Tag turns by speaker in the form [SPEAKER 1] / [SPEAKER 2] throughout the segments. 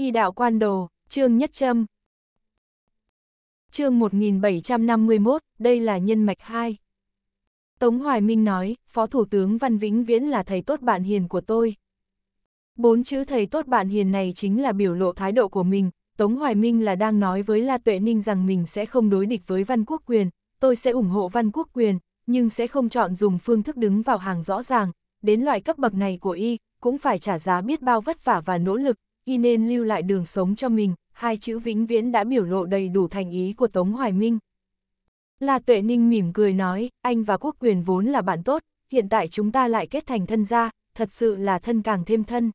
[SPEAKER 1] Y đạo quan đồ, chương nhất châm. Chương 1751, đây là nhân mạch 2. Tống Hoài Minh nói, Phó Thủ tướng Văn Vĩnh Viễn là thầy tốt bạn hiền của tôi. Bốn chữ thầy tốt bạn hiền này chính là biểu lộ thái độ của mình, Tống Hoài Minh là đang nói với La Tuệ Ninh rằng mình sẽ không đối địch với Văn Quốc Quyền, tôi sẽ ủng hộ Văn Quốc Quyền, nhưng sẽ không chọn dùng phương thức đứng vào hàng rõ ràng, đến loại cấp bậc này của y, cũng phải trả giá biết bao vất vả và nỗ lực, y nên lưu lại đường sống cho mình, hai chữ vĩnh viễn đã biểu lộ đầy đủ thành ý của Tống Hoài Minh. La Tuệ Ninh mỉm cười nói, anh và quốc quyền vốn là bạn tốt, hiện tại chúng ta lại kết thành thân gia, thật sự là thân càng thêm thân.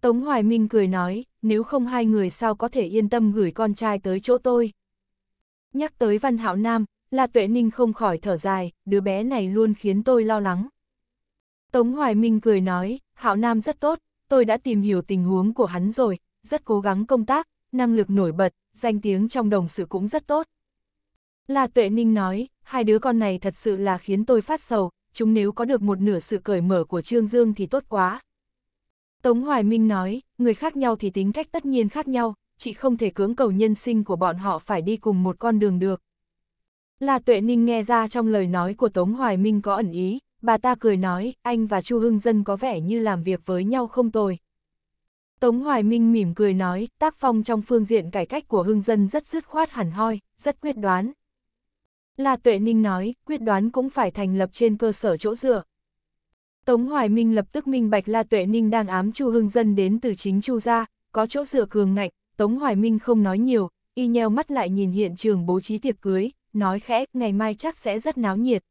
[SPEAKER 1] Tống Hoài Minh cười nói, nếu không hai người sao có thể yên tâm gửi con trai tới chỗ tôi. Nhắc tới Văn Hạo Nam, La Tuệ Ninh không khỏi thở dài, đứa bé này luôn khiến tôi lo lắng. Tống Hoài Minh cười nói, Hạo Nam rất tốt, tôi đã tìm hiểu tình huống của hắn rồi, rất cố gắng công tác, năng lực nổi bật, danh tiếng trong đồng sự cũng rất tốt. là Tuệ Ninh nói, hai đứa con này thật sự là khiến tôi phát sầu, chúng nếu có được một nửa sự cởi mở của Trương Dương thì tốt quá. Tống Hoài Minh nói, người khác nhau thì tính cách tất nhiên khác nhau, chị không thể cưỡng cầu nhân sinh của bọn họ phải đi cùng một con đường được. là Tuệ Ninh nghe ra trong lời nói của Tống Hoài Minh có ẩn ý, bà ta cười nói, anh và Chu Hưng Dân có vẻ như làm việc với nhau không tồi. Tống Hoài Minh mỉm cười nói, tác phong trong phương diện cải cách của Hưng Dân rất dứt khoát hẳn hoi, rất quyết đoán. La Tuệ Ninh nói, quyết đoán cũng phải thành lập trên cơ sở chỗ dựa. Tống Hoài Minh lập tức minh bạch La Tuệ Ninh đang ám Chu Hưng Dân đến từ chính Chu gia, có chỗ dựa cường ngạnh, Tống Hoài Minh không nói nhiều, y nheo mắt lại nhìn hiện trường bố trí tiệc cưới, nói khẽ, ngày mai chắc sẽ rất náo nhiệt.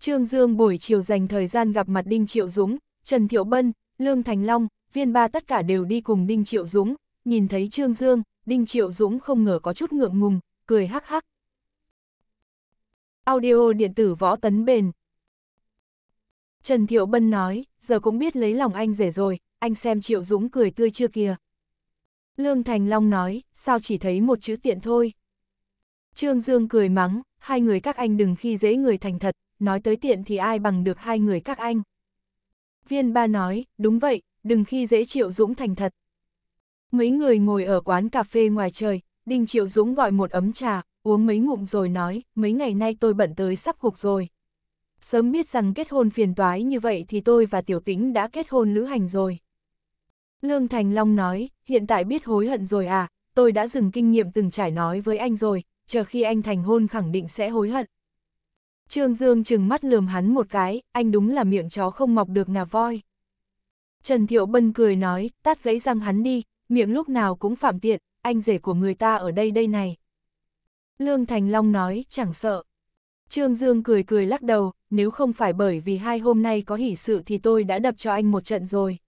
[SPEAKER 1] Trương Dương buổi chiều dành thời gian gặp mặt Đinh Triệu Dũng, Trần Thiệu Bân, Lương Thành Long, viên ba tất cả đều đi cùng Đinh Triệu Dũng, nhìn thấy Trương Dương, Đinh Triệu Dũng không ngờ có chút ngượng ngùng, cười hắc hắc. Audio điện tử võ tấn bền Trần Thiệu Bân nói, giờ cũng biết lấy lòng anh rể rồi, anh xem Triệu Dũng cười tươi chưa kìa. Lương Thành Long nói, sao chỉ thấy một chữ tiện thôi. Trương Dương cười mắng, hai người các anh đừng khi dễ người thành thật, nói tới tiện thì ai bằng được hai người các anh. Viên ba nói, đúng vậy, đừng khi dễ Triệu Dũng thành thật. Mấy người ngồi ở quán cà phê ngoài trời, Đinh Triệu Dũng gọi một ấm trà, uống mấy ngụm rồi nói, mấy ngày nay tôi bận tới sắp gục rồi. Sớm biết rằng kết hôn phiền toái như vậy thì tôi và Tiểu Tĩnh đã kết hôn lữ hành rồi. Lương Thành Long nói, hiện tại biết hối hận rồi à, tôi đã dừng kinh nghiệm từng trải nói với anh rồi, chờ khi anh thành hôn khẳng định sẽ hối hận. Trương Dương chừng mắt lườm hắn một cái, anh đúng là miệng chó không mọc được ngà voi. Trần Thiệu Bân cười nói, tát gãy răng hắn đi, miệng lúc nào cũng phạm tiện, anh rể của người ta ở đây đây này. Lương Thành Long nói, chẳng sợ. Trương Dương cười cười lắc đầu, nếu không phải bởi vì hai hôm nay có hỷ sự thì tôi đã đập cho anh một trận rồi.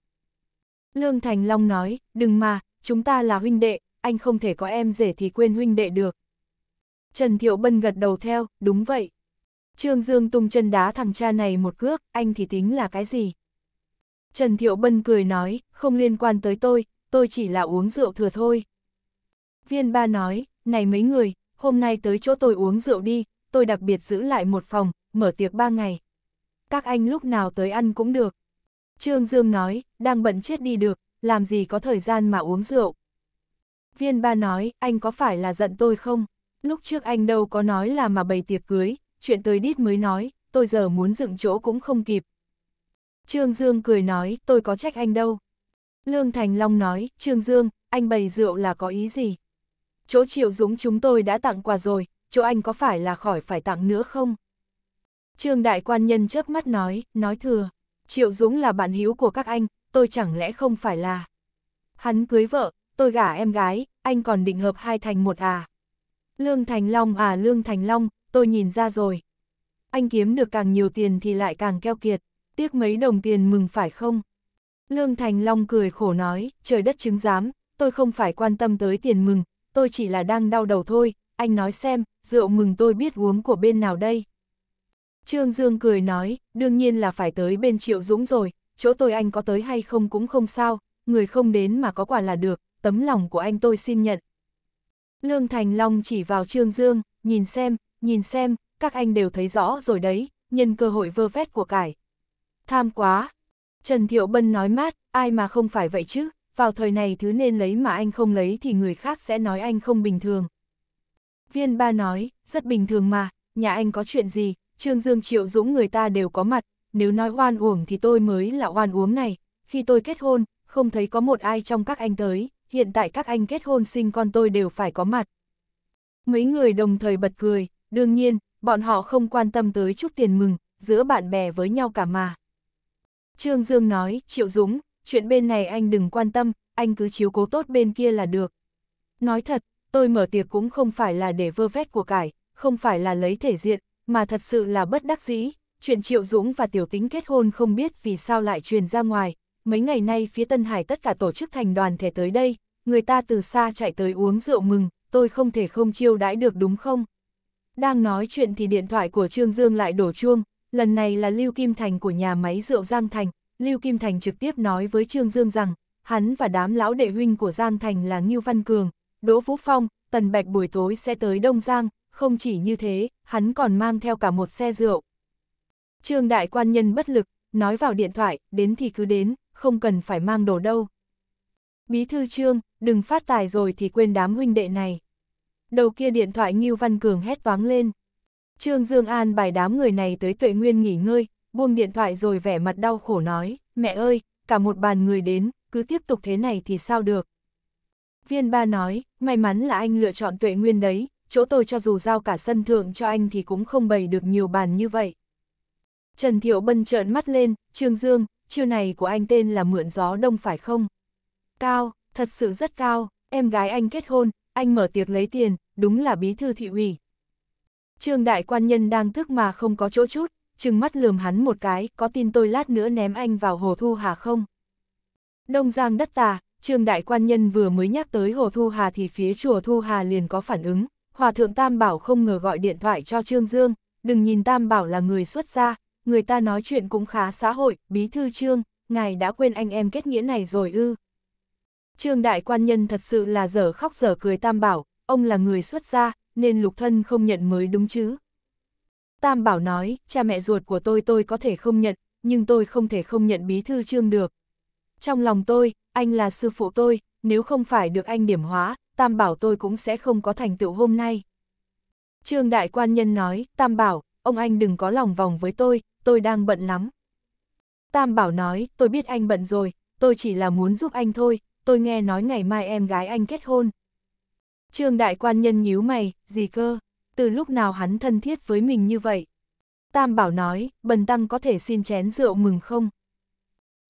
[SPEAKER 1] Lương Thành Long nói, đừng mà, chúng ta là huynh đệ, anh không thể có em rể thì quên huynh đệ được. Trần Thiệu Bân gật đầu theo, đúng vậy. Trương Dương tung chân đá thằng cha này một cước, anh thì tính là cái gì? Trần Thiệu Bân cười nói, không liên quan tới tôi, tôi chỉ là uống rượu thừa thôi. Viên ba nói, này mấy người, hôm nay tới chỗ tôi uống rượu đi, tôi đặc biệt giữ lại một phòng, mở tiệc ba ngày. Các anh lúc nào tới ăn cũng được. Trương Dương nói, đang bận chết đi được, làm gì có thời gian mà uống rượu. Viên ba nói, anh có phải là giận tôi không? Lúc trước anh đâu có nói là mà bày tiệc cưới, chuyện tới đít mới nói, tôi giờ muốn dựng chỗ cũng không kịp. Trương Dương cười nói, tôi có trách anh đâu. Lương Thành Long nói, Trương Dương, anh bày rượu là có ý gì? Chỗ Triệu Dũng chúng tôi đã tặng quà rồi, chỗ anh có phải là khỏi phải tặng nữa không? Trương Đại Quan Nhân chớp mắt nói, nói thừa, Triệu Dũng là bạn hữu của các anh, tôi chẳng lẽ không phải là. Hắn cưới vợ, tôi gả em gái, anh còn định hợp hai thành một à. Lương Thành Long à Lương Thành Long, tôi nhìn ra rồi. Anh kiếm được càng nhiều tiền thì lại càng keo kiệt, tiếc mấy đồng tiền mừng phải không? Lương Thành Long cười khổ nói, trời đất chứng giám, tôi không phải quan tâm tới tiền mừng, tôi chỉ là đang đau đầu thôi, anh nói xem, rượu mừng tôi biết uống của bên nào đây. Trương Dương cười nói, đương nhiên là phải tới bên Triệu Dũng rồi, chỗ tôi anh có tới hay không cũng không sao, người không đến mà có quả là được, tấm lòng của anh tôi xin nhận. Lương Thành Long chỉ vào Trương Dương, nhìn xem, nhìn xem, các anh đều thấy rõ rồi đấy, nhân cơ hội vơ vét của cải. Tham quá! Trần Thiệu Bân nói mát, ai mà không phải vậy chứ, vào thời này thứ nên lấy mà anh không lấy thì người khác sẽ nói anh không bình thường. Viên ba nói, rất bình thường mà, nhà anh có chuyện gì, Trương Dương Triệu Dũng người ta đều có mặt, nếu nói oan uổng thì tôi mới là oan uống này, khi tôi kết hôn, không thấy có một ai trong các anh tới, hiện tại các anh kết hôn sinh con tôi đều phải có mặt. Mấy người đồng thời bật cười, đương nhiên, bọn họ không quan tâm tới chúc tiền mừng, giữa bạn bè với nhau cả mà. Trương Dương nói, Triệu Dũng, chuyện bên này anh đừng quan tâm, anh cứ chiếu cố tốt bên kia là được. Nói thật, tôi mở tiệc cũng không phải là để vơ vét của cải, không phải là lấy thể diện, mà thật sự là bất đắc dĩ. Chuyện Triệu Dũng và Tiểu Tính kết hôn không biết vì sao lại truyền ra ngoài. Mấy ngày nay phía Tân Hải tất cả tổ chức thành đoàn thể tới đây, người ta từ xa chạy tới uống rượu mừng, tôi không thể không chiêu đãi được đúng không? Đang nói chuyện thì điện thoại của Trương Dương lại đổ chuông, lần này là Lưu Kim Thành của nhà máy rượu Giang Thành. Lưu Kim Thành trực tiếp nói với Trương Dương rằng, hắn và đám lão đệ huynh của Giang Thành là Ngưu Văn Cường, Đỗ Vũ Phong, Tần Bạch buổi tối sẽ tới Đông Giang, không chỉ như thế, hắn còn mang theo cả một xe rượu. Trương Đại Quan Nhân bất lực, nói vào điện thoại, đến thì cứ đến, không cần phải mang đồ đâu. Bí thư Trương, đừng phát tài rồi thì quên đám huynh đệ này đầu kia điện thoại Ngưu Văn Cường hét toáng lên. Trương Dương An bài đám người này tới tuệ nguyên nghỉ ngơi, buông điện thoại rồi vẻ mặt đau khổ nói, mẹ ơi, cả một bàn người đến, cứ tiếp tục thế này thì sao được. Viên ba nói, may mắn là anh lựa chọn tuệ nguyên đấy, chỗ tôi cho dù giao cả sân thượng cho anh thì cũng không bày được nhiều bàn như vậy. Trần Thiệu Bân trợn mắt lên, Trương Dương, chiêu này của anh tên là mượn gió đông phải không? Cao, thật sự rất cao, em gái anh kết hôn, anh mở tiệc lấy tiền, đúng là bí thư thị ủy. Trương đại quan nhân đang thức mà không có chỗ chút, trừng mắt lườm hắn một cái, có tin tôi lát nữa ném anh vào hồ thu hà không? Đông Giang đất tà, Trương đại quan nhân vừa mới nhắc tới hồ thu hà thì phía chùa thu hà liền có phản ứng, hòa thượng Tam Bảo không ngờ gọi điện thoại cho Trương Dương, đừng nhìn Tam Bảo là người xuất gia, người ta nói chuyện cũng khá xã hội, bí thư Trương, ngài đã quên anh em kết nghĩa này rồi ư. Trương đại quan nhân thật sự là dở khóc dở cười Tam Bảo, ông là người xuất gia, nên lục thân không nhận mới đúng chứ. Tam Bảo nói, cha mẹ ruột của tôi tôi có thể không nhận, nhưng tôi không thể không nhận bí thư trương được. Trong lòng tôi, anh là sư phụ tôi, nếu không phải được anh điểm hóa, Tam Bảo tôi cũng sẽ không có thành tựu hôm nay. Trương Đại Quan Nhân nói, Tam Bảo, ông anh đừng có lòng vòng với tôi, tôi đang bận lắm. Tam Bảo nói, tôi biết anh bận rồi, tôi chỉ là muốn giúp anh thôi, tôi nghe nói ngày mai em gái anh kết hôn. Trương đại quan nhân nhíu mày, gì cơ, từ lúc nào hắn thân thiết với mình như vậy? Tam bảo nói, bần tăng có thể xin chén rượu mừng không?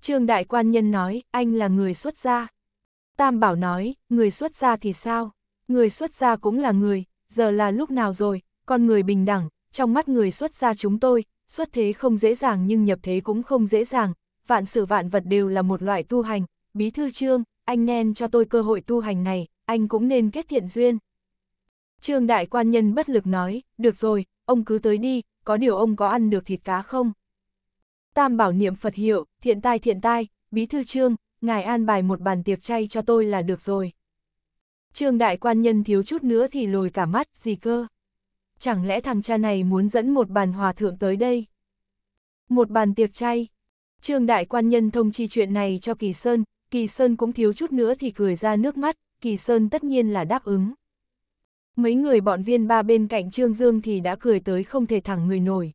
[SPEAKER 1] Trương đại quan nhân nói, anh là người xuất gia. Tam bảo nói, người xuất gia thì sao? Người xuất gia cũng là người, giờ là lúc nào rồi, con người bình đẳng, trong mắt người xuất gia chúng tôi, xuất thế không dễ dàng nhưng nhập thế cũng không dễ dàng, vạn sự vạn vật đều là một loại tu hành, bí thư trương, anh nên cho tôi cơ hội tu hành này, anh cũng nên kết thiện duyên. Trương đại quan nhân bất lực nói, được rồi, ông cứ tới đi, có điều ông có ăn được thịt cá không? Tam bảo niệm Phật hiệu, thiện tai thiện tai, bí thư trương, ngài an bài một bàn tiệc chay cho tôi là được rồi. Trương đại quan nhân thiếu chút nữa thì lồi cả mắt, gì cơ? Chẳng lẽ thằng cha này muốn dẫn một bàn hòa thượng tới đây? Một bàn tiệc chay. Trương đại quan nhân thông chi chuyện này cho Kỳ Sơn, Kỳ Sơn cũng thiếu chút nữa thì cười ra nước mắt, Kỳ Sơn tất nhiên là đáp ứng. Mấy người bọn viên ba bên cạnh Trương Dương thì đã cười tới không thể thẳng người nổi.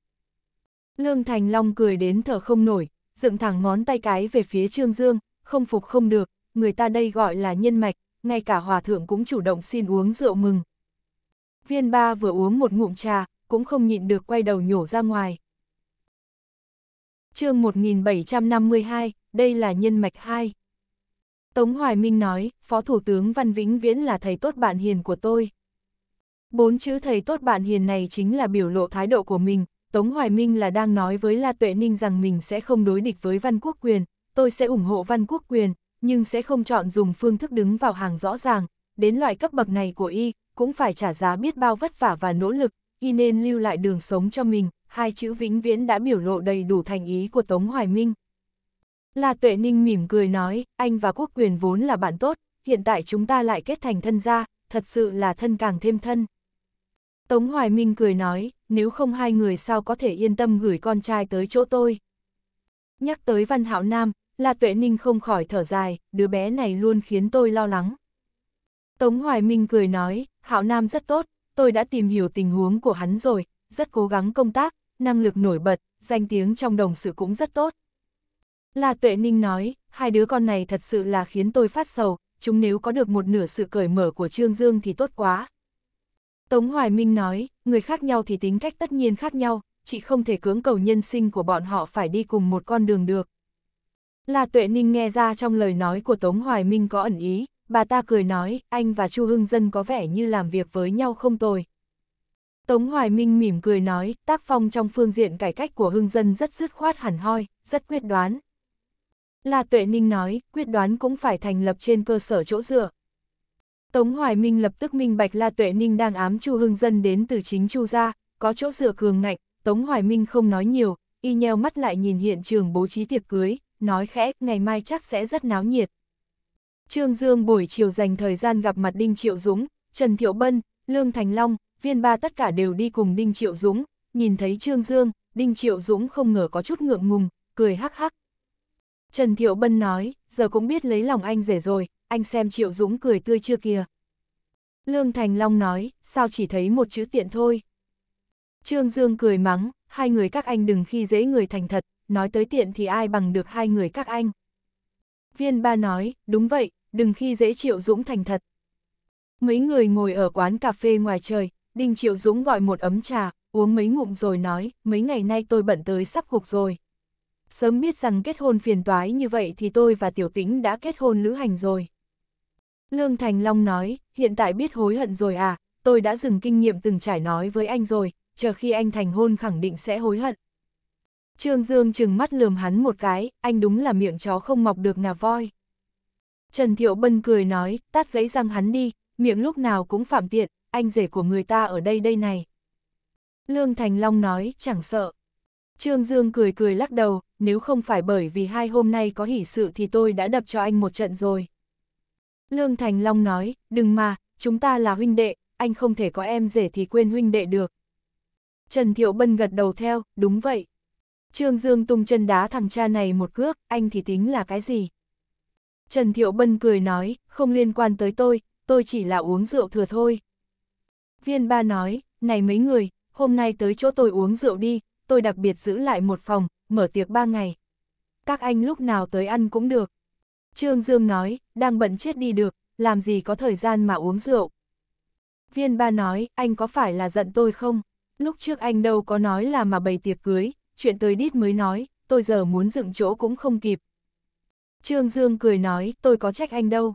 [SPEAKER 1] Lương Thành Long cười đến thở không nổi, dựng thẳng ngón tay cái về phía Trương Dương, không phục không được, người ta đây gọi là nhân mạch, ngay cả hòa thượng cũng chủ động xin uống rượu mừng. Viên ba vừa uống một ngụm trà, cũng không nhịn được quay đầu nhổ ra ngoài. mươi 1752, đây là nhân mạch 2. Tống Hoài Minh nói, Phó Thủ tướng Văn Vĩnh Viễn là thầy tốt bạn hiền của tôi. Bốn chữ thầy tốt bạn hiền này chính là biểu lộ thái độ của mình, Tống Hoài Minh là đang nói với La Tuệ Ninh rằng mình sẽ không đối địch với Văn Quốc Quyền, tôi sẽ ủng hộ Văn Quốc Quyền, nhưng sẽ không chọn dùng phương thức đứng vào hàng rõ ràng, đến loại cấp bậc này của y, cũng phải trả giá biết bao vất vả và nỗ lực, y nên lưu lại đường sống cho mình, hai chữ vĩnh viễn đã biểu lộ đầy đủ thành ý của Tống Hoài Minh. La Tuệ Ninh mỉm cười nói, anh và quốc quyền vốn là bạn tốt, hiện tại chúng ta lại kết thành thân gia, thật sự là thân càng thêm thân. Tống Hoài Minh cười nói, nếu không hai người sao có thể yên tâm gửi con trai tới chỗ tôi. Nhắc tới Văn Hạo Nam, La Tuệ Ninh không khỏi thở dài, đứa bé này luôn khiến tôi lo lắng. Tống Hoài Minh cười nói, Hạo Nam rất tốt, tôi đã tìm hiểu tình huống của hắn rồi, rất cố gắng công tác, năng lực nổi bật, danh tiếng trong đồng sự cũng rất tốt. La Tuệ Ninh nói, hai đứa con này thật sự là khiến tôi phát sầu, chúng nếu có được một nửa sự cởi mở của Trương Dương thì tốt quá. Tống Hoài Minh nói, người khác nhau thì tính cách tất nhiên khác nhau, chị không thể cưỡng cầu nhân sinh của bọn họ phải đi cùng một con đường được. La Tuệ Ninh nghe ra trong lời nói của Tống Hoài Minh có ẩn ý, bà ta cười nói, anh và Chu Hưng Dân có vẻ như làm việc với nhau không tồi. Tống Hoài Minh mỉm cười nói, tác phong trong phương diện cải cách của Hưng Dân rất dứt khoát hẳn hoi, rất quyết đoán, La tuệ ninh nói, quyết đoán cũng phải thành lập trên cơ sở chỗ dựa. Tống Hoài Minh lập tức minh bạch La Tuệ Ninh đang ám Chu Hưng Dân đến từ chính Chu gia, có chỗ dựa cường ngạnh, Tống Hoài Minh không nói nhiều, y nheo mắt lại nhìn hiện trường bố trí tiệc cưới, nói khẽ, ngày mai chắc sẽ rất náo nhiệt. Trương Dương buổi chiều dành thời gian gặp mặt Đinh Triệu Dũng, Trần Thiệu Bân, Lương Thành Long, viên ba tất cả đều đi cùng Đinh Triệu Dũng, nhìn thấy Trương Dương, Đinh Triệu Dũng không ngờ có chút ngượng ngùng, cười hắc hắc, Trần Thiệu Bân nói, giờ cũng biết lấy lòng anh rể rồi, anh xem Triệu Dũng cười tươi chưa kìa. Lương Thành Long nói, sao chỉ thấy một chữ tiện thôi. Trương Dương cười mắng, hai người các anh đừng khi dễ người thành thật, nói tới tiện thì ai bằng được hai người các anh. Viên ba nói, đúng vậy, đừng khi dễ Triệu Dũng thành thật. Mấy người ngồi ở quán cà phê ngoài trời, Đinh Triệu Dũng gọi một ấm trà, uống mấy ngụm rồi nói, mấy ngày nay tôi bận tới sắp gục rồi sớm biết rằng kết hôn phiền toái như vậy thì tôi và Tiểu Tĩnh đã kết hôn lữ hành rồi. Lương Thành Long nói, hiện tại biết hối hận rồi à, tôi đã dừng kinh nghiệm từng trải nói với anh rồi, chờ khi anh thành hôn khẳng định sẽ hối hận. Trương Dương chừng mắt lườm hắn một cái, anh đúng là miệng chó không mọc được ngà voi. Trần Thiệu Bân cười nói, tát gãy răng hắn đi, miệng lúc nào cũng phạm tiện, anh rể của người ta ở đây đây này. Lương Thành Long nói, chẳng sợ, Trương Dương cười cười lắc đầu, nếu không phải bởi vì hai hôm nay có hỷ sự thì tôi đã đập cho anh một trận rồi. Lương Thành Long nói, đừng mà, chúng ta là huynh đệ, anh không thể có em rể thì quên huynh đệ được. Trần Thiệu Bân gật đầu theo, đúng vậy. Trương Dương tung chân đá thằng cha này một cước, anh thì tính là cái gì? Trần Thiệu Bân cười nói, không liên quan tới tôi, tôi chỉ là uống rượu thừa thôi. Viên ba nói, này mấy người, hôm nay tới chỗ tôi uống rượu đi, tôi đặc biệt giữ lại một phòng, mở tiệc ba ngày. Các anh lúc nào tới ăn cũng được. Trương Dương nói, đang bận chết đi được, làm gì có thời gian mà uống rượu. Viên ba nói, anh có phải là giận tôi không? Lúc trước anh đâu có nói là mà bày tiệc cưới, chuyện tới đít mới nói, tôi giờ muốn dựng chỗ cũng không kịp. Trương Dương cười nói, tôi có trách anh đâu.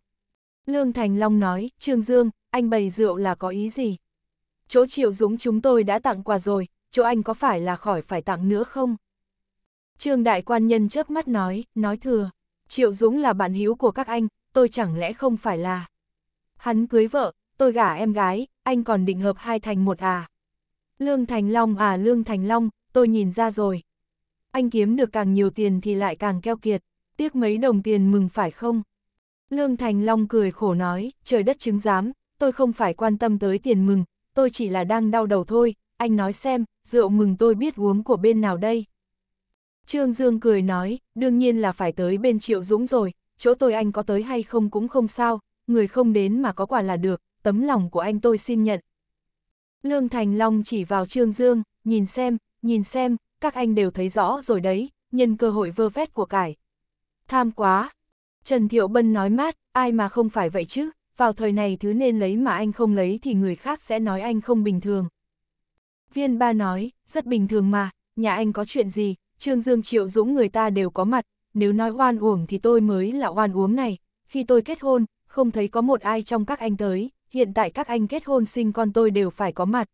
[SPEAKER 1] Lương Thành Long nói, Trương Dương, anh bày rượu là có ý gì? Chỗ Triệu Dũng chúng tôi đã tặng quà rồi, chỗ anh có phải là khỏi phải tặng nữa không? Trương đại quan nhân chớp mắt nói, nói thừa, Triệu Dũng là bạn hữu của các anh, tôi chẳng lẽ không phải là. Hắn cưới vợ, tôi gả em gái, anh còn định hợp hai thành một à. Lương Thành Long à Lương Thành Long, tôi nhìn ra rồi. Anh kiếm được càng nhiều tiền thì lại càng keo kiệt, tiếc mấy đồng tiền mừng phải không? Lương Thành Long cười khổ nói, trời đất chứng giám, tôi không phải quan tâm tới tiền mừng, tôi chỉ là đang đau đầu thôi, anh nói xem, rượu mừng tôi biết uống của bên nào đây. Trương Dương cười nói, đương nhiên là phải tới bên Triệu Dũng rồi, chỗ tôi anh có tới hay không cũng không sao, người không đến mà có quả là được, tấm lòng của anh tôi xin nhận. Lương Thành Long chỉ vào Trương Dương, nhìn xem, nhìn xem, các anh đều thấy rõ rồi đấy, nhân cơ hội vơ vét của cải. Tham quá! Trần Thiệu Bân nói mát, ai mà không phải vậy chứ, vào thời này thứ nên lấy mà anh không lấy thì người khác sẽ nói anh không bình thường. Viên ba nói, rất bình thường mà, nhà anh có chuyện gì, Trương Dương Triệu Dũng người ta đều có mặt, nếu nói oan uổng thì tôi mới là oan uống này, khi tôi kết hôn, không thấy có một ai trong các anh tới, hiện tại các anh kết hôn sinh con tôi đều phải có mặt.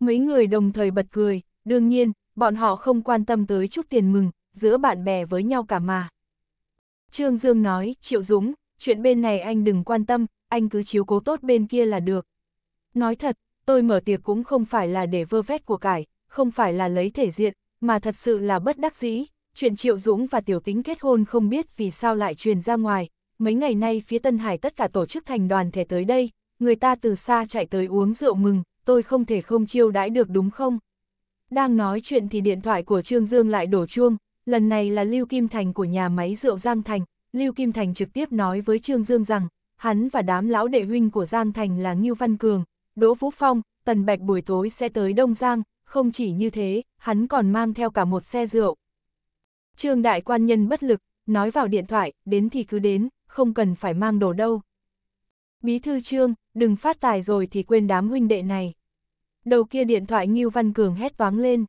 [SPEAKER 1] Mấy người đồng thời bật cười, đương nhiên, bọn họ không quan tâm tới chút tiền mừng, giữa bạn bè với nhau cả mà. Trương Dương nói, Triệu Dũng, chuyện bên này anh đừng quan tâm, anh cứ chiếu cố tốt bên kia là được. Nói thật, tôi mở tiệc cũng không phải là để vơ vét của cải, không phải là lấy thể diện, mà thật sự là bất đắc dĩ. Chuyện Triệu Dũng và Tiểu Tính kết hôn không biết vì sao lại truyền ra ngoài. Mấy ngày nay phía Tân Hải tất cả tổ chức thành đoàn thể tới đây, người ta từ xa chạy tới uống rượu mừng, tôi không thể không chiêu đãi được đúng không? Đang nói chuyện thì điện thoại của Trương Dương lại đổ chuông, lần này là Lưu Kim Thành của nhà máy rượu Giang Thành. Lưu Kim Thành trực tiếp nói với Trương Dương rằng, hắn và đám lão đệ huynh của Giang Thành là Ngưu Văn Cường, Đỗ Vũ Phong, Tần Bạch buổi tối sẽ tới Đông Giang, không chỉ như thế, hắn còn mang theo cả một xe rượu. Trương đại quan nhân bất lực, nói vào điện thoại, đến thì cứ đến, không cần phải mang đồ đâu. Bí thư Trương, đừng phát tài rồi thì quên đám huynh đệ này. Đầu kia điện thoại Ngưu Văn Cường hét toáng lên.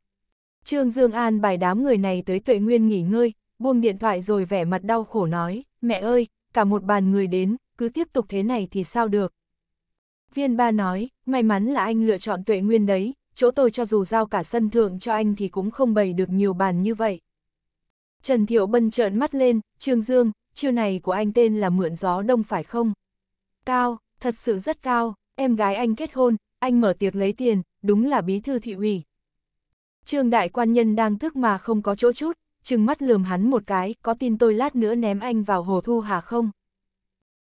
[SPEAKER 1] Trương Dương An bài đám người này tới tuệ nguyên nghỉ ngơi, buông điện thoại rồi vẻ mặt đau khổ nói, mẹ ơi, cả một bàn người đến, cứ tiếp tục thế này thì sao được. Viên ba nói, may mắn là anh lựa chọn tuệ nguyên đấy, chỗ tôi cho dù giao cả sân thượng cho anh thì cũng không bày được nhiều bàn như vậy. Trần Thiệu Bân trợn mắt lên, Trương Dương, chiêu này của anh tên là mượn gió đông phải không? Cao, thật sự rất cao, em gái anh kết hôn, anh mở tiệc lấy tiền, đúng là bí thư thị ủy. Trương đại quan nhân đang thức mà không có chỗ chút, trừng mắt lườm hắn một cái, có tin tôi lát nữa ném anh vào hồ thu hà không?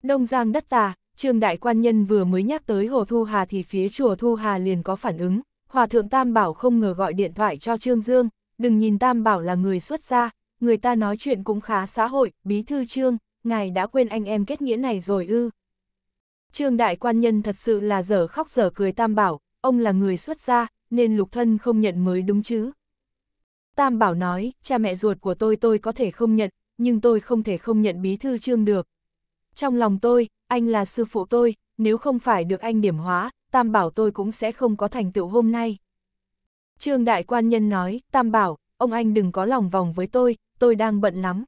[SPEAKER 1] Đông Giang đất tà, Trương Đại Quan Nhân vừa mới nhắc tới Hồ Thu Hà thì phía chùa Thu Hà liền có phản ứng, Hòa Thượng Tam Bảo không ngờ gọi điện thoại cho Trương Dương, đừng nhìn Tam Bảo là người xuất gia, người ta nói chuyện cũng khá xã hội, bí thư Trương, ngài đã quên anh em kết nghĩa này rồi ư. Trương Đại Quan Nhân thật sự là dở khóc dở cười Tam Bảo, ông là người xuất gia, nên lục thân không nhận mới đúng chứ. Tam Bảo nói, cha mẹ ruột của tôi tôi có thể không nhận, nhưng tôi không thể không nhận bí thư Trương được. Trong lòng tôi, anh là sư phụ tôi, nếu không phải được anh điểm hóa, tam bảo tôi cũng sẽ không có thành tựu hôm nay. Trương Đại Quan Nhân nói, tam bảo, ông anh đừng có lòng vòng với tôi, tôi đang bận lắm.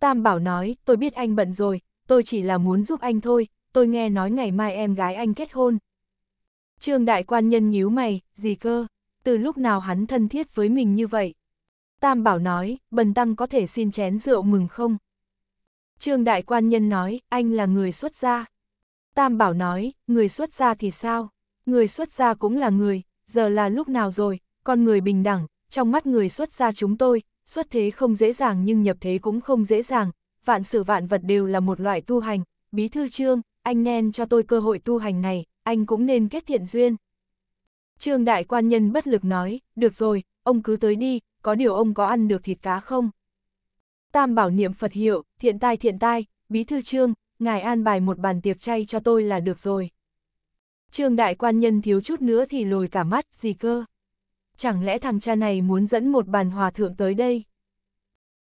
[SPEAKER 1] Tam bảo nói, tôi biết anh bận rồi, tôi chỉ là muốn giúp anh thôi, tôi nghe nói ngày mai em gái anh kết hôn. Trương Đại Quan Nhân nhíu mày, gì cơ, từ lúc nào hắn thân thiết với mình như vậy? Tam bảo nói, bần tăng có thể xin chén rượu mừng không? Trương Đại Quan Nhân nói, anh là người xuất gia. Tam Bảo nói, người xuất gia thì sao? Người xuất gia cũng là người, giờ là lúc nào rồi, con người bình đẳng, trong mắt người xuất gia chúng tôi, xuất thế không dễ dàng nhưng nhập thế cũng không dễ dàng, vạn sự vạn vật đều là một loại tu hành, bí thư trương, anh nên cho tôi cơ hội tu hành này, anh cũng nên kết thiện duyên. Trương đại quan nhân bất lực nói, được rồi, ông cứ tới đi, có điều ông có ăn được thịt cá không? Tam bảo niệm Phật hiệu, thiện tai thiện tai, bí thư trương, ngài an bài một bàn tiệc chay cho tôi là được rồi. Trương đại quan nhân thiếu chút nữa thì lồi cả mắt, gì cơ? Chẳng lẽ thằng cha này muốn dẫn một bàn hòa thượng tới đây?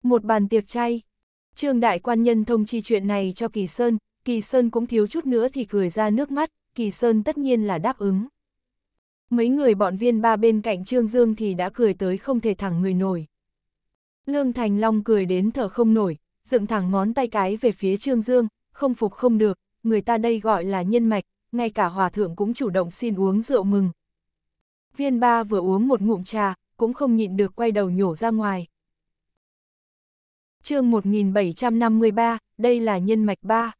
[SPEAKER 1] Một bàn tiệc chay. Trương đại quan nhân thông chi chuyện này cho Kỳ Sơn, Kỳ Sơn cũng thiếu chút nữa thì cười ra nước mắt, Kỳ Sơn tất nhiên là đáp ứng. Mấy người bọn viên ba bên cạnh Trương Dương thì đã cười tới không thể thẳng người nổi. Lương Thành Long cười đến thở không nổi, dựng thẳng ngón tay cái về phía Trương Dương, không phục không được, người ta đây gọi là nhân mạch, ngay cả hòa thượng cũng chủ động xin uống rượu mừng. Viên ba vừa uống một ngụm trà, cũng không nhịn được quay đầu nhổ ra ngoài. chương 1753, đây là nhân mạch ba.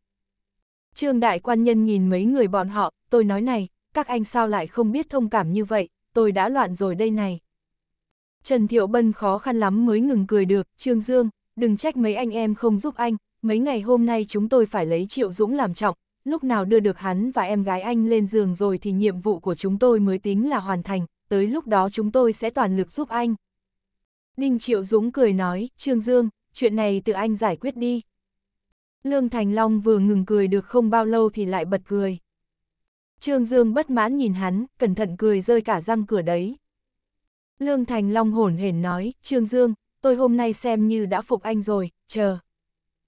[SPEAKER 1] Trương đại quan nhân nhìn mấy người bọn họ, tôi nói này, các anh sao lại không biết thông cảm như vậy, tôi đã loạn rồi đây này. Trần Thiệu Bân khó khăn lắm mới ngừng cười được, Trương Dương, đừng trách mấy anh em không giúp anh, mấy ngày hôm nay chúng tôi phải lấy Triệu Dũng làm trọng, lúc nào đưa được hắn và em gái anh lên giường rồi thì nhiệm vụ của chúng tôi mới tính là hoàn thành, tới lúc đó chúng tôi sẽ toàn lực giúp anh. Đinh Triệu Dũng cười nói, Trương Dương, chuyện này tự anh giải quyết đi. Lương Thành Long vừa ngừng cười được không bao lâu thì lại bật cười. Trương Dương bất mãn nhìn hắn, cẩn thận cười rơi cả răng cửa đấy. Lương Thành Long hổn hển nói, Trương Dương, tôi hôm nay xem như đã phục anh rồi, chờ.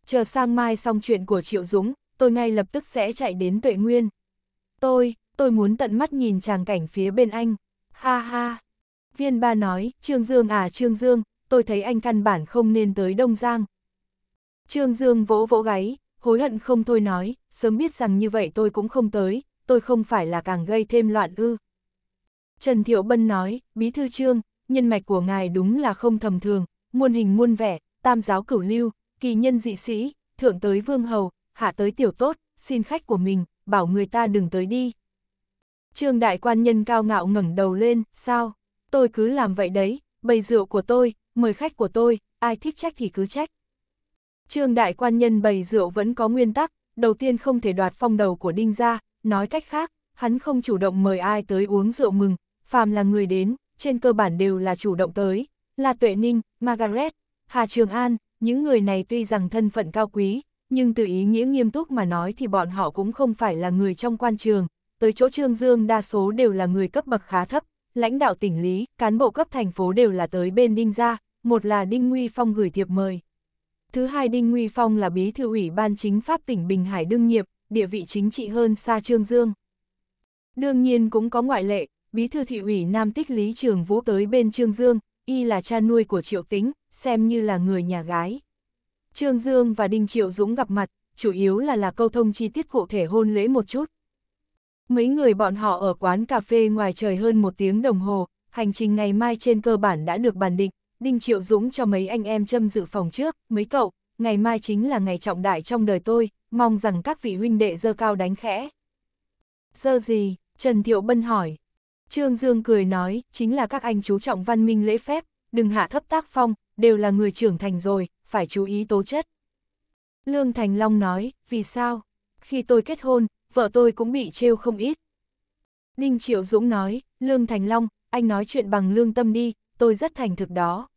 [SPEAKER 1] Chờ sang mai xong chuyện của Triệu Dũng, tôi ngay lập tức sẽ chạy đến Tuệ Nguyên. Tôi, tôi muốn tận mắt nhìn tràng cảnh phía bên anh. Ha ha. Viên ba nói, Trương Dương à Trương Dương, tôi thấy anh căn bản không nên tới Đông Giang. Trương Dương vỗ vỗ gáy, hối hận không thôi nói, sớm biết rằng như vậy tôi cũng không tới, tôi không phải là càng gây thêm loạn ư. Trần Thiệu Bân nói, Bí Thư Trương, nhân mạch của ngài đúng là không thầm thường, muôn hình muôn vẻ, tam giáo cửu lưu, kỳ nhân dị sĩ, thượng tới vương hầu, hạ tới tiểu tốt, xin khách của mình, bảo người ta đừng tới đi. Trương đại quan nhân cao ngạo ngẩng đầu lên, sao? Tôi cứ làm vậy đấy, bày rượu của tôi, mời khách của tôi, ai thích trách thì cứ trách. Trương đại quan nhân bày rượu vẫn có nguyên tắc, đầu tiên không thể đoạt phong đầu của đinh gia, nói cách khác, hắn không chủ động mời ai tới uống rượu mừng, phàm là người đến, trên cơ bản đều là chủ động tới, là Tuệ Ninh, Margaret, Hà Trường An, những người này tuy rằng thân phận cao quý, nhưng từ ý nghĩa nghiêm túc mà nói thì bọn họ cũng không phải là người trong quan trường, tới chỗ Trương Dương đa số đều là người cấp bậc khá thấp, lãnh đạo tỉnh lý, cán bộ cấp thành phố đều là tới bên Đinh Gia, một là Đinh Nguy Phong gửi thiệp mời. Thứ hai Đinh Nguy Phong là bí thư ủy ban chính pháp tỉnh Bình Hải đương nghiệp, địa vị chính trị hơn xa Trương Dương. Đương nhiên cũng có ngoại lệ, bí thư thị ủy Nam Tích Lý Trường Vũ tới bên Trương Dương, y là cha nuôi của Triệu Tính, xem như là người nhà gái. Trương Dương và Đinh Triệu Dũng gặp mặt, chủ yếu là là câu thông chi tiết cụ thể hôn lễ một chút. Mấy người bọn họ ở quán cà phê ngoài trời hơn một tiếng đồng hồ, hành trình ngày mai trên cơ bản đã được bàn định, Đinh Triệu Dũng cho mấy anh em châm dự phòng trước, mấy cậu, ngày mai chính là ngày trọng đại trong đời tôi, mong rằng các vị huynh đệ dơ cao đánh khẽ. Dơ gì? Trần Thiệu Bân hỏi. Trương Dương cười nói, chính là các anh chú trọng văn minh lễ phép, đừng hạ thấp tác phong, đều là người trưởng thành rồi, phải chú ý tố chất. Lương Thành Long nói, vì sao? Khi tôi kết hôn, vợ tôi cũng bị trêu không ít. Ninh Triệu Dũng nói, Lương Thành Long, anh nói chuyện bằng lương tâm đi, tôi rất thành thực đó.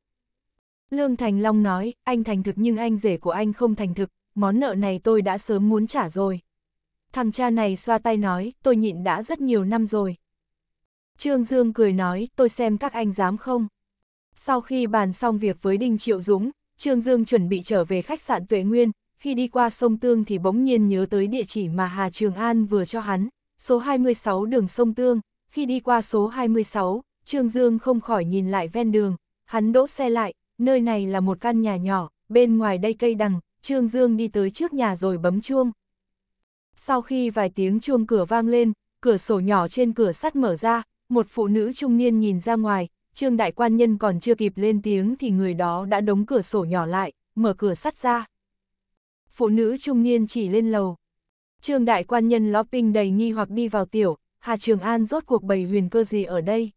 [SPEAKER 1] Lương Thành Long nói, anh thành thực nhưng anh rể của anh không thành thực, món nợ này tôi đã sớm muốn trả rồi. Thằng cha này xoa tay nói, tôi nhịn đã rất nhiều năm rồi. Trương Dương cười nói, tôi xem các anh dám không. Sau khi bàn xong việc với Đinh Triệu Dũng, Trương Dương chuẩn bị trở về khách sạn Tuệ Nguyên, khi đi qua sông Tương thì bỗng nhiên nhớ tới địa chỉ mà Hà Trường An vừa cho hắn, số 26 đường sông Tương, khi đi qua số 26, Trương Dương không khỏi nhìn lại ven đường, hắn đỗ xe lại, nơi này là một căn nhà nhỏ, bên ngoài đây cây đằng, Trương Dương đi tới trước nhà rồi bấm chuông. Sau khi vài tiếng chuông cửa vang lên, cửa sổ nhỏ trên cửa sắt mở ra, một phụ nữ trung niên nhìn ra ngoài, trương đại quan nhân còn chưa kịp lên tiếng thì người đó đã đóng cửa sổ nhỏ lại, mở cửa sắt ra. Phụ nữ trung niên chỉ lên lầu. Trương đại quan nhân Lopping đầy nghi hoặc đi vào tiểu, Hà Trường An rốt cuộc bày huyền cơ gì ở đây?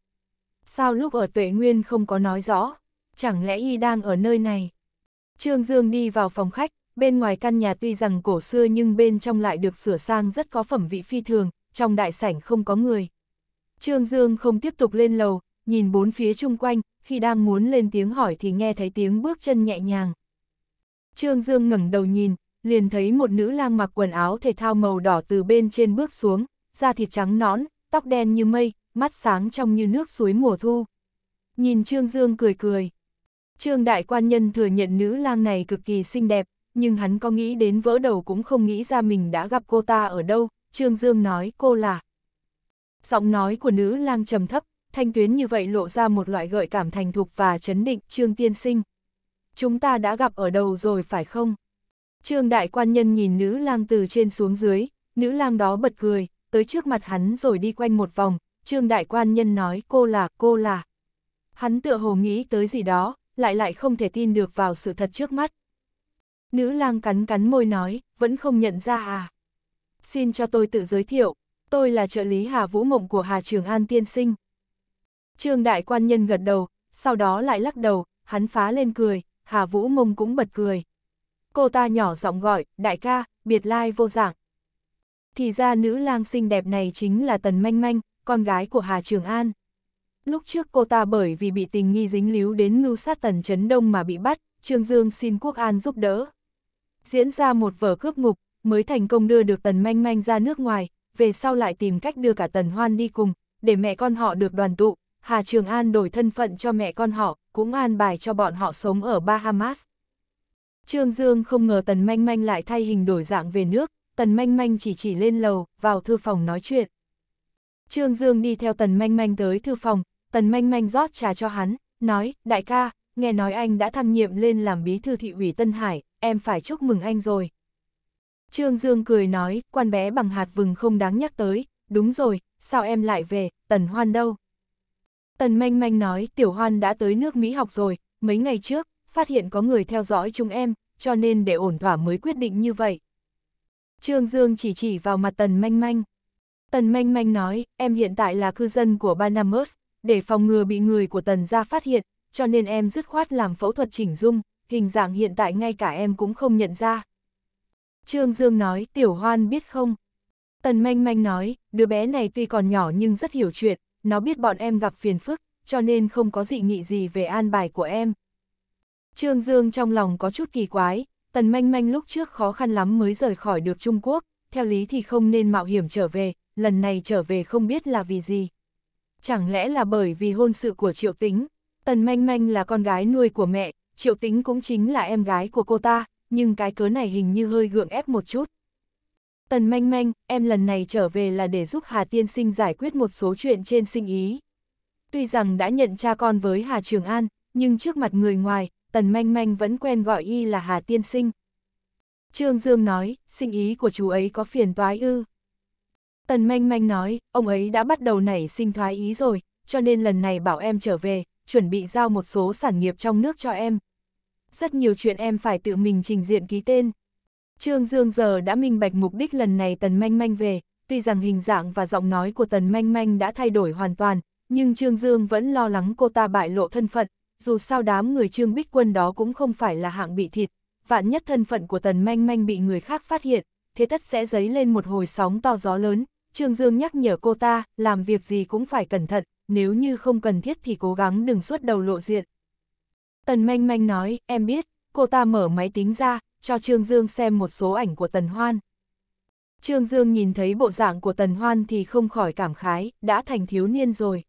[SPEAKER 1] Sao lúc ở tuệ nguyên không có nói rõ? Chẳng lẽ y đang ở nơi này? Trương Dương đi vào phòng khách, bên ngoài căn nhà tuy rằng cổ xưa nhưng bên trong lại được sửa sang rất có phẩm vị phi thường, trong đại sảnh không có người, Trương Dương không tiếp tục lên lầu, nhìn bốn phía chung quanh, khi đang muốn lên tiếng hỏi thì nghe thấy tiếng bước chân nhẹ nhàng. Trương Dương ngẩng đầu nhìn, liền thấy một nữ lang mặc quần áo thể thao màu đỏ từ bên trên bước xuống, da thịt trắng nõn, tóc đen như mây, mắt sáng trong như nước suối mùa thu. Nhìn Trương Dương cười cười. Trương đại quan nhân thừa nhận nữ lang này cực kỳ xinh đẹp, nhưng hắn có nghĩ đến vỡ đầu cũng không nghĩ ra mình đã gặp cô ta ở đâu. Trương Dương nói cô là Giọng nói của nữ lang trầm thấp, thanh tuyến như vậy lộ ra một loại gợi cảm thành thục và chấn định Trương Tiên Sinh. Chúng ta đã gặp ở đầu rồi phải không? Trương đại quan nhân nhìn nữ lang từ trên xuống dưới, nữ lang đó bật cười, tới trước mặt hắn rồi đi quanh một vòng, Trương đại quan nhân nói cô là, cô là. Hắn tựa hồ nghĩ tới gì đó, lại lại không thể tin được vào sự thật trước mắt. Nữ lang cắn cắn môi nói, vẫn không nhận ra à. Xin cho tôi tự giới thiệu, tôi là trợ lý Hà Vũ Mộng của Hà Trường An tiên sinh. Trương đại quan nhân gật đầu, sau đó lại lắc đầu, hắn phá lên cười, Hà Vũ Mộng cũng bật cười. Cô ta nhỏ giọng gọi, đại ca, biệt lai vô dạng. Thì ra nữ lang xinh đẹp này chính là Tần Manh Manh, con gái của Hà Trường An. Lúc trước cô ta bởi vì bị tình nghi dính líu đến Ngưu sát Tần Trấn Đông mà bị bắt, Trương Dương xin Quốc An giúp đỡ. Diễn ra một vở cướp ngục, mới thành công đưa được Tần Manh Manh ra nước ngoài, về sau lại tìm cách đưa cả Tần Hoan đi cùng, để mẹ con họ được đoàn tụ. Hà Trường An đổi thân phận cho mẹ con họ, cũng an bài cho bọn họ sống ở Bahamas. Trương Dương không ngờ Tần Manh Manh lại thay hình đổi dạng về nước, Tần Manh Manh chỉ chỉ lên lầu, vào thư phòng nói chuyện. Trương Dương đi theo Tần Manh Manh tới thư phòng, Tần Manh Manh rót trà cho hắn, nói, đại ca, nghe nói anh đã thăng nhiệm lên làm bí thư thị ủy Tân Hải, em phải chúc mừng anh rồi. Trương Dương cười nói, quan bé bằng hạt vừng không đáng nhắc tới, đúng rồi, sao em lại về, Tần Hoan đâu? Tần Manh Manh nói, Tiểu Hoan đã tới nước Mỹ học rồi, mấy ngày trước, phát hiện có người theo dõi chúng em, cho nên để ổn thỏa mới quyết định như vậy. Trương Dương chỉ chỉ vào mặt Tần Manh Manh. Tần Manh Manh nói, em hiện tại là cư dân của Banamus, để phòng ngừa bị người của Tần ra phát hiện, cho nên em dứt khoát làm phẫu thuật chỉnh dung, hình dạng hiện tại ngay cả em cũng không nhận ra. Trương Dương nói, tiểu hoan biết không? Tần manh manh nói, đứa bé này tuy còn nhỏ nhưng rất hiểu chuyện, nó biết bọn em gặp phiền phức, cho nên không có dị nghị gì về an bài của em. Trương Dương trong lòng có chút kỳ quái, tần manh manh lúc trước khó khăn lắm mới rời khỏi được Trung Quốc, theo lý thì không nên mạo hiểm trở về, lần này trở về không biết là vì gì. Chẳng lẽ là bởi vì hôn sự của Triệu Tính, tần manh manh là con gái nuôi của mẹ, Triệu Tính cũng chính là em gái của cô ta nhưng cái cớ này hình như hơi gượng ép một chút. Tần manh manh, em lần này trở về là để giúp Hà Tiên Sinh giải quyết một số chuyện trên sinh ý. Tuy rằng đã nhận cha con với Hà Trường An, nhưng trước mặt người ngoài, Tần manh manh vẫn quen gọi y là Hà Tiên Sinh. Trương Dương nói, sinh ý của chú ấy có phiền toái ư. Tần manh manh nói, ông ấy đã bắt đầu nảy sinh thoái ý rồi, cho nên lần này bảo em trở về, chuẩn bị giao một số sản nghiệp trong nước cho em, rất nhiều chuyện em phải tự mình trình diện ký tên. Trương Dương giờ đã minh bạch mục đích lần này Tần Manh Manh về, tuy rằng hình dạng và giọng nói của Tần Manh Manh đã thay đổi hoàn toàn, nhưng Trương Dương vẫn lo lắng cô ta bại lộ thân phận, dù sao đám người Trương Bích Quân đó cũng không phải là hạng bị thịt, vạn nhất thân phận của Tần Manh Manh bị người khác phát hiện, thế tất sẽ dấy lên một hồi sóng to gió lớn. Trương Dương nhắc nhở cô ta, làm việc gì cũng phải cẩn thận, nếu như không cần thiết thì cố gắng đừng suốt đầu lộ diện, Tần manh manh nói, em biết, cô ta mở máy tính ra, cho Trương Dương xem một số ảnh của Tần Hoan. Trương Dương nhìn thấy bộ dạng của Tần Hoan thì không khỏi cảm khái, đã thành thiếu niên rồi.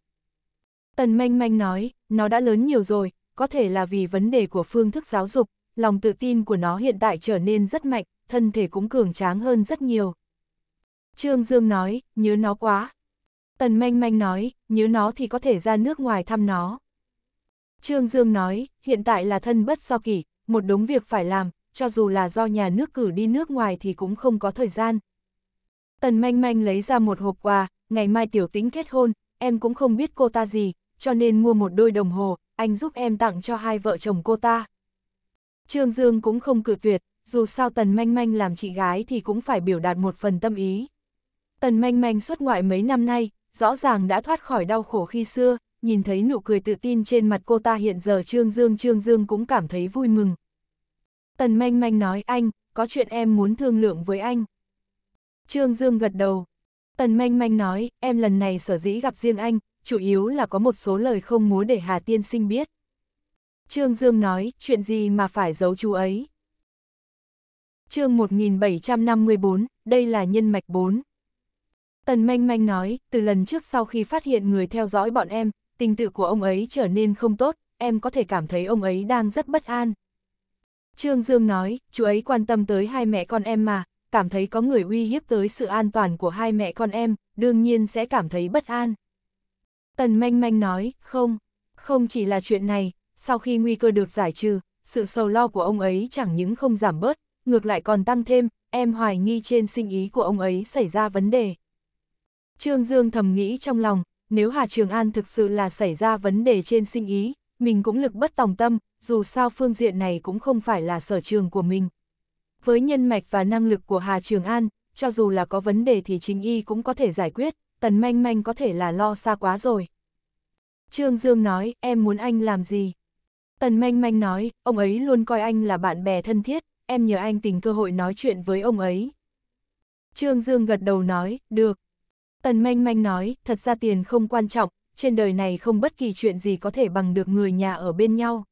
[SPEAKER 1] Tần manh manh nói, nó đã lớn nhiều rồi, có thể là vì vấn đề của phương thức giáo dục, lòng tự tin của nó hiện tại trở nên rất mạnh, thân thể cũng cường tráng hơn rất nhiều. Trương Dương nói, nhớ nó quá. Tần manh manh nói, nhớ nó thì có thể ra nước ngoài thăm nó. Trương Dương nói, hiện tại là thân bất do kỷ, một đống việc phải làm, cho dù là do nhà nước cử đi nước ngoài thì cũng không có thời gian. Tần manh manh lấy ra một hộp quà, ngày mai tiểu tính kết hôn, em cũng không biết cô ta gì, cho nên mua một đôi đồng hồ, anh giúp em tặng cho hai vợ chồng cô ta. Trương Dương cũng không cự tuyệt, dù sao Tần Manh Manh làm chị gái thì cũng phải biểu đạt một phần tâm ý. Tần Manh Manh xuất ngoại mấy năm nay, rõ ràng đã thoát khỏi đau khổ khi xưa, nhìn thấy nụ cười tự tin trên mặt cô ta hiện giờ Trương Dương Trương Dương cũng cảm thấy vui mừng. Tần manh manh nói anh, có chuyện em muốn thương lượng với anh. Trương Dương gật đầu. Tần manh manh nói, em lần này sở dĩ gặp riêng anh, chủ yếu là có một số lời không muốn để Hà Tiên Sinh biết. Trương Dương nói, chuyện gì mà phải giấu chú ấy. chương 1754, đây là nhân mạch 4. Tần manh manh nói, từ lần trước sau khi phát hiện người theo dõi bọn em, tình tự của ông ấy trở nên không tốt, em có thể cảm thấy ông ấy đang rất bất an. Trương Dương nói, chú ấy quan tâm tới hai mẹ con em mà, cảm thấy có người uy hiếp tới sự an toàn của hai mẹ con em, đương nhiên sẽ cảm thấy bất an. Tần manh manh nói, không, không chỉ là chuyện này, sau khi nguy cơ được giải trừ, sự sầu lo của ông ấy chẳng những không giảm bớt, ngược lại còn tăng thêm, em hoài nghi trên sinh ý của ông ấy xảy ra vấn đề. Trương Dương thầm nghĩ trong lòng, nếu Hà Trường An thực sự là xảy ra vấn đề trên sinh ý, mình cũng lực bất tòng tâm, dù sao phương diện này cũng không phải là sở trường của mình. Với nhân mạch và năng lực của Hà Trường An, cho dù là có vấn đề thì chính y cũng có thể giải quyết, tần manh manh có thể là lo xa quá rồi. Trương Dương nói, em muốn anh làm gì? Tần manh manh nói, ông ấy luôn coi anh là bạn bè thân thiết, em nhờ anh tìm cơ hội nói chuyện với ông ấy. Trương Dương gật đầu nói, được, Tần Manh Manh nói, thật ra tiền không quan trọng, trên đời này không bất kỳ chuyện gì có thể bằng được người nhà ở bên nhau.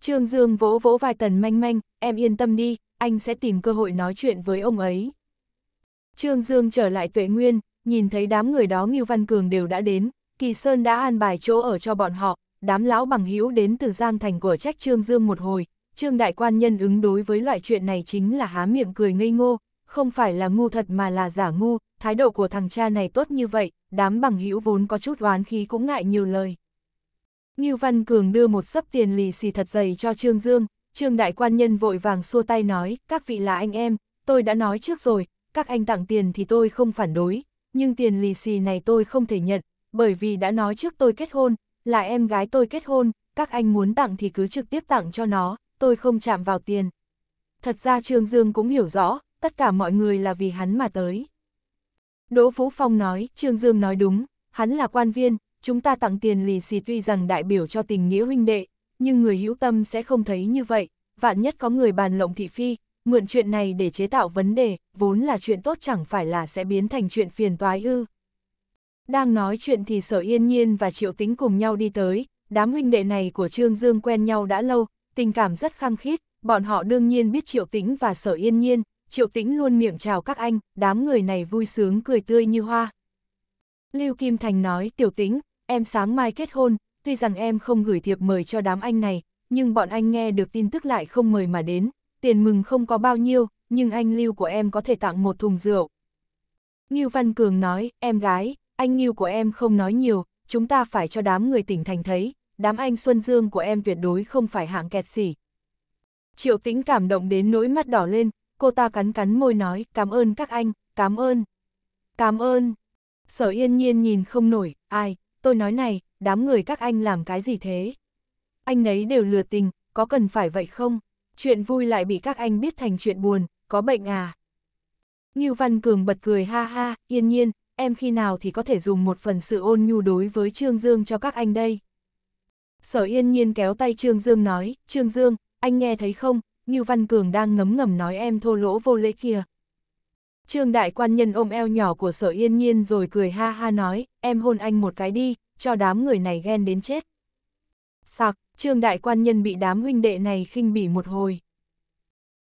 [SPEAKER 1] Trương Dương vỗ vỗ vai Tần Manh Manh, em yên tâm đi, anh sẽ tìm cơ hội nói chuyện với ông ấy. Trương Dương trở lại tuệ nguyên, nhìn thấy đám người đó Ngưu Văn Cường đều đã đến, Kỳ Sơn đã an bài chỗ ở cho bọn họ, đám lão bằng hữu đến từ Giang Thành của trách Trương Dương một hồi, Trương Đại Quan Nhân ứng đối với loại chuyện này chính là há miệng cười ngây ngô, không phải là ngu thật mà là giả ngu, thái độ của thằng cha này tốt như vậy, đám bằng hữu vốn có chút oán khí cũng ngại nhiều lời. Như Văn Cường đưa một sấp tiền lì xì thật dày cho Trương Dương, Trương Đại Quan Nhân vội vàng xua tay nói, các vị là anh em, tôi đã nói trước rồi, các anh tặng tiền thì tôi không phản đối, nhưng tiền lì xì này tôi không thể nhận, bởi vì đã nói trước tôi kết hôn, là em gái tôi kết hôn, các anh muốn tặng thì cứ trực tiếp tặng cho nó, tôi không chạm vào tiền. Thật ra Trương Dương cũng hiểu rõ, tất cả mọi người là vì hắn mà tới. Đỗ Phú Phong nói, Trương Dương nói đúng, hắn là quan viên, chúng ta tặng tiền lì xì tuy rằng đại biểu cho tình nghĩa huynh đệ, nhưng người hữu tâm sẽ không thấy như vậy, vạn nhất có người bàn lộng thị phi, mượn chuyện này để chế tạo vấn đề, vốn là chuyện tốt chẳng phải là sẽ biến thành chuyện phiền toái ư. Đang nói chuyện thì Sở Yên Nhiên và Triệu Tính cùng nhau đi tới, đám huynh đệ này của Trương Dương quen nhau đã lâu, tình cảm rất khăng khít, bọn họ đương nhiên biết Triệu Tính và Sở Yên Nhiên, Triệu Tĩnh luôn miệng chào các anh, đám người này vui sướng cười tươi như hoa. Lưu Kim Thành nói, Tiểu Tĩnh, em sáng mai kết hôn, tuy rằng em không gửi thiệp mời cho đám anh này, nhưng bọn anh nghe được tin tức lại không mời mà đến, tiền mừng không có bao nhiêu, nhưng anh Lưu của em có thể tặng một thùng rượu. Ngưu Văn Cường nói, em gái, anh Ngưu của em không nói nhiều, chúng ta phải cho đám người tỉnh thành thấy, đám anh Xuân Dương của em tuyệt đối không phải hạng kẹt xỉ. Triệu Tĩnh cảm động đến nỗi mắt đỏ lên, cô ta cắn cắn môi nói, cảm ơn các anh, cảm ơn, cảm ơn. Sở yên nhiên nhìn không nổi, ai, tôi nói này, đám người các anh làm cái gì thế? Anh ấy đều lừa tình, có cần phải vậy không? Chuyện vui lại bị các anh biết thành chuyện buồn, có bệnh à? như Văn Cường bật cười ha ha, yên nhiên, em khi nào thì có thể dùng một phần sự ôn nhu đối với Trương Dương cho các anh đây? Sở yên nhiên kéo tay Trương Dương nói, Trương Dương, anh nghe thấy không, như Văn Cường đang ngấm ngầm nói em thô lỗ vô lễ kia. Trương đại quan nhân ôm eo nhỏ của sở yên nhiên rồi cười ha ha nói, em hôn anh một cái đi, cho đám người này ghen đến chết. Sạc, trương đại quan nhân bị đám huynh đệ này khinh bỉ một hồi.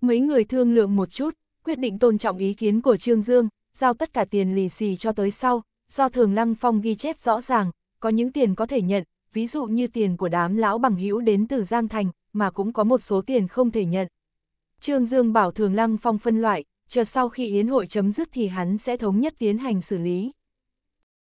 [SPEAKER 1] Mấy người thương lượng một chút, quyết định tôn trọng ý kiến của Trương Dương, giao tất cả tiền lì xì cho tới sau, do thường lăng phong ghi chép rõ ràng, có những tiền có thể nhận, ví dụ như tiền của đám lão bằng hữu đến từ Giang Thành, mà cũng có một số tiền không thể nhận. Trương Dương bảo Thường Lăng Phong phân loại, chờ sau khi yến hội chấm dứt thì hắn sẽ thống nhất tiến hành xử lý.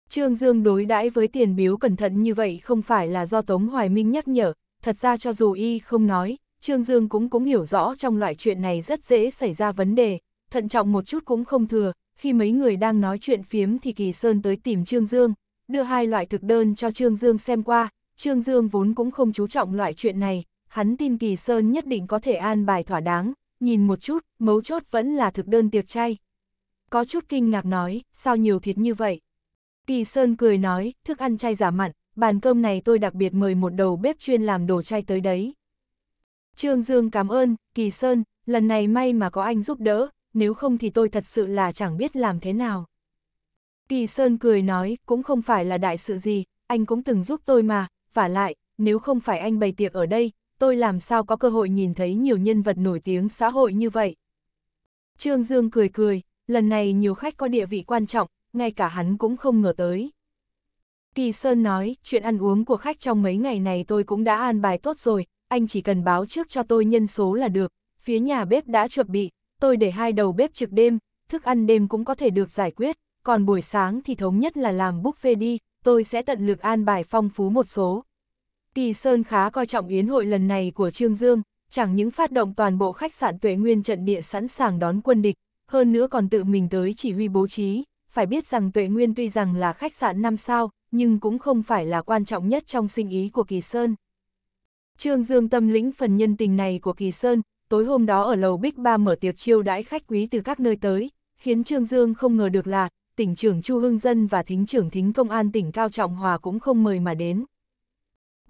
[SPEAKER 1] Trương Dương đối đãi với tiền biếu cẩn thận như vậy không phải là do Tống Hoài Minh nhắc nhở, thật ra cho dù y không nói, Trương Dương cũng cũng hiểu rõ trong loại chuyện này rất dễ xảy ra vấn đề, thận trọng một chút cũng không thừa, khi mấy người đang nói chuyện phiếm thì Kỳ Sơn tới tìm Trương Dương, đưa hai loại thực đơn cho Trương Dương xem qua, Trương Dương vốn cũng không chú trọng loại chuyện này, hắn tin Kỳ Sơn nhất định có thể an bài thỏa đáng, nhìn một chút, mấu chốt vẫn là thực đơn tiệc chay. Có chút kinh ngạc nói, sao nhiều thịt như vậy? Kỳ Sơn cười nói, thức ăn chay giả mặn, bàn cơm này tôi đặc biệt mời một đầu bếp chuyên làm đồ chay tới đấy. Trương Dương cảm ơn, Kỳ Sơn, lần này may mà có anh giúp đỡ, nếu không thì tôi thật sự là chẳng biết làm thế nào. Kỳ Sơn cười nói, cũng không phải là đại sự gì, anh cũng từng giúp tôi mà, và lại, nếu không phải anh bày tiệc ở đây, tôi làm sao có cơ hội nhìn thấy nhiều nhân vật nổi tiếng xã hội như vậy. Trương Dương cười cười, lần này nhiều khách có địa vị quan trọng, ngay cả hắn cũng không ngờ tới. Kỳ Sơn nói, chuyện ăn uống của khách trong mấy ngày này tôi cũng đã an bài tốt rồi, anh chỉ cần báo trước cho tôi nhân số là được, phía nhà bếp đã chuẩn bị, tôi để hai đầu bếp trực đêm, thức ăn đêm cũng có thể được giải quyết, còn buổi sáng thì thống nhất là làm buffet đi, tôi sẽ tận lực an bài phong phú một số, Kỳ Sơn khá coi trọng yến hội lần này của Trương Dương, chẳng những phát động toàn bộ khách sạn tuệ nguyên trận địa sẵn sàng đón quân địch, hơn nữa còn tự mình tới chỉ huy bố trí. Phải biết rằng tuệ nguyên tuy rằng là khách sạn 5 sao, nhưng cũng không phải là quan trọng nhất trong sinh ý của Kỳ Sơn. Trương Dương tâm lĩnh phần nhân tình này của Kỳ Sơn, tối hôm đó ở lầu Bích Ba mở tiệc chiêu đãi khách quý từ các nơi tới, khiến Trương Dương không ngờ được là, tỉnh trưởng Chu Hưng Dân và thính trưởng thính công an tỉnh Cao Trọng Hòa cũng không mời mà đến.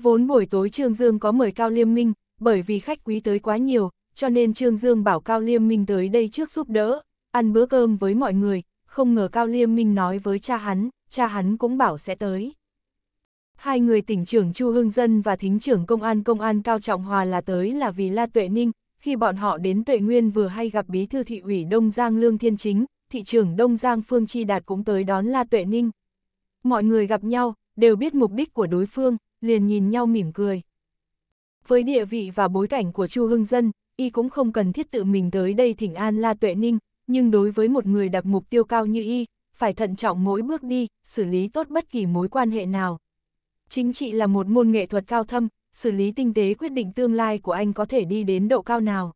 [SPEAKER 1] Vốn buổi tối Trương Dương có mời Cao Liêm Minh, bởi vì khách quý tới quá nhiều, cho nên Trương Dương bảo Cao Liêm Minh tới đây trước giúp đỡ, ăn bữa cơm với mọi người, không ngờ Cao Liêm Minh nói với cha hắn, cha hắn cũng bảo sẽ tới. Hai người tỉnh trưởng Chu Hưng Dân và thính trưởng công an công an Cao Trọng Hòa là tới là vì La Tuệ Ninh, khi bọn họ đến Tuệ Nguyên vừa hay gặp bí thư thị ủy Đông Giang Lương Thiên Chính, thị trưởng Đông Giang Phương Chi Đạt cũng tới đón La Tuệ Ninh. Mọi người gặp nhau, đều biết mục đích của đối phương, liền nhìn nhau mỉm cười. Với địa vị và bối cảnh của Chu Hưng Dân, y cũng không cần thiết tự mình tới đây thỉnh an La Tuệ Ninh, nhưng đối với một người đặt mục tiêu cao như y, phải thận trọng mỗi bước đi, xử lý tốt bất kỳ mối quan hệ nào. Chính trị là một môn nghệ thuật cao thâm, xử lý tinh tế quyết định tương lai của anh có thể đi đến độ cao nào.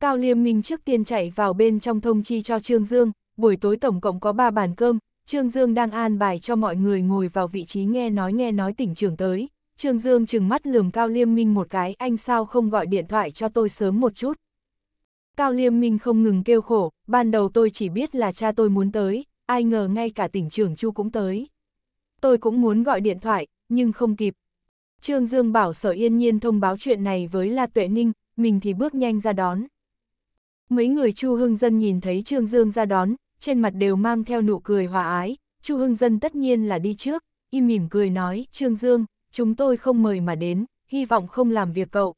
[SPEAKER 1] Cao Liêm Minh trước tiên chạy vào bên trong thông chi cho Trương Dương, buổi tối tổng cộng có 3 bàn cơm, Trương Dương đang an bài cho mọi người ngồi vào vị trí nghe nói nghe nói tỉnh trưởng tới. Trương Dương chừng mắt lườm Cao Liêm Minh một cái, anh sao không gọi điện thoại cho tôi sớm một chút. Cao Liêm Minh không ngừng kêu khổ, ban đầu tôi chỉ biết là cha tôi muốn tới, ai ngờ ngay cả tỉnh trưởng Chu cũng tới. Tôi cũng muốn gọi điện thoại, nhưng không kịp. Trương Dương bảo sở yên nhiên thông báo chuyện này với La Tuệ Ninh, mình thì bước nhanh ra đón. Mấy người Chu Hưng Dân nhìn thấy Trương Dương ra đón, trên mặt đều mang theo nụ cười hòa ái, Chu Hưng Dân tất nhiên là đi trước, im mỉm cười nói, Trương Dương, chúng tôi không mời mà đến, hy vọng không làm việc cậu.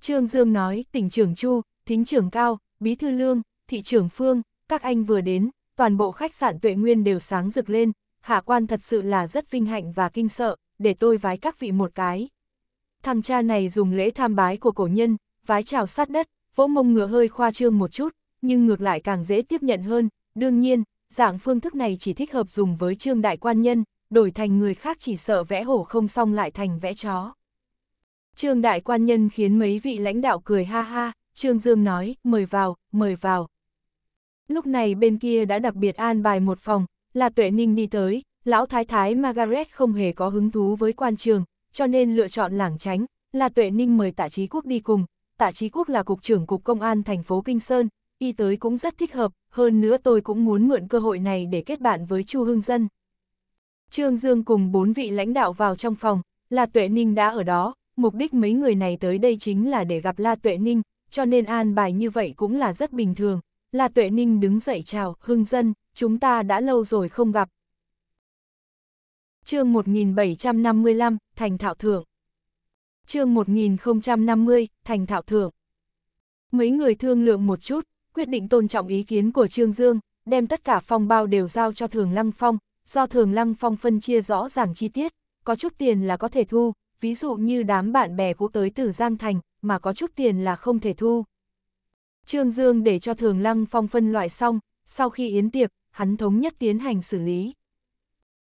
[SPEAKER 1] Trương Dương nói, tỉnh trưởng Chu, thính trưởng Cao, bí thư Lương, thị trưởng Phương, các anh vừa đến, toàn bộ khách sạn Tuệ Nguyên đều sáng rực lên, hạ quan thật sự là rất vinh hạnh và kinh sợ, để tôi vái các vị một cái. Thằng cha này dùng lễ tham bái của cổ nhân, vái chào sát đất, vỗ mông ngựa hơi khoa trương một chút, nhưng ngược lại càng dễ tiếp nhận hơn, đương nhiên, dạng phương thức này chỉ thích hợp dùng với trương đại quan nhân, đổi thành người khác chỉ sợ vẽ hổ không xong lại thành vẽ chó. Trương đại quan nhân khiến mấy vị lãnh đạo cười ha ha, Trương Dương nói, mời vào, mời vào. Lúc này bên kia đã đặc biệt an bài một phòng, là tuệ ninh đi tới, lão thái thái Margaret không hề có hứng thú với quan trường, cho nên lựa chọn lảng tránh, là tuệ ninh mời tạ trí quốc đi cùng, tạ trí quốc là cục trưởng cục công an thành phố Kinh Sơn, đi tới cũng rất thích hợp, hơn nữa tôi cũng muốn mượn cơ hội này để kết bạn với Chu Hưng Dân. Trương Dương cùng bốn vị lãnh đạo vào trong phòng, La Tuệ Ninh đã ở đó, mục đích mấy người này tới đây chính là để gặp La Tuệ Ninh, cho nên an bài như vậy cũng là rất bình thường. La Tuệ Ninh đứng dậy chào, Hưng Dân, chúng ta đã lâu rồi không gặp. chương 1755, Thành Thảo Thượng chương 1050, Thành Thảo Thượng. Mấy người thương lượng một chút, quyết định tôn trọng ý kiến của Trương Dương, đem tất cả phong bao đều giao cho Thường Lăng Phong, do Thường Lăng Phong phân chia rõ ràng chi tiết, có chút tiền là có thể thu, ví dụ như đám bạn bè cũ tới từ Giang Thành, mà có chút tiền là không thể thu. Trương Dương để cho Thường Lăng Phong phân loại xong, sau khi yến tiệc, hắn thống nhất tiến hành xử lý.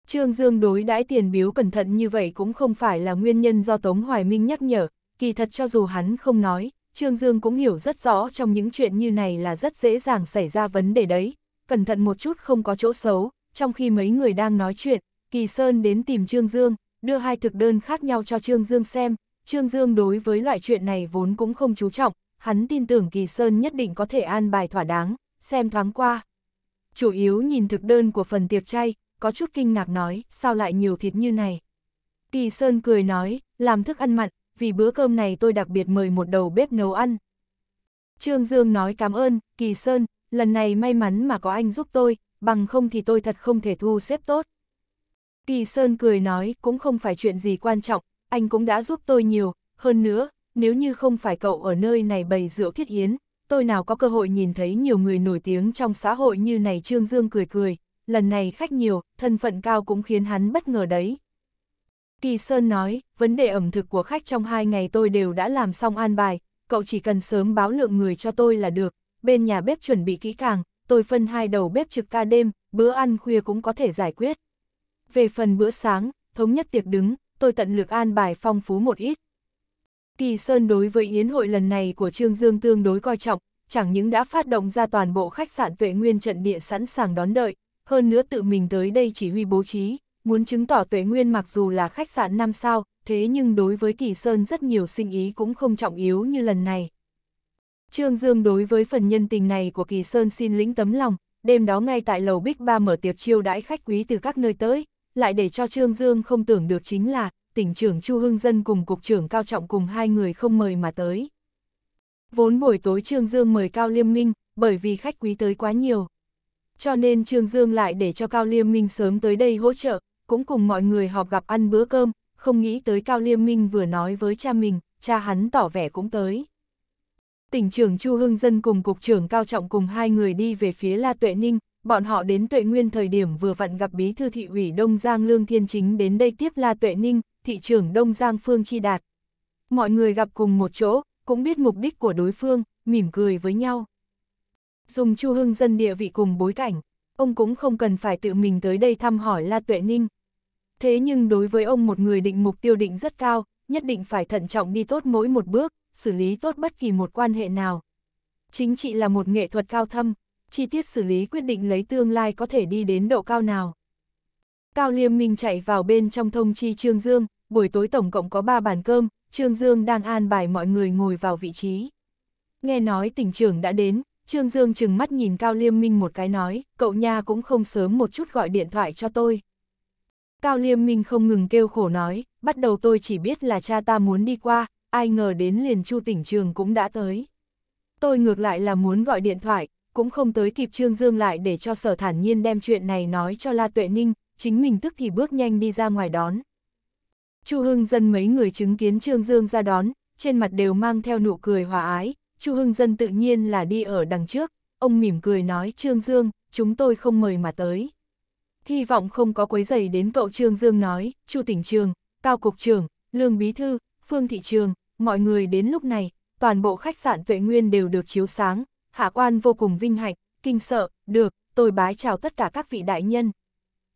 [SPEAKER 1] Trương Dương đối đãi tiền biếu cẩn thận như vậy cũng không phải là nguyên nhân do Tống Hoài Minh nhắc nhở, kỳ thật cho dù hắn không nói, Trương Dương cũng hiểu rất rõ trong những chuyện như này là rất dễ dàng xảy ra vấn đề đấy, cẩn thận một chút không có chỗ xấu, trong khi mấy người đang nói chuyện, Kỳ Sơn đến tìm Trương Dương, đưa hai thực đơn khác nhau cho Trương Dương xem, Trương Dương đối với loại chuyện này vốn cũng không chú trọng, hắn tin tưởng Kỳ Sơn nhất định có thể an bài thỏa đáng, xem thoáng qua. Chủ yếu nhìn thực đơn của phần tiệc chay, có chút kinh ngạc nói, sao lại nhiều thịt như này. Kỳ Sơn cười nói, làm thức ăn mặn, vì bữa cơm này tôi đặc biệt mời một đầu bếp nấu ăn. Trương Dương nói cảm ơn, Kỳ Sơn, lần này may mắn mà có anh giúp tôi, bằng không thì tôi thật không thể thu xếp tốt. Kỳ Sơn cười nói cũng không phải chuyện gì quan trọng, anh cũng đã giúp tôi nhiều, hơn nữa, nếu như không phải cậu ở nơi này bày rượu thiết yến tôi nào có cơ hội nhìn thấy nhiều người nổi tiếng trong xã hội như này Trương Dương cười cười, lần này khách nhiều, thân phận cao cũng khiến hắn bất ngờ đấy. Kỳ Sơn nói, vấn đề ẩm thực của khách trong hai ngày tôi đều đã làm xong an bài, cậu chỉ cần sớm báo lượng người cho tôi là được, bên nhà bếp chuẩn bị kỹ càng, tôi phân hai đầu bếp trực ca đêm, bữa ăn khuya cũng có thể giải quyết. Về phần bữa sáng, thống nhất tiệc đứng, tôi tận lực an bài phong phú một ít. Kỳ Sơn đối với yến hội lần này của Trương Dương tương đối coi trọng, chẳng những đã phát động ra toàn bộ khách sạn vệ nguyên trận địa sẵn sàng đón đợi, hơn nữa tự mình tới đây chỉ huy bố trí, muốn chứng tỏ tuệ nguyên mặc dù là khách sạn 5 sao, thế nhưng đối với Kỳ Sơn rất nhiều sinh ý cũng không trọng yếu như lần này. Trương Dương đối với phần nhân tình này của Kỳ Sơn xin lĩnh tấm lòng, đêm đó ngay tại lầu Bích Ba mở tiệc chiêu đãi khách quý từ các nơi tới, lại để cho Trương Dương không tưởng được chính là, tỉnh trưởng Chu Hưng Dân cùng cục trưởng Cao Trọng cùng hai người không mời mà tới. Vốn buổi tối Trương Dương mời Cao Liêm Minh, bởi vì khách quý tới quá nhiều. Cho nên Trương Dương lại để cho Cao Liêm Minh sớm tới đây hỗ trợ, cũng cùng mọi người họp gặp ăn bữa cơm, không nghĩ tới Cao Liêm Minh vừa nói với cha mình, cha hắn tỏ vẻ cũng tới. Tỉnh trưởng Chu Hưng Dân cùng Cục trưởng Cao Trọng cùng hai người đi về phía La Tuệ Ninh, bọn họ đến Tuệ Nguyên thời điểm vừa vặn gặp bí thư thị ủy Đông Giang Lương Thiên Chính đến đây tiếp La Tuệ Ninh, thị trưởng Đông Giang Phương Chi Đạt. Mọi người gặp cùng một chỗ, cũng biết mục đích của đối phương, mỉm cười với nhau. Dùng Chu Hưng Dân địa vị cùng bối cảnh, ông cũng không cần phải tự mình tới đây thăm hỏi La Tuệ Ninh. Thế nhưng đối với ông một người định mục tiêu định rất cao, nhất định phải thận trọng đi tốt mỗi một bước, xử lý tốt bất kỳ một quan hệ nào. Chính trị là một nghệ thuật cao thâm, chi tiết xử lý quyết định lấy tương lai có thể đi đến độ cao nào. Cao Liêm Minh chạy vào bên trong thông chi Trương Dương, buổi tối tổng cộng có 3 bàn cơm, Trương Dương đang an bài mọi người ngồi vào vị trí. Nghe nói tỉnh trưởng đã đến, Trương Dương chừng mắt nhìn Cao Liêm Minh một cái nói, cậu nha cũng không sớm một chút gọi điện thoại cho tôi. Cao Liêm Minh không ngừng kêu khổ nói, bắt đầu tôi chỉ biết là cha ta muốn đi qua, ai ngờ đến liền chu tỉnh trường cũng đã tới. Tôi ngược lại là muốn gọi điện thoại, cũng không tới kịp Trương Dương lại để cho sở thản nhiên đem chuyện này nói cho La Tuệ Ninh, chính mình tức thì bước nhanh đi ra ngoài đón. Chu Hưng dân mấy người chứng kiến Trương Dương ra đón, trên mặt đều mang theo nụ cười hòa ái, Chu Hưng Dân tự nhiên là đi ở đằng trước, ông mỉm cười nói Trương Dương, chúng tôi không mời mà tới. Hy vọng không có quấy giày đến cậu Trương Dương nói, Chu tỉnh trường, Cao Cục trường Lương Bí Thư, Phương Thị Trường, mọi người đến lúc này, toàn bộ khách sạn Tuệ Nguyên đều được chiếu sáng, hạ quan vô cùng vinh hạnh, kinh sợ, được, tôi bái chào tất cả các vị đại nhân.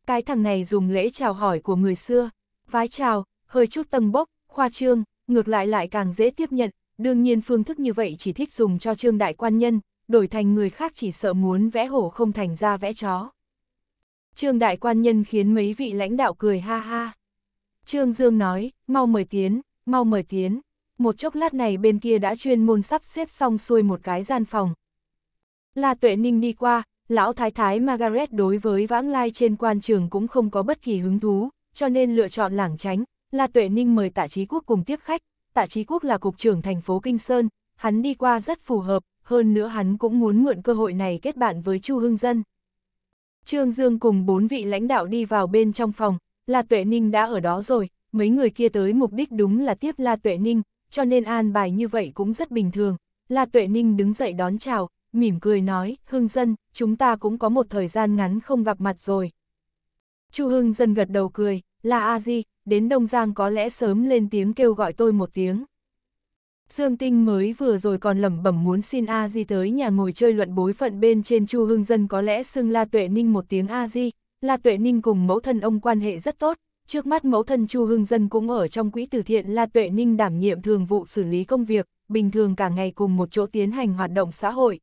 [SPEAKER 1] Cái thằng này dùng lễ chào hỏi của người xưa, vái chào, hơi chút tầng bốc, khoa trương, ngược lại lại càng dễ tiếp nhận, Đương nhiên phương thức như vậy chỉ thích dùng cho trương đại quan nhân, đổi thành người khác chỉ sợ muốn vẽ hổ không thành ra vẽ chó. Trương đại quan nhân khiến mấy vị lãnh đạo cười ha ha. Trương Dương nói, mau mời tiến, mau mời tiến. Một chốc lát này bên kia đã chuyên môn sắp xếp xong xuôi một cái gian phòng. La Tuệ Ninh đi qua, lão thái thái Margaret đối với vãng lai trên quan trường cũng không có bất kỳ hứng thú, cho nên lựa chọn lảng tránh. La Tuệ Ninh mời tạ trí quốc cùng tiếp khách, Tạ Chí Quốc là cục trưởng thành phố Kinh Sơn, hắn đi qua rất phù hợp, hơn nữa hắn cũng muốn mượn cơ hội này kết bạn với Chu Hưng Dân. Trương Dương cùng bốn vị lãnh đạo đi vào bên trong phòng, La Tuệ Ninh đã ở đó rồi, mấy người kia tới mục đích đúng là tiếp La Tuệ Ninh, cho nên an bài như vậy cũng rất bình thường. La Tuệ Ninh đứng dậy đón chào, mỉm cười nói, Hưng Dân, chúng ta cũng có một thời gian ngắn không gặp mặt rồi. Chu Hưng Dân gật đầu cười, là A Di, đến Đông Giang có lẽ sớm lên tiếng kêu gọi tôi một tiếng. Dương Tinh mới vừa rồi còn lẩm bẩm muốn xin A Di tới nhà ngồi chơi luận bối phận bên trên Chu Hưng Dân có lẽ xưng La Tuệ Ninh một tiếng A Di, La Tuệ Ninh cùng mẫu thân ông quan hệ rất tốt, trước mắt mẫu thân Chu Hưng Dân cũng ở trong quỹ từ thiện La Tuệ Ninh đảm nhiệm thường vụ xử lý công việc, bình thường cả ngày cùng một chỗ tiến hành hoạt động xã hội.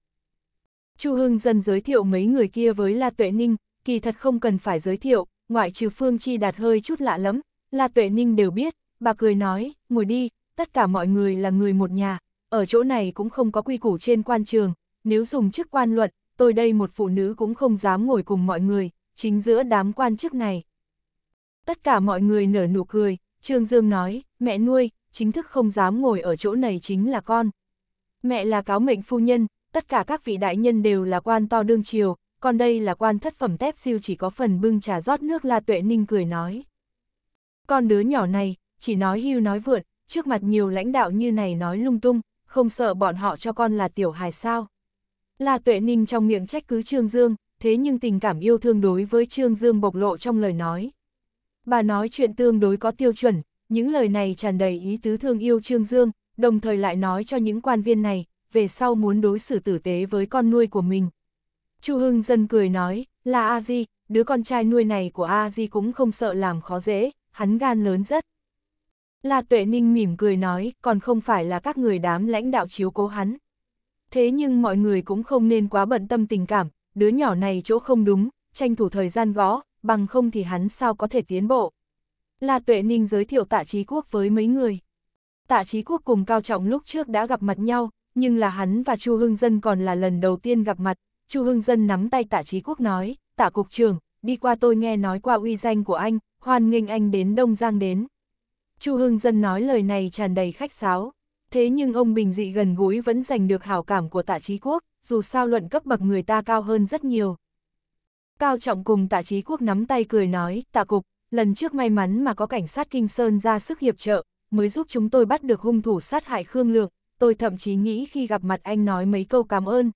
[SPEAKER 1] Chu Hưng Dân giới thiệu mấy người kia với La Tuệ Ninh, kỳ thật không cần phải giới thiệu, ngoại trừ Phương Chi đạt hơi chút lạ lắm, La Tuệ Ninh đều biết, bà cười nói, ngồi đi, tất cả mọi người là người một nhà, ở chỗ này cũng không có quy củ trên quan trường, nếu dùng chức quan luận, tôi đây một phụ nữ cũng không dám ngồi cùng mọi người, chính giữa đám quan chức này. Tất cả mọi người nở nụ cười, Trương Dương nói, mẹ nuôi, chính thức không dám ngồi ở chỗ này chính là con. Mẹ là cáo mệnh phu nhân, tất cả các vị đại nhân đều là quan to đương triều, còn đây là quan thất phẩm tép siêu chỉ có phần bưng trà rót nước La Tuệ Ninh cười nói. Con đứa nhỏ này, chỉ nói hưu nói vượn, trước mặt nhiều lãnh đạo như này nói lung tung, không sợ bọn họ cho con là tiểu hài sao. La Tuệ Ninh trong miệng trách cứ Trương Dương, thế nhưng tình cảm yêu thương đối với Trương Dương bộc lộ trong lời nói. Bà nói chuyện tương đối có tiêu chuẩn, những lời này tràn đầy ý tứ thương yêu Trương Dương, đồng thời lại nói cho những quan viên này, về sau muốn đối xử tử tế với con nuôi của mình. Chu Hưng dân cười nói, là A Di, đứa con trai nuôi này của A Di cũng không sợ làm khó dễ, hắn gan lớn rất. La Tuệ Ninh mỉm cười nói, còn không phải là các người đám lãnh đạo chiếu cố hắn. Thế nhưng mọi người cũng không nên quá bận tâm tình cảm, đứa nhỏ này chỗ không đúng, tranh thủ thời gian gõ, bằng không thì hắn sao có thể tiến bộ. La Tuệ Ninh giới thiệu tạ trí quốc với mấy người. Tạ trí quốc cùng Cao Trọng lúc trước đã gặp mặt nhau, nhưng là hắn và Chu Hưng Dân còn là lần đầu tiên gặp mặt. Chu Hưng Dân nắm tay tạ trí quốc nói, tạ cục trưởng, đi qua tôi nghe nói qua uy danh của anh, hoan nghênh anh đến Đông Giang đến. Chu Hưng Dân nói lời này tràn đầy khách sáo, thế nhưng ông bình dị gần gũi vẫn giành được hảo cảm của tạ trí quốc, dù sao luận cấp bậc người ta cao hơn rất nhiều. Cao Trọng cùng tạ trí quốc nắm tay cười nói, tạ cục, lần trước may mắn mà có cảnh sát Kinh Sơn ra sức hiệp trợ, mới giúp chúng tôi bắt được hung thủ sát hại Khương Lượng, tôi thậm chí nghĩ khi gặp mặt anh nói mấy câu cảm ơn.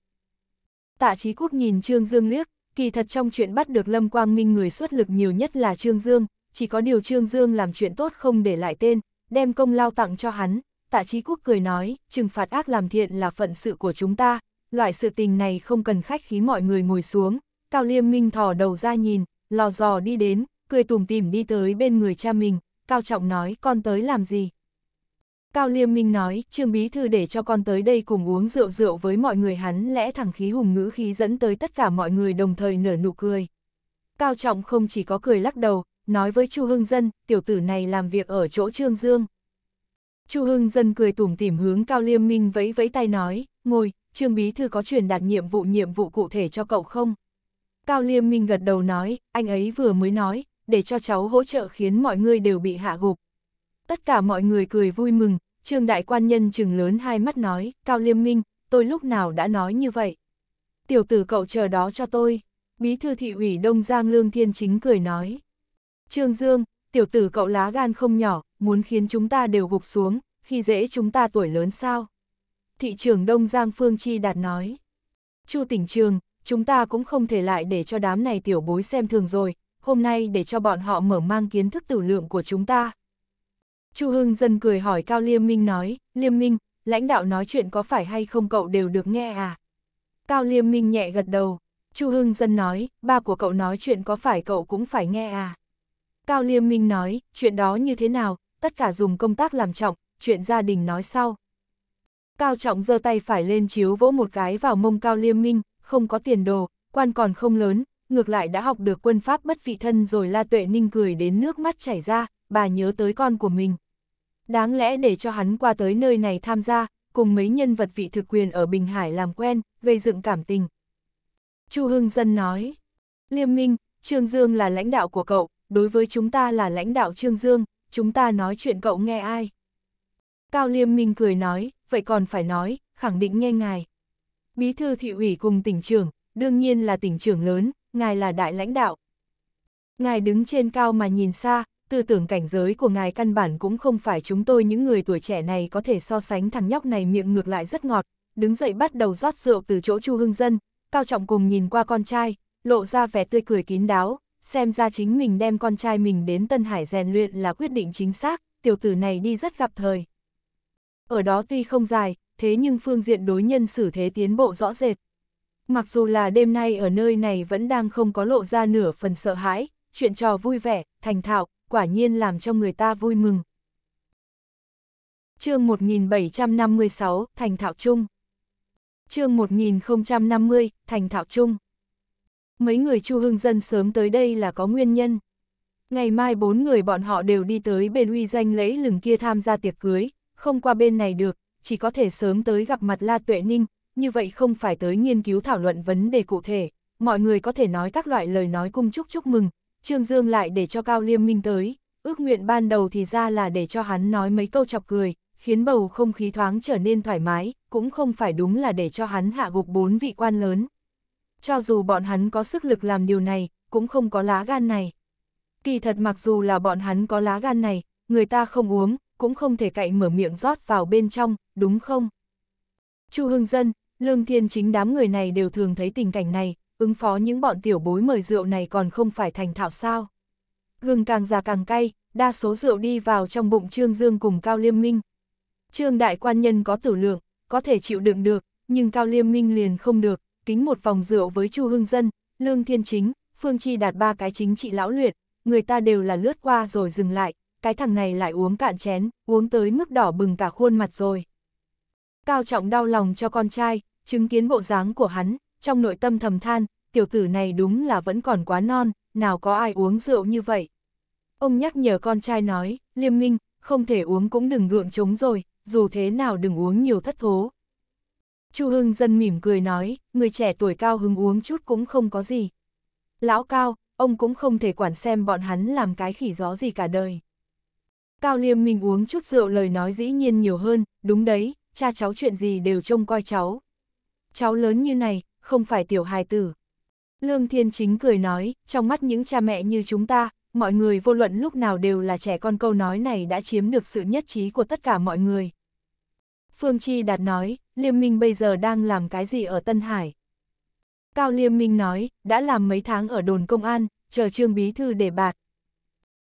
[SPEAKER 1] Tạ trí quốc nhìn Trương Dương liếc, kỳ thật trong chuyện bắt được Lâm Quang Minh người xuất lực nhiều nhất là Trương Dương, chỉ có điều Trương Dương làm chuyện tốt không để lại tên, đem công lao tặng cho hắn. Tạ Chí Quốc cười nói, trừng phạt ác làm thiện là phận sự của chúng ta, loại sự tình này không cần khách khí mọi người ngồi xuống. Cao Liêm Minh thò đầu ra nhìn, lò dò đi đến, cười tủm tìm đi tới bên người cha mình, Cao Trọng nói con tới làm gì? Cao Liêm Minh nói, Trương Bí Thư để cho con tới đây cùng uống rượu rượu với mọi người hắn lẽ thẳng khí hùng ngữ khí dẫn tới tất cả mọi người đồng thời nở nụ cười. Cao Trọng không chỉ có cười lắc đầu, nói với Chu Hưng Dân, tiểu tử này làm việc ở chỗ Trương Dương. Chu Hưng Dân cười tủm tỉm hướng Cao Liêm Minh vẫy vẫy tay nói, ngồi, Trương Bí Thư có truyền đạt nhiệm vụ nhiệm vụ cụ thể cho cậu không? Cao Liêm Minh gật đầu nói, anh ấy vừa mới nói, để cho cháu hỗ trợ khiến mọi người đều bị hạ gục. Tất cả mọi người cười vui mừng, Trương Đại Quan Nhân chừng lớn hai mắt nói, Cao Liêm Minh, tôi lúc nào đã nói như vậy? Tiểu tử cậu chờ đó cho tôi. Bí thư thị ủy Đông Giang Lương Thiên Chính cười nói. Trương Dương, tiểu tử cậu lá gan không nhỏ, muốn khiến chúng ta đều gục xuống, khi dễ chúng ta tuổi lớn sao? Thị trưởng Đông Giang Phương Chi Đạt nói. Chu tỉnh trường, chúng ta cũng không thể lại để cho đám này tiểu bối xem thường rồi, hôm nay để cho bọn họ mở mang kiến thức tử lượng của chúng ta. Chu Hưng dân cười hỏi Cao Liêm Minh nói, Liêm Minh, lãnh đạo nói chuyện có phải hay không cậu đều được nghe à? Cao Liêm Minh nhẹ gật đầu, Chu Hưng dân nói, ba của cậu nói chuyện có phải cậu cũng phải nghe à? Cao Liêm Minh nói, chuyện đó như thế nào, tất cả dùng công tác làm trọng, chuyện gia đình nói sau. Cao Trọng giơ tay phải lên chiếu vỗ một cái vào mông Cao Liêm Minh, không có tiền đồ, quan còn không lớn, ngược lại đã học được quân pháp bất vị thân rồi La Tuệ Ninh cười đến nước mắt chảy ra, bà nhớ tới con của mình. Đáng lẽ để cho hắn qua tới nơi này tham gia, cùng mấy nhân vật vị thực quyền ở Bình Hải làm quen, gây dựng cảm tình. Chu Hưng Dân nói, Liêm Minh, Trương Dương là lãnh đạo của cậu, đối với chúng ta là lãnh đạo Trương Dương, chúng ta nói chuyện cậu nghe ai. Cao Liêm Minh cười nói, vậy còn phải nói, khẳng định nghe ngài. Bí thư thị ủy cùng tỉnh trưởng, đương nhiên là tỉnh trưởng lớn, ngài là đại lãnh đạo. Ngài đứng trên cao mà nhìn xa, tư tưởng cảnh giới của ngài căn bản cũng không phải chúng tôi những người tuổi trẻ này có thể so sánh thằng nhóc này miệng ngược lại rất ngọt, đứng dậy bắt đầu rót rượu từ chỗ Chu Hưng Dân, Cao Trọng cùng nhìn qua con trai, lộ ra vẻ tươi cười kín đáo, xem ra chính mình đem con trai mình đến Tân Hải rèn luyện là quyết định chính xác, tiểu tử này đi rất gặp thời. Ở đó tuy không dài, thế nhưng phương diện đối nhân xử thế tiến bộ rõ rệt. Mặc dù là đêm nay ở nơi này vẫn đang không có lộ ra nửa phần sợ hãi, chuyện trò vui vẻ, thành thạo, quả nhiên làm cho người ta vui mừng. chương 1756, Thành Thạo Trung Chương 1050, Thành Thạo Trung mấy người Chu Hưng Dân sớm tới đây là có nguyên nhân. Ngày mai bốn người bọn họ đều đi tới bên uy danh lấy lừng kia tham gia tiệc cưới, không qua bên này được, chỉ có thể sớm tới gặp mặt La Tuệ Ninh, như vậy không phải tới nghiên cứu thảo luận vấn đề cụ thể, mọi người có thể nói các loại lời nói cung chúc chúc mừng, Trương Dương lại để cho Cao Liêm Minh tới, ước nguyện ban đầu thì ra là để cho hắn nói mấy câu chọc cười, khiến bầu không khí thoáng trở nên thoải mái, cũng không phải đúng là để cho hắn hạ gục bốn vị quan lớn cho dù bọn hắn có sức lực làm điều này, cũng không có lá gan này. Kỳ thật mặc dù là bọn hắn có lá gan này, người ta không uống, cũng không thể cậy mở miệng rót vào bên trong, đúng không? Chu Hưng Dân, Lương Thiên Chính đám người này đều thường thấy tình cảnh này, ứng phó những bọn tiểu bối mời rượu này còn không phải thành thạo sao. Gừng càng già càng cay, đa số rượu đi vào trong bụng Trương Dương cùng Cao Liêm Minh. Trương Đại Quan Nhân có tử lượng, có thể chịu đựng được, nhưng Cao Liêm Minh liền không được, kính một vòng rượu với Chu Hưng Dân, Lương Thiên Chính, Phương Chi đạt ba cái chính trị lão luyện, người ta đều là lướt qua rồi dừng lại, cái thằng này lại uống cạn chén, uống tới mức đỏ bừng cả khuôn mặt rồi. Cao Trọng đau lòng cho con trai, chứng kiến bộ dáng của hắn, trong nội tâm thầm than, tiểu tử này đúng là vẫn còn quá non, nào có ai uống rượu như vậy. Ông nhắc nhở con trai nói, liêm minh, không thể uống cũng đừng gượng chống rồi, dù thế nào đừng uống nhiều thất thố. Chu Hưng dân mỉm cười nói, người trẻ tuổi cao hứng uống chút cũng không có gì. Lão cao, ông cũng không thể quản xem bọn hắn làm cái khỉ gió gì cả đời. Cao Liêm mình uống chút rượu lời nói dĩ nhiên nhiều hơn, đúng đấy, cha cháu chuyện gì đều trông coi cháu. Cháu lớn như này, không phải tiểu hài tử. Lương Thiên Chính cười nói, trong mắt những cha mẹ như chúng ta, mọi người vô luận lúc nào đều là trẻ con câu nói này đã chiếm được sự nhất trí của tất cả mọi người, Phương Chi Đạt nói, Liêm Minh bây giờ đang làm cái gì ở Tân Hải? Cao Liêm Minh nói, đã làm mấy tháng ở đồn công an, chờ Trương Bí Thư để bạt.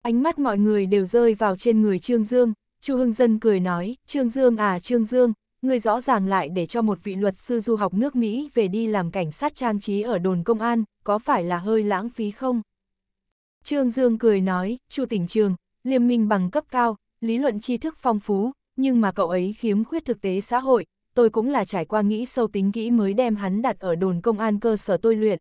[SPEAKER 1] Ánh mắt mọi người đều rơi vào trên người Trương Dương, Chu Hưng Dân cười nói, Trương Dương à Trương Dương, người rõ ràng lại để cho một vị luật sư du học nước Mỹ về đi làm cảnh sát trang trí ở đồn công an, có phải là hơi lãng phí không? Trương Dương cười nói, Chu tỉnh trường, Liêm Minh bằng cấp cao, lý luận tri thức phong phú, nhưng mà cậu ấy khiếm khuyết thực tế xã hội, tôi cũng là trải qua nghĩ sâu tính kỹ mới đem hắn đặt ở đồn công an cơ sở tôi luyện.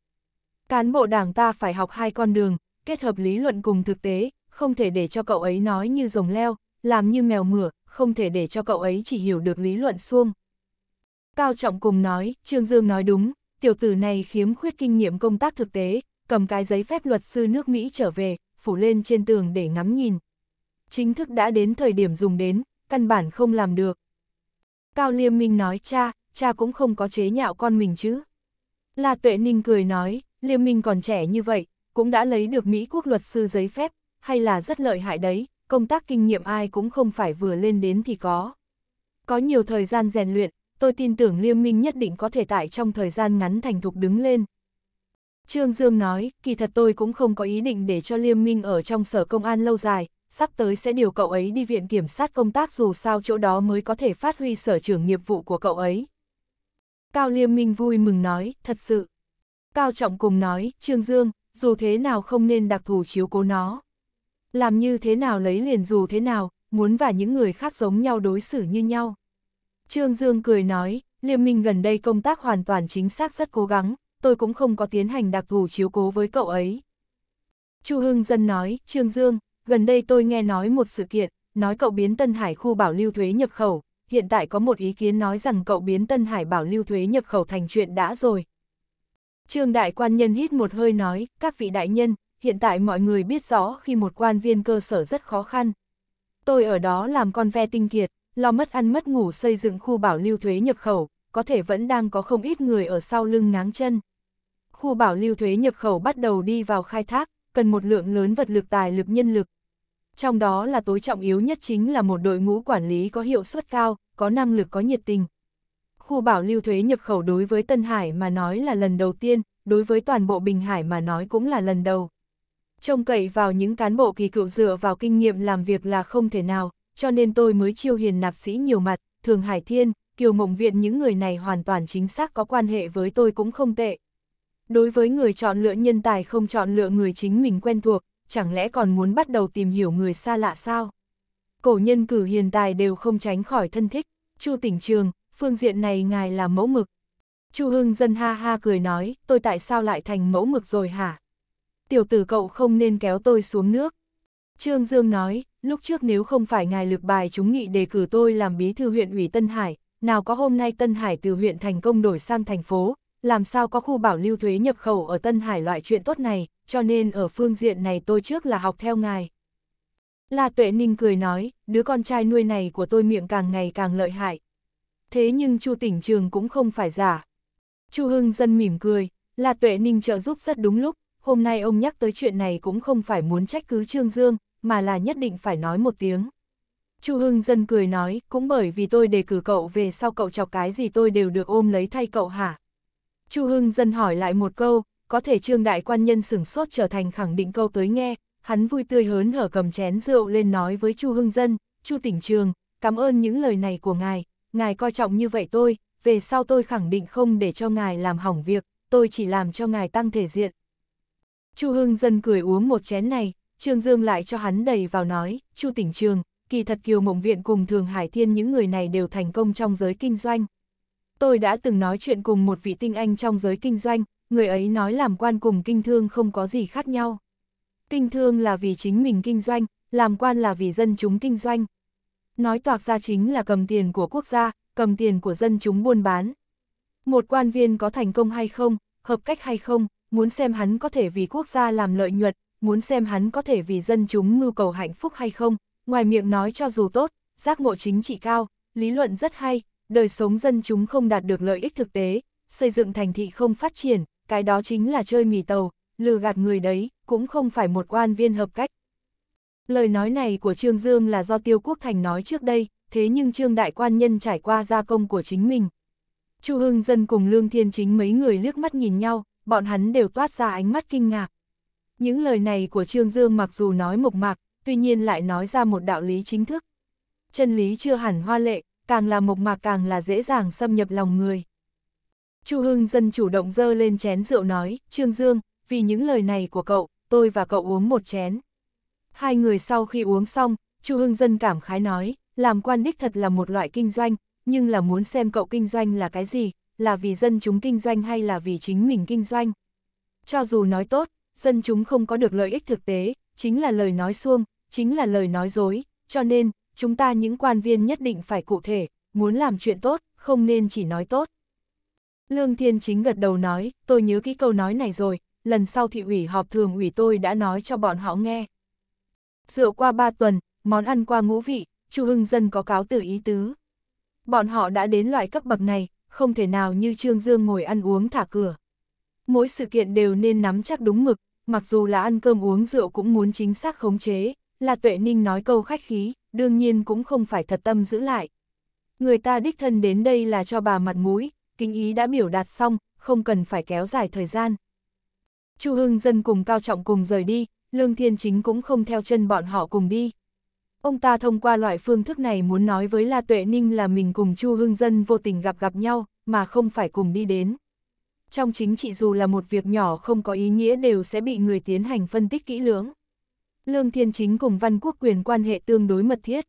[SPEAKER 1] Cán bộ đảng ta phải học hai con đường, kết hợp lý luận cùng thực tế, không thể để cho cậu ấy nói như rồng leo, làm như mèo mửa, không thể để cho cậu ấy chỉ hiểu được lý luận xuông. Cao Trọng cùng nói, Trương Dương nói đúng, tiểu tử này khiếm khuyết kinh nghiệm công tác thực tế, cầm cái giấy phép luật sư nước Mỹ trở về, phủ lên trên tường để ngắm nhìn. Chính thức đã đến thời điểm dùng đến, căn bản không làm được. Cao Liêm Minh nói cha, cha cũng không có chế nhạo con mình chứ. La Tuệ Ninh cười nói, Liêm Minh còn trẻ như vậy, cũng đã lấy được Mỹ quốc luật sư giấy phép, hay là rất lợi hại đấy, công tác kinh nghiệm ai cũng không phải vừa lên đến thì có. Có nhiều thời gian rèn luyện, tôi tin tưởng Liêm Minh nhất định có thể tại trong thời gian ngắn thành thục đứng lên. Trương Dương nói, kỳ thật tôi cũng không có ý định để cho Liêm Minh ở trong sở công an lâu dài, sắp tới sẽ điều cậu ấy đi viện kiểm sát công tác dù sao chỗ đó mới có thể phát huy sở trưởng nghiệp vụ của cậu ấy. Cao Liêm Minh vui mừng nói, thật sự. Cao Trọng cùng nói, Trương Dương, dù thế nào không nên đặc thù chiếu cố nó. Làm như thế nào lấy liền dù thế nào, muốn và những người khác giống nhau đối xử như nhau. Trương Dương cười nói, Liêm Minh gần đây công tác hoàn toàn chính xác rất cố gắng, tôi cũng không có tiến hành đặc thù chiếu cố với cậu ấy. Chu Hưng Dân nói, Trương Dương, gần đây tôi nghe nói một sự kiện, nói cậu biến Tân Hải khu bảo lưu thuế nhập khẩu, hiện tại có một ý kiến nói rằng cậu biến Tân Hải bảo lưu thuế nhập khẩu thành chuyện đã rồi. Trương đại quan nhân hít một hơi nói, các vị đại nhân, hiện tại mọi người biết rõ khi một quan viên cơ sở rất khó khăn. Tôi ở đó làm con ve tinh kiệt, lo mất ăn mất ngủ xây dựng khu bảo lưu thuế nhập khẩu, có thể vẫn đang có không ít người ở sau lưng ngáng chân. Khu bảo lưu thuế nhập khẩu bắt đầu đi vào khai thác, cần một lượng lớn vật lực tài lực nhân lực, trong đó là tối trọng yếu nhất chính là một đội ngũ quản lý có hiệu suất cao, có năng lực có nhiệt tình. Khu bảo lưu thuế nhập khẩu đối với Tân Hải mà nói là lần đầu tiên, đối với toàn bộ Bình Hải mà nói cũng là lần đầu. Trông cậy vào những cán bộ kỳ cựu dựa vào kinh nghiệm làm việc là không thể nào, cho nên tôi mới chiêu hiền nạp sĩ nhiều mặt, Thường Hải Thiên, Kiều Mộng Viện những người này hoàn toàn chính xác có quan hệ với tôi cũng không tệ. Đối với người chọn lựa nhân tài không chọn lựa người chính mình quen thuộc, chẳng lẽ còn muốn bắt đầu tìm hiểu người xa lạ sao? Cổ nhân cử hiền tài đều không tránh khỏi thân thích, Chu tỉnh trường, phương diện này ngài là mẫu mực. Chu Hưng dân ha ha cười nói, tôi tại sao lại thành mẫu mực rồi hả? Tiểu tử cậu không nên kéo tôi xuống nước. Trương Dương nói, lúc trước nếu không phải ngài lực bài chúng nghị đề cử tôi làm bí thư huyện ủy Tân Hải, nào có hôm nay Tân Hải từ huyện thành công đổi sang thành phố, làm sao có khu bảo lưu thuế nhập khẩu ở Tân Hải loại chuyện tốt này, cho nên ở phương diện này tôi trước là học theo ngài. La Tuệ Ninh cười nói, đứa con trai nuôi này của tôi miệng càng ngày càng lợi hại. Thế nhưng Chu Tỉnh Trường cũng không phải giả. Chu Hưng Dân mỉm cười, La Tuệ Ninh trợ giúp rất đúng lúc, hôm nay ông nhắc tới chuyện này cũng không phải muốn trách cứ Trương Dương, mà là nhất định phải nói một tiếng. Chu Hưng Dân cười nói, cũng bởi vì tôi đề cử cậu về sau cậu chọc cái gì tôi đều được ôm lấy thay cậu hả? Chu Hưng Dân hỏi lại một câu, có thể trương đại quan nhân sửng sốt trở thành khẳng định câu tới nghe, hắn vui tươi hớn hở cầm chén rượu lên nói với Chu Hưng Dân, Chu Tỉnh Trường, cảm ơn những lời này của ngài, ngài coi trọng như vậy tôi, về sau tôi khẳng định không để cho ngài làm hỏng việc, tôi chỉ làm cho ngài tăng thể diện. Chu Hưng Dân cười uống một chén này, Trương Dương lại cho hắn đầy vào nói, Chu Tỉnh Trường, kỳ thật Kiều Mộng Viện cùng Thường Hải Thiên những người này đều thành công trong giới kinh doanh. Tôi đã từng nói chuyện cùng một vị tinh anh trong giới kinh doanh, người ấy nói làm quan cùng kinh thương không có gì khác nhau. Kinh thương là vì chính mình kinh doanh, làm quan là vì dân chúng kinh doanh. Nói toạc ra chính là cầm tiền của quốc gia, cầm tiền của dân chúng buôn bán. Một quan viên có thành công hay không, hợp cách hay không, muốn xem hắn có thể vì quốc gia làm lợi nhuận, muốn xem hắn có thể vì dân chúng mưu cầu hạnh phúc hay không, ngoài miệng nói cho dù tốt, giác ngộ chính trị cao, lý luận rất hay, đời sống dân chúng không đạt được lợi ích thực tế, xây dựng thành thị không phát triển, cái đó chính là chơi mì tàu, lừa gạt người đấy, cũng không phải một quan viên hợp cách. Lời nói này của Trương Dương là do Tiêu Quốc Thành nói trước đây, thế nhưng Trương Đại Quan Nhân trải qua gia công của chính mình. Chu Hưng Dân cùng Lương Thiên Chính mấy người liếc mắt nhìn nhau, bọn hắn đều toát ra ánh mắt kinh ngạc. Những lời này của Trương Dương mặc dù nói mộc mạc, tuy nhiên lại nói ra một đạo lý chính thức. Chân lý chưa hẳn hoa lệ, càng là mộc mạc càng là dễ dàng xâm nhập lòng người. Chu Hưng dân chủ động dơ lên chén rượu nói, Trương Dương, vì những lời này của cậu, tôi và cậu uống một chén. Hai người sau khi uống xong, Chu Hưng dân cảm khái nói, làm quan đích thật là một loại kinh doanh, nhưng là muốn xem cậu kinh doanh là cái gì, là vì dân chúng kinh doanh hay là vì chính mình kinh doanh. Cho dù nói tốt, dân chúng không có được lợi ích thực tế, chính là lời nói xuông, chính là lời nói dối, cho nên, chúng ta những quan viên nhất định phải cụ thể, muốn làm chuyện tốt, không nên chỉ nói tốt. Lương Thiên Chính gật đầu nói, tôi nhớ kỹ câu nói này rồi, lần sau thị ủy họp thường ủy tôi đã nói cho bọn họ nghe. Dựa qua ba tuần, món ăn qua ngũ vị, Chu Hưng Dân có cáo từ ý tứ. Bọn họ đã đến loại cấp bậc này, không thể nào như Trương Dương ngồi ăn uống thả cửa. Mỗi sự kiện đều nên nắm chắc đúng mực, mặc dù là ăn cơm uống rượu cũng muốn chính xác khống chế, là Tuệ Ninh nói câu khách khí, đương nhiên cũng không phải thật tâm giữ lại. Người ta đích thân đến đây là cho bà mặt mũi, kinh ý đã biểu đạt xong, không cần phải kéo dài thời gian. Chu Hưng dân cùng Cao Trọng cùng rời đi, Lương Thiên Chính cũng không theo chân bọn họ cùng đi. Ông ta thông qua loại phương thức này muốn nói với La Tuệ Ninh là mình cùng Chu Hưng dân vô tình gặp gặp nhau, mà không phải cùng đi đến. Trong chính trị dù là một việc nhỏ không có ý nghĩa đều sẽ bị người tiến hành phân tích kỹ lưỡng. Lương Thiên Chính cùng Văn Quốc quyền quan hệ tương đối mật thiết.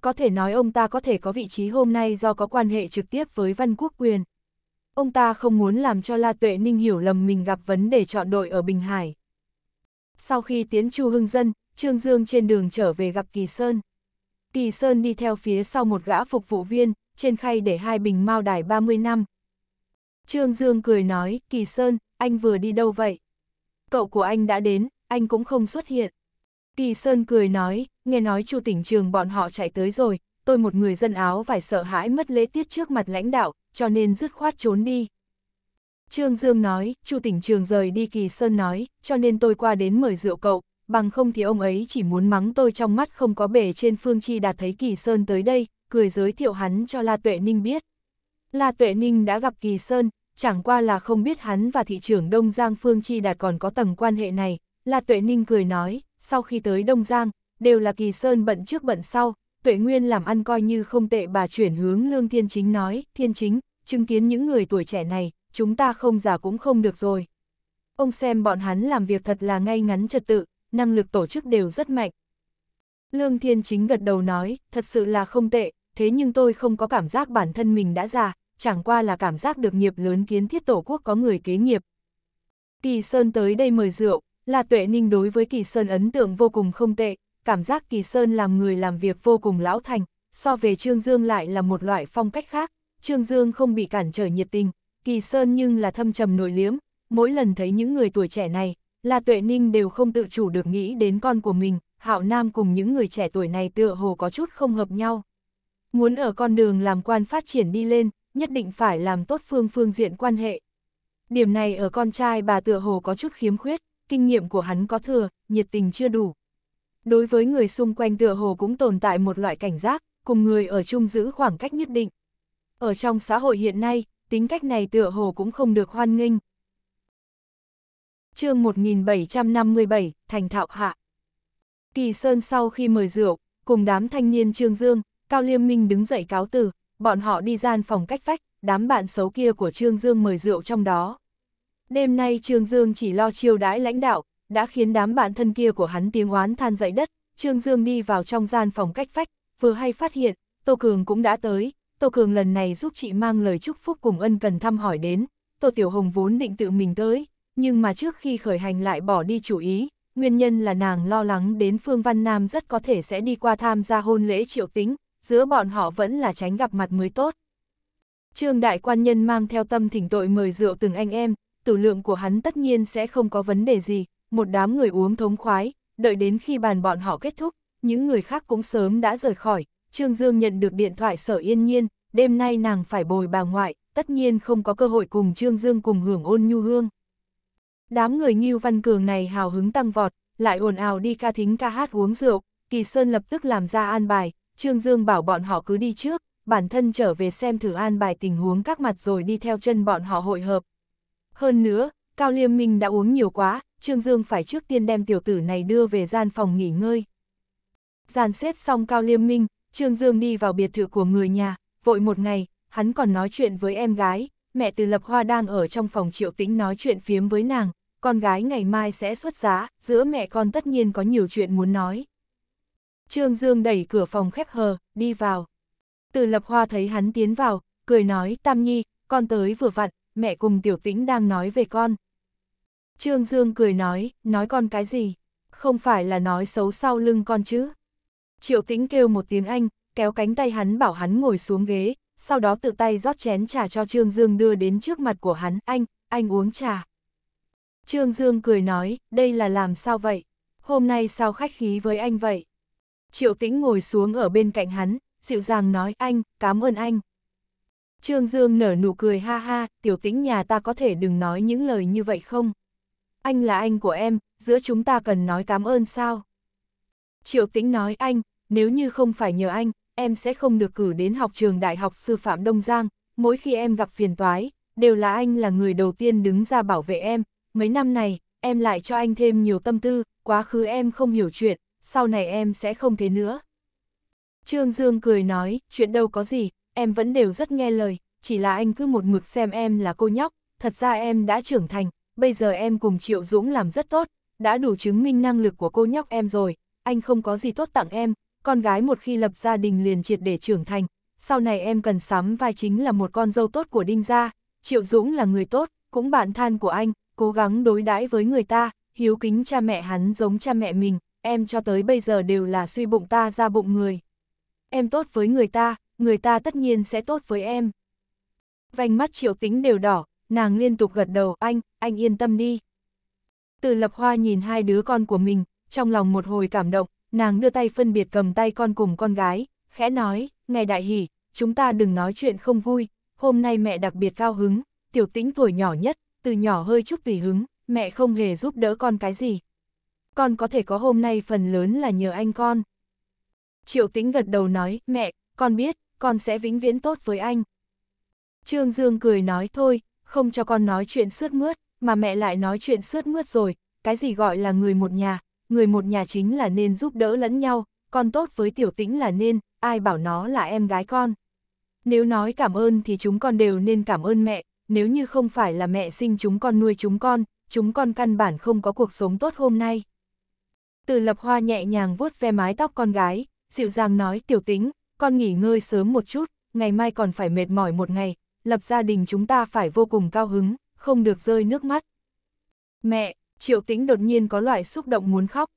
[SPEAKER 1] Có thể nói ông ta có thể có vị trí hôm nay do có quan hệ trực tiếp với Văn Quốc quyền. Ông ta không muốn làm cho La Tuệ Ninh hiểu lầm mình gặp vấn đề chọn đội ở Bình Hải. Sau khi tiến Chu Hưng Dân, Trương Dương trên đường trở về gặp Kỳ Sơn. Kỳ Sơn đi theo phía sau một gã phục vụ viên, trên khay để hai bình mao đài 30 năm. Trương Dương cười nói, Kỳ Sơn, anh vừa đi đâu vậy? Cậu của anh đã đến, anh cũng không xuất hiện. Kỳ Sơn cười nói, nghe nói Chu tỉnh trường bọn họ chạy tới rồi, tôi một người dân áo vải sợ hãi mất lễ tiết trước mặt lãnh đạo, cho nên dứt khoát trốn đi. Trương Dương nói, Chu tỉnh trường rời đi Kỳ Sơn nói, cho nên tôi qua đến mời rượu cậu, bằng không thì ông ấy chỉ muốn mắng tôi trong mắt không có bể trên phương chi đạt thấy Kỳ Sơn tới đây, cười giới thiệu hắn cho La Tuệ Ninh biết. La Tuệ Ninh đã gặp Kỳ Sơn, chẳng qua là không biết hắn và thị trưởng Đông Giang Phương Chi Đạt còn có tầng quan hệ này, La Tuệ Ninh cười nói, sau khi tới Đông Giang, đều là Kỳ Sơn bận trước bận sau, tuệ nguyên làm ăn coi như không tệ bà chuyển hướng lương thiên chính nói, thiên chính, chứng kiến những người tuổi trẻ này, chúng ta không già cũng không được rồi. Ông xem bọn hắn làm việc thật là ngay ngắn trật tự, năng lực tổ chức đều rất mạnh. Lương thiên chính gật đầu nói, thật sự là không tệ, thế nhưng tôi không có cảm giác bản thân mình đã già, chẳng qua là cảm giác được nghiệp lớn kiến thiết tổ quốc có người kế nghiệp. Kỳ Sơn tới đây mời rượu, là tuệ ninh đối với Kỳ Sơn ấn tượng vô cùng không tệ, cảm giác Kỳ Sơn làm người làm việc vô cùng lão thành, so về Trương Dương lại là một loại phong cách khác, Trương Dương không bị cản trở nhiệt tình, Kỳ Sơn nhưng là thâm trầm nội liếm, mỗi lần thấy những người tuổi trẻ này, là tuệ ninh đều không tự chủ được nghĩ đến con của mình, Hạo Nam cùng những người trẻ tuổi này tựa hồ có chút không hợp nhau. Muốn ở con đường làm quan phát triển đi lên, nhất định phải làm tốt phương phương diện quan hệ. Điểm này ở con trai bà tựa hồ có chút khiếm khuyết, kinh nghiệm của hắn có thừa, nhiệt tình chưa đủ đối với người xung quanh tựa hồ cũng tồn tại một loại cảnh giác, cùng người ở chung giữ khoảng cách nhất định. Ở trong xã hội hiện nay, tính cách này tựa hồ cũng không được hoan nghênh. chương 1757, Thành Thạo Hạ Kỳ Sơn sau khi mời rượu, cùng đám thanh niên Trương Dương, Cao Liêm Minh đứng dậy cáo từ, bọn họ đi gian phòng cách vách, đám bạn xấu kia của Trương Dương mời rượu trong đó. Đêm nay Trương Dương chỉ lo chiêu đãi lãnh đạo, đã khiến đám bạn thân kia của hắn tiếng oán than dậy đất, Trương Dương đi vào trong gian phòng cách phách, vừa hay phát hiện, Tô Cường cũng đã tới, Tô Cường lần này giúp chị mang lời chúc phúc cùng ân cần thăm hỏi đến, Tô Tiểu Hồng vốn định tự mình tới, nhưng mà trước khi khởi hành lại bỏ đi chủ ý, nguyên nhân là nàng lo lắng đến Phương Văn Nam rất có thể sẽ đi qua tham gia hôn lễ triệu tính, giữa bọn họ vẫn là tránh gặp mặt mới tốt. Trương Đại Quan Nhân mang theo tâm thỉnh tội mời rượu từng anh em, tử lượng của hắn tất nhiên sẽ không có vấn đề gì, một đám người uống thống khoái, đợi đến khi bàn bọn họ kết thúc, những người khác cũng sớm đã rời khỏi, Trương Dương nhận được điện thoại sở yên nhiên, đêm nay nàng phải bồi bà ngoại, tất nhiên không có cơ hội cùng Trương Dương cùng hưởng ôn nhu hương. Đám người Ngưu Văn Cường này hào hứng tăng vọt, lại ồn ào đi ca thính ca hát uống rượu, Kỳ Sơn lập tức làm ra an bài, Trương Dương bảo bọn họ cứ đi trước, bản thân trở về xem thử an bài tình huống các mặt rồi đi theo chân bọn họ hội hợp. Hơn nữa, Cao Liêm Minh đã uống nhiều quá, Trương Dương phải trước tiên đem tiểu tử này đưa về gian phòng nghỉ ngơi. Gian xếp xong Cao Liêm Minh, Trương Dương đi vào biệt thự của người nhà, vội một ngày, hắn còn nói chuyện với em gái, mẹ từ Lập Hoa đang ở trong phòng triệu tĩnh nói chuyện phiếm với nàng, con gái ngày mai sẽ xuất giá, giữa mẹ con tất nhiên có nhiều chuyện muốn nói. Trương Dương đẩy cửa phòng khép hờ, đi vào. Từ Lập Hoa thấy hắn tiến vào, cười nói, Tam Nhi, con tới vừa vặn, mẹ cùng Tiểu Tĩnh đang nói về con, Trương Dương cười nói, nói con cái gì? Không phải là nói xấu sau lưng con chứ? Triệu Tĩnh kêu một tiếng Anh, kéo cánh tay hắn bảo hắn ngồi xuống ghế, sau đó tự tay rót chén trà cho Trương Dương đưa đến trước mặt của hắn, anh, anh uống trà. Trương Dương cười nói, đây là làm sao vậy? Hôm nay sao khách khí với anh vậy? Triệu Tĩnh ngồi xuống ở bên cạnh hắn, dịu dàng nói anh, cảm ơn anh. Trương Dương nở nụ cười ha ha, tiểu tĩnh nhà ta có thể đừng nói những lời như vậy không? anh là anh của em, giữa chúng ta cần nói cảm ơn sao? Triệu Tĩnh nói anh, nếu như không phải nhờ anh, em sẽ không được cử đến học trường Đại học Sư phạm Đông Giang, mỗi khi em gặp phiền toái, đều là anh là người đầu tiên đứng ra bảo vệ em, mấy năm này, em lại cho anh thêm nhiều tâm tư, quá khứ em không hiểu chuyện, sau này em sẽ không thế nữa. Trương Dương cười nói, chuyện đâu có gì, em vẫn đều rất nghe lời, chỉ là anh cứ một mực xem em là cô nhóc, thật ra em đã trưởng thành, bây giờ em cùng Triệu Dũng làm rất tốt, đã đủ chứng minh năng lực của cô nhóc em rồi, anh không có gì tốt tặng em, con gái một khi lập gia đình liền triệt để trưởng thành, sau này em cần sắm vai chính là một con dâu tốt của Đinh Gia, Triệu Dũng là người tốt, cũng bạn than của anh, cố gắng đối đãi với người ta, hiếu kính cha mẹ hắn giống cha mẹ mình, em cho tới bây giờ đều là suy bụng ta ra bụng người. Em tốt với người ta, người ta tất nhiên sẽ tốt với em. Vành mắt Triệu Tính đều đỏ, nàng liên tục gật đầu, anh, anh yên tâm đi. Từ lập hoa nhìn hai đứa con của mình, trong lòng một hồi cảm động, nàng đưa tay phân biệt cầm tay con cùng con gái, khẽ nói, ngày đại hỷ, chúng ta đừng nói chuyện không vui, hôm nay mẹ đặc biệt cao hứng, tiểu tĩnh tuổi nhỏ nhất, từ nhỏ hơi chút vì hứng, mẹ không hề giúp đỡ con cái gì. Con có thể có hôm nay phần lớn là nhờ anh con. Triệu tĩnh gật đầu nói, mẹ, con biết, con sẽ vĩnh viễn tốt với anh. Trương Dương cười nói thôi, không cho con nói chuyện sướt mướt, mà mẹ lại nói chuyện sướt mướt rồi, cái gì gọi là người một nhà, người một nhà chính là nên giúp đỡ lẫn nhau, con tốt với tiểu tĩnh là nên, ai bảo nó là em gái con. Nếu nói cảm ơn thì chúng con đều nên cảm ơn mẹ, nếu như không phải là mẹ sinh chúng con nuôi chúng con, chúng con căn bản không có cuộc sống tốt hôm nay. Từ lập hoa nhẹ nhàng vuốt ve mái tóc con gái, dịu dàng nói tiểu tính, con nghỉ ngơi sớm một chút, ngày mai còn phải mệt mỏi một ngày, lập gia đình chúng ta phải vô cùng cao hứng, không được rơi nước mắt. Mẹ, Triệu Tĩnh đột nhiên có loại xúc động muốn khóc.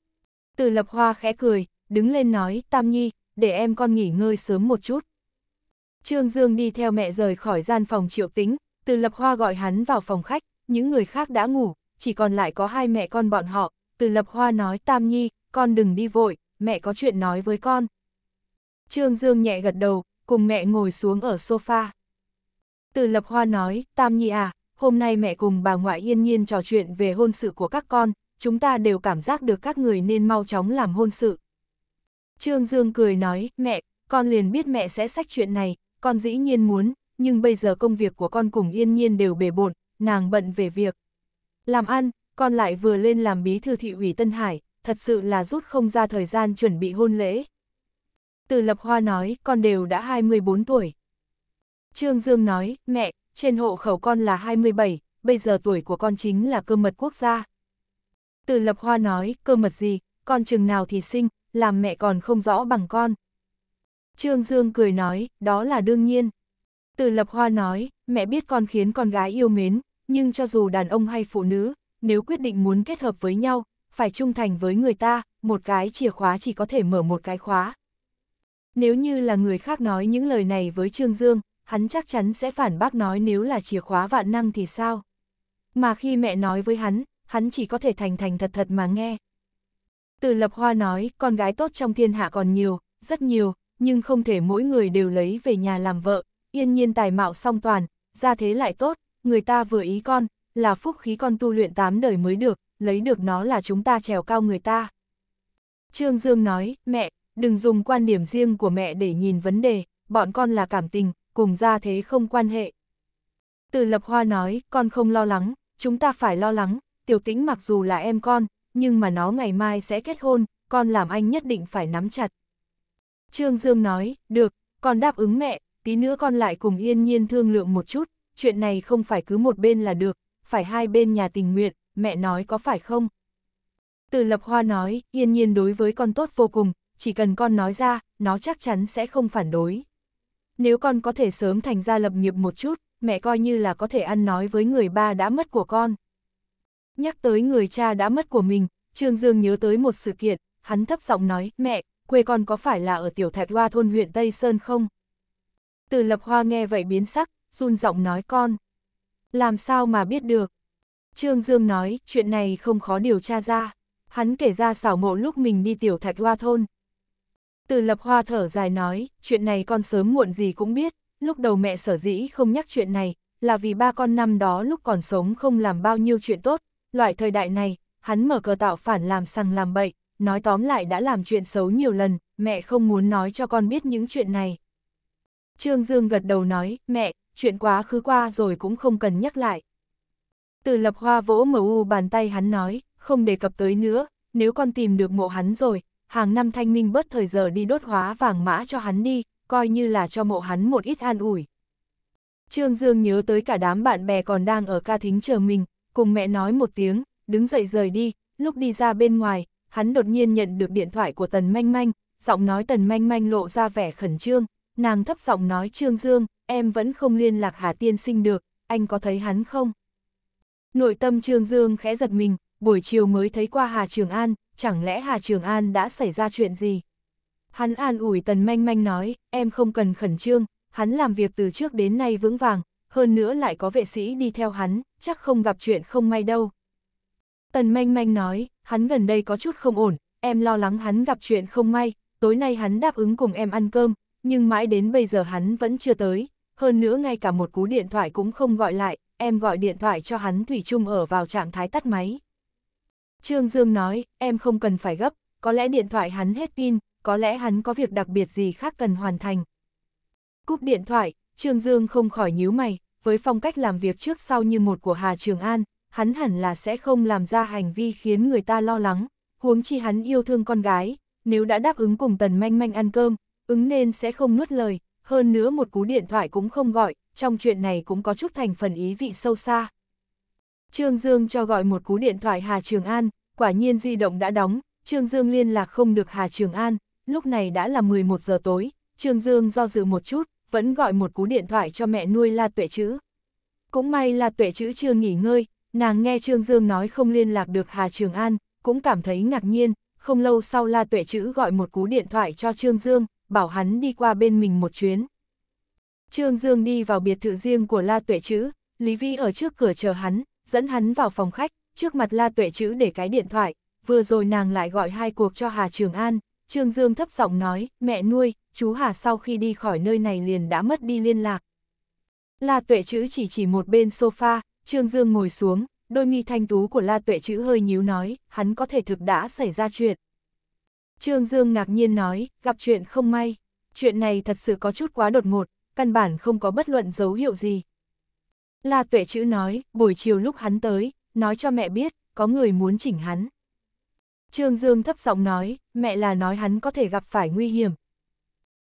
[SPEAKER 1] Từ lập hoa khẽ cười, đứng lên nói, Tam Nhi, để em con nghỉ ngơi sớm một chút. Trương Dương đi theo mẹ rời khỏi gian phòng Triệu Tĩnh, từ lập hoa gọi hắn vào phòng khách, những người khác đã ngủ, chỉ còn lại có hai mẹ con bọn họ. Từ lập hoa nói, Tam Nhi, con đừng đi vội, mẹ có chuyện nói với con. Trương Dương nhẹ gật đầu, cùng mẹ ngồi xuống ở sofa. Từ Lập Hoa nói, Tam Nhi à, hôm nay mẹ cùng bà ngoại yên nhiên trò chuyện về hôn sự của các con, chúng ta đều cảm giác được các người nên mau chóng làm hôn sự. Trương Dương cười nói, mẹ, con liền biết mẹ sẽ sách chuyện này, con dĩ nhiên muốn, nhưng bây giờ công việc của con cùng yên nhiên đều bề bộn, nàng bận về việc. Làm ăn, con lại vừa lên làm bí thư thị ủy Tân Hải, thật sự là rút không ra thời gian chuẩn bị hôn lễ. Từ Lập Hoa nói, con đều đã 24 tuổi, Trương Dương nói, mẹ, trên hộ khẩu con là 27, bây giờ tuổi của con chính là cơ mật quốc gia. Từ Lập Hoa nói, cơ mật gì, con chừng nào thì sinh, làm mẹ còn không rõ bằng con. Trương Dương cười nói, đó là đương nhiên. Từ Lập Hoa nói, mẹ biết con khiến con gái yêu mến, nhưng cho dù đàn ông hay phụ nữ, nếu quyết định muốn kết hợp với nhau, phải trung thành với người ta, một cái chìa khóa chỉ có thể mở một cái khóa. Nếu như là người khác nói những lời này với Trương Dương, hắn chắc chắn sẽ phản bác nói nếu là chìa khóa vạn năng thì sao. Mà khi mẹ nói với hắn, hắn chỉ có thể thành thành thật thật mà nghe. Từ Lập Hoa nói, con gái tốt trong thiên hạ còn nhiều, rất nhiều, nhưng không thể mỗi người đều lấy về nhà làm vợ, yên nhiên tài mạo song toàn, ra thế lại tốt, người ta vừa ý con, là phúc khí con tu luyện tám đời mới được, lấy được nó là chúng ta trèo cao người ta. Trương Dương nói, mẹ, đừng dùng quan điểm riêng của mẹ để nhìn vấn đề, bọn con là cảm tình, cùng ra thế không quan hệ. Từ Lập Hoa nói, con không lo lắng, chúng ta phải lo lắng, tiểu tĩnh mặc dù là em con, nhưng mà nó ngày mai sẽ kết hôn, con làm anh nhất định phải nắm chặt. Trương Dương nói, được, con đáp ứng mẹ, tí nữa con lại cùng yên nhiên thương lượng một chút, chuyện này không phải cứ một bên là được, phải hai bên nhà tình nguyện, mẹ nói có phải không? Từ Lập Hoa nói, yên nhiên đối với con tốt vô cùng, chỉ cần con nói ra, nó chắc chắn sẽ không phản đối nếu con có thể sớm thành ra lập nghiệp một chút, mẹ coi như là có thể ăn nói với người ba đã mất của con. Nhắc tới người cha đã mất của mình, Trương Dương nhớ tới một sự kiện, hắn thấp giọng nói, mẹ, quê con có phải là ở tiểu thạch hoa thôn huyện Tây Sơn không? Từ lập hoa nghe vậy biến sắc, run giọng nói con. Làm sao mà biết được? Trương Dương nói, chuyện này không khó điều tra ra. Hắn kể ra xảo ngộ lúc mình đi tiểu thạch hoa thôn, từ lập hoa thở dài nói, chuyện này con sớm muộn gì cũng biết, lúc đầu mẹ sở dĩ không nhắc chuyện này, là vì ba con năm đó lúc còn sống không làm bao nhiêu chuyện tốt, loại thời đại này, hắn mở cờ tạo phản làm sằng làm bậy, nói tóm lại đã làm chuyện xấu nhiều lần, mẹ không muốn nói cho con biết những chuyện này. Trương Dương gật đầu nói, mẹ, chuyện quá khứ qua rồi cũng không cần nhắc lại. Từ lập hoa vỗ u bàn tay hắn nói, không đề cập tới nữa, nếu con tìm được mộ hắn rồi, hàng năm thanh minh bớt thời giờ đi đốt hóa vàng mã cho hắn đi, coi như là cho mộ hắn một ít an ủi. Trương Dương nhớ tới cả đám bạn bè còn đang ở ca thính chờ mình, cùng mẹ nói một tiếng, đứng dậy rời đi, lúc đi ra bên ngoài, hắn đột nhiên nhận được điện thoại của Tần Manh Manh, giọng nói Tần Manh Manh lộ ra vẻ khẩn trương, nàng thấp giọng nói Trương Dương, em vẫn không liên lạc Hà Tiên Sinh được, anh có thấy hắn không? Nội tâm Trương Dương khẽ giật mình, buổi chiều mới thấy qua Hà Trường An, chẳng lẽ Hà Trường An đã xảy ra chuyện gì? Hắn an ủi Tần Manh Manh nói, em không cần khẩn trương, hắn làm việc từ trước đến nay vững vàng, hơn nữa lại có vệ sĩ đi theo hắn, chắc không gặp chuyện không may đâu. Tần Manh Manh nói, hắn gần đây có chút không ổn, em lo lắng hắn gặp chuyện không may, tối nay hắn đáp ứng cùng em ăn cơm, nhưng mãi đến bây giờ hắn vẫn chưa tới, hơn nữa ngay cả một cú điện thoại cũng không gọi lại, em gọi điện thoại cho hắn Thủy chung ở vào trạng thái tắt máy. Trương Dương nói, em không cần phải gấp, có lẽ điện thoại hắn hết pin, có lẽ hắn có việc đặc biệt gì khác cần hoàn thành. Cúp điện thoại, Trương Dương không khỏi nhíu mày, với phong cách làm việc trước sau như một của Hà Trường An, hắn hẳn là sẽ không làm ra hành vi khiến người ta lo lắng, huống chi hắn yêu thương con gái, nếu đã đáp ứng cùng Tần Manh Manh ăn cơm, ứng nên sẽ không nuốt lời, hơn nữa một cú điện thoại cũng không gọi, trong chuyện này cũng có chút thành phần ý vị sâu xa. Trương Dương cho gọi một cú điện thoại Hà Trường An, quả nhiên di động đã đóng, Trương Dương liên lạc không được Hà Trường An, lúc này đã là 11 giờ tối, Trương Dương do dự một chút, vẫn gọi một cú điện thoại cho mẹ nuôi La Tuệ Chữ. Cũng may La Tuệ Chữ chưa nghỉ ngơi, nàng nghe Trương Dương nói không liên lạc được Hà Trường An, cũng cảm thấy ngạc nhiên, không lâu sau La Tuệ Chữ gọi một cú điện thoại cho Trương Dương, bảo hắn đi qua bên mình một chuyến. Trương Dương đi vào biệt thự riêng của La Tuệ Chữ, Lý Vi ở trước cửa chờ hắn, dẫn hắn vào phòng khách, trước mặt La Tuệ chữ để cái điện thoại, vừa rồi nàng lại gọi hai cuộc cho Hà Trường An, Trương Dương thấp giọng nói, mẹ nuôi, chú Hà sau khi đi khỏi nơi này liền đã mất đi liên lạc. La Tuệ chữ chỉ chỉ một bên sofa, Trương Dương ngồi xuống, đôi mi thanh tú của La Tuệ chữ hơi nhíu nói, hắn có thể thực đã xảy ra chuyện. Trương Dương ngạc nhiên nói, gặp chuyện không may, chuyện này thật sự có chút quá đột ngột, căn bản không có bất luận dấu hiệu gì, La tuệ chữ nói, buổi chiều lúc hắn tới, nói cho mẹ biết, có người muốn chỉnh hắn. Trương Dương thấp giọng nói, mẹ là nói hắn có thể gặp phải nguy hiểm.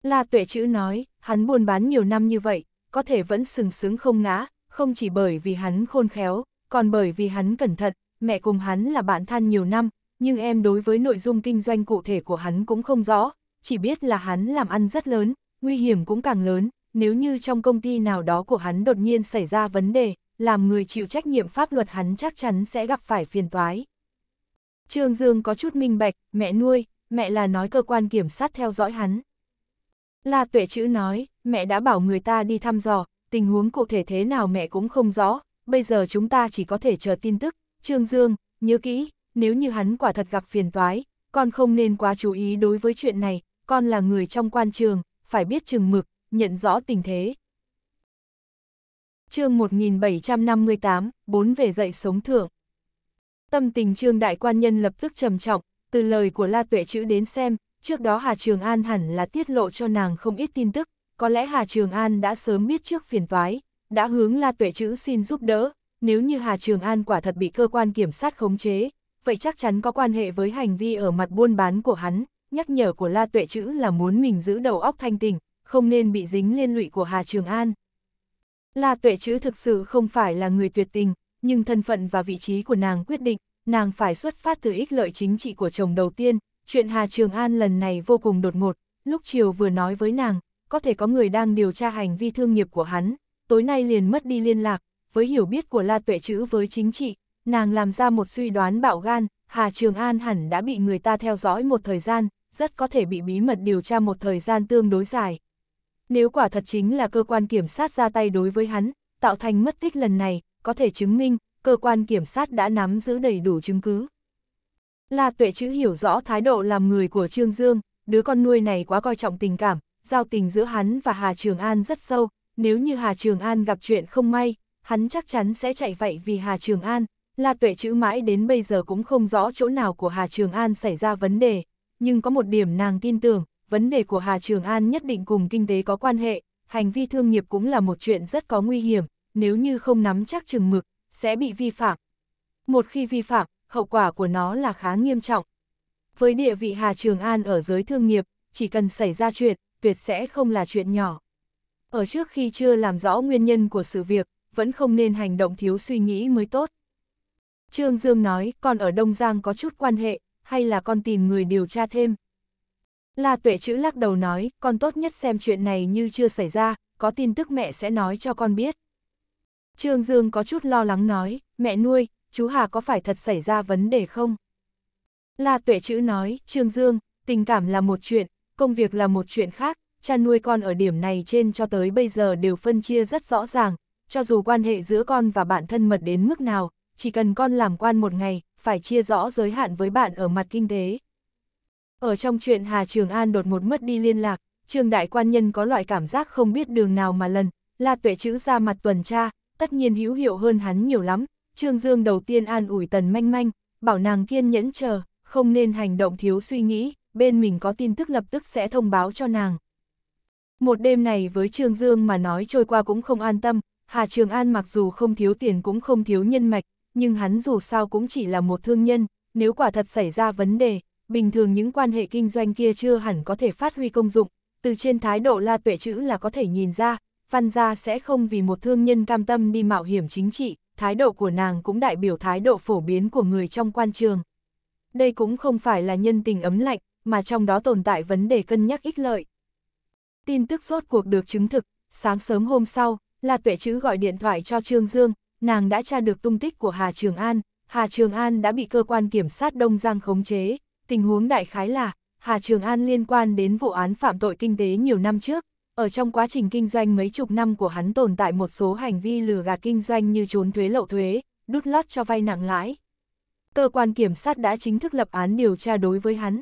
[SPEAKER 1] La tuệ chữ nói, hắn buôn bán nhiều năm như vậy, có thể vẫn sừng sướng không ngã, không chỉ bởi vì hắn khôn khéo, còn bởi vì hắn cẩn thận, mẹ cùng hắn là bạn thân nhiều năm, nhưng em đối với nội dung kinh doanh cụ thể của hắn cũng không rõ, chỉ biết là hắn làm ăn rất lớn, nguy hiểm cũng càng lớn, nếu như trong công ty nào đó của hắn đột nhiên xảy ra vấn đề, làm người chịu trách nhiệm pháp luật hắn chắc chắn sẽ gặp phải phiền toái. Trương Dương có chút minh bạch, mẹ nuôi, mẹ là nói cơ quan kiểm sát theo dõi hắn. La tuệ chữ nói, mẹ đã bảo người ta đi thăm dò, tình huống cụ thể thế nào mẹ cũng không rõ, bây giờ chúng ta chỉ có thể chờ tin tức. Trương Dương, nhớ kỹ, nếu như hắn quả thật gặp phiền toái, con không nên quá chú ý đối với chuyện này, con là người trong quan trường, phải biết chừng mực, nhận rõ tình thế. chương 1758, 4 về dạy sống thượng. Tâm tình trương đại quan nhân lập tức trầm trọng, từ lời của La Tuệ chữ đến xem, trước đó Hà Trường An hẳn là tiết lộ cho nàng không ít tin tức, có lẽ Hà Trường An đã sớm biết trước phiền toái, đã hướng La Tuệ chữ xin giúp đỡ, nếu như Hà Trường An quả thật bị cơ quan kiểm sát khống chế, vậy chắc chắn có quan hệ với hành vi ở mặt buôn bán của hắn, nhắc nhở của La Tuệ chữ là muốn mình giữ đầu óc thanh tình, không nên bị dính liên lụy của Hà Trường An. La Tuệ Chữ thực sự không phải là người tuyệt tình, nhưng thân phận và vị trí của nàng quyết định, nàng phải xuất phát từ ích lợi chính trị của chồng đầu tiên, chuyện Hà Trường An lần này vô cùng đột ngột, lúc chiều vừa nói với nàng, có thể có người đang điều tra hành vi thương nghiệp của hắn, tối nay liền mất đi liên lạc, với hiểu biết của La Tuệ Chữ với chính trị, nàng làm ra một suy đoán bạo gan, Hà Trường An hẳn đã bị người ta theo dõi một thời gian, rất có thể bị bí mật điều tra một thời gian tương đối dài. Nếu quả thật chính là cơ quan kiểm sát ra tay đối với hắn, tạo thành mất tích lần này, có thể chứng minh, cơ quan kiểm sát đã nắm giữ đầy đủ chứng cứ. La Tuệ chữ hiểu rõ thái độ làm người của Trương Dương, đứa con nuôi này quá coi trọng tình cảm, giao tình giữa hắn và Hà Trường An rất sâu, nếu như Hà Trường An gặp chuyện không may, hắn chắc chắn sẽ chạy vậy vì Hà Trường An. La Tuệ chữ mãi đến bây giờ cũng không rõ chỗ nào của Hà Trường An xảy ra vấn đề, nhưng có một điểm nàng tin tưởng, vấn đề của Hà Trường An nhất định cùng kinh tế có quan hệ, hành vi thương nghiệp cũng là một chuyện rất có nguy hiểm, nếu như không nắm chắc chừng mực, sẽ bị vi phạm. Một khi vi phạm, hậu quả của nó là khá nghiêm trọng. Với địa vị Hà Trường An ở giới thương nghiệp, chỉ cần xảy ra chuyện, tuyệt sẽ không là chuyện nhỏ. Ở trước khi chưa làm rõ nguyên nhân của sự việc, vẫn không nên hành động thiếu suy nghĩ mới tốt. Trương Dương nói, con ở Đông Giang có chút quan hệ, hay là con tìm người điều tra thêm. La tuệ chữ lắc đầu nói, con tốt nhất xem chuyện này như chưa xảy ra, có tin tức mẹ sẽ nói cho con biết. Trương Dương có chút lo lắng nói, mẹ nuôi, chú Hà có phải thật xảy ra vấn đề không? La tuệ chữ nói, Trương Dương, tình cảm là một chuyện, công việc là một chuyện khác, cha nuôi con ở điểm này trên cho tới bây giờ đều phân chia rất rõ ràng, cho dù quan hệ giữa con và bạn thân mật đến mức nào, chỉ cần con làm quan một ngày, phải chia rõ giới hạn với bạn ở mặt kinh tế, ở trong chuyện Hà Trường An đột ngột mất đi liên lạc, Trường Đại Quan Nhân có loại cảm giác không biết đường nào mà lần, La Tuệ chữ ra mặt tuần tra, tất nhiên hữu hiệu hơn hắn nhiều lắm, Trương Dương đầu tiên an ủi tần manh manh, bảo nàng kiên nhẫn chờ, không nên hành động thiếu suy nghĩ, bên mình có tin tức lập tức sẽ thông báo cho nàng. Một đêm này với Trương Dương mà nói trôi qua cũng không an tâm, Hà Trường An mặc dù không thiếu tiền cũng không thiếu nhân mạch, nhưng hắn dù sao cũng chỉ là một thương nhân, nếu quả thật xảy ra vấn đề, bình thường những quan hệ kinh doanh kia chưa hẳn có thể phát huy công dụng, từ trên thái độ la tuệ chữ là có thể nhìn ra, Văn Gia sẽ không vì một thương nhân cam tâm đi mạo hiểm chính trị, thái độ của nàng cũng đại biểu thái độ phổ biến của người trong quan trường. Đây cũng không phải là nhân tình ấm lạnh, mà trong đó tồn tại vấn đề cân nhắc ích lợi. Tin tức rốt cuộc được chứng thực, sáng sớm hôm sau, La Tuệ Chữ gọi điện thoại cho Trương Dương, nàng đã tra được tung tích của Hà Trường An, Hà Trường An đã bị cơ quan kiểm sát Đông Giang khống chế, tình huống đại khái là, Hà Trường An liên quan đến vụ án phạm tội kinh tế nhiều năm trước, ở trong quá trình kinh doanh mấy chục năm của hắn tồn tại một số hành vi lừa gạt kinh doanh như trốn thuế lậu thuế, đút lót cho vay nặng lãi. Cơ quan kiểm sát đã chính thức lập án điều tra đối với hắn.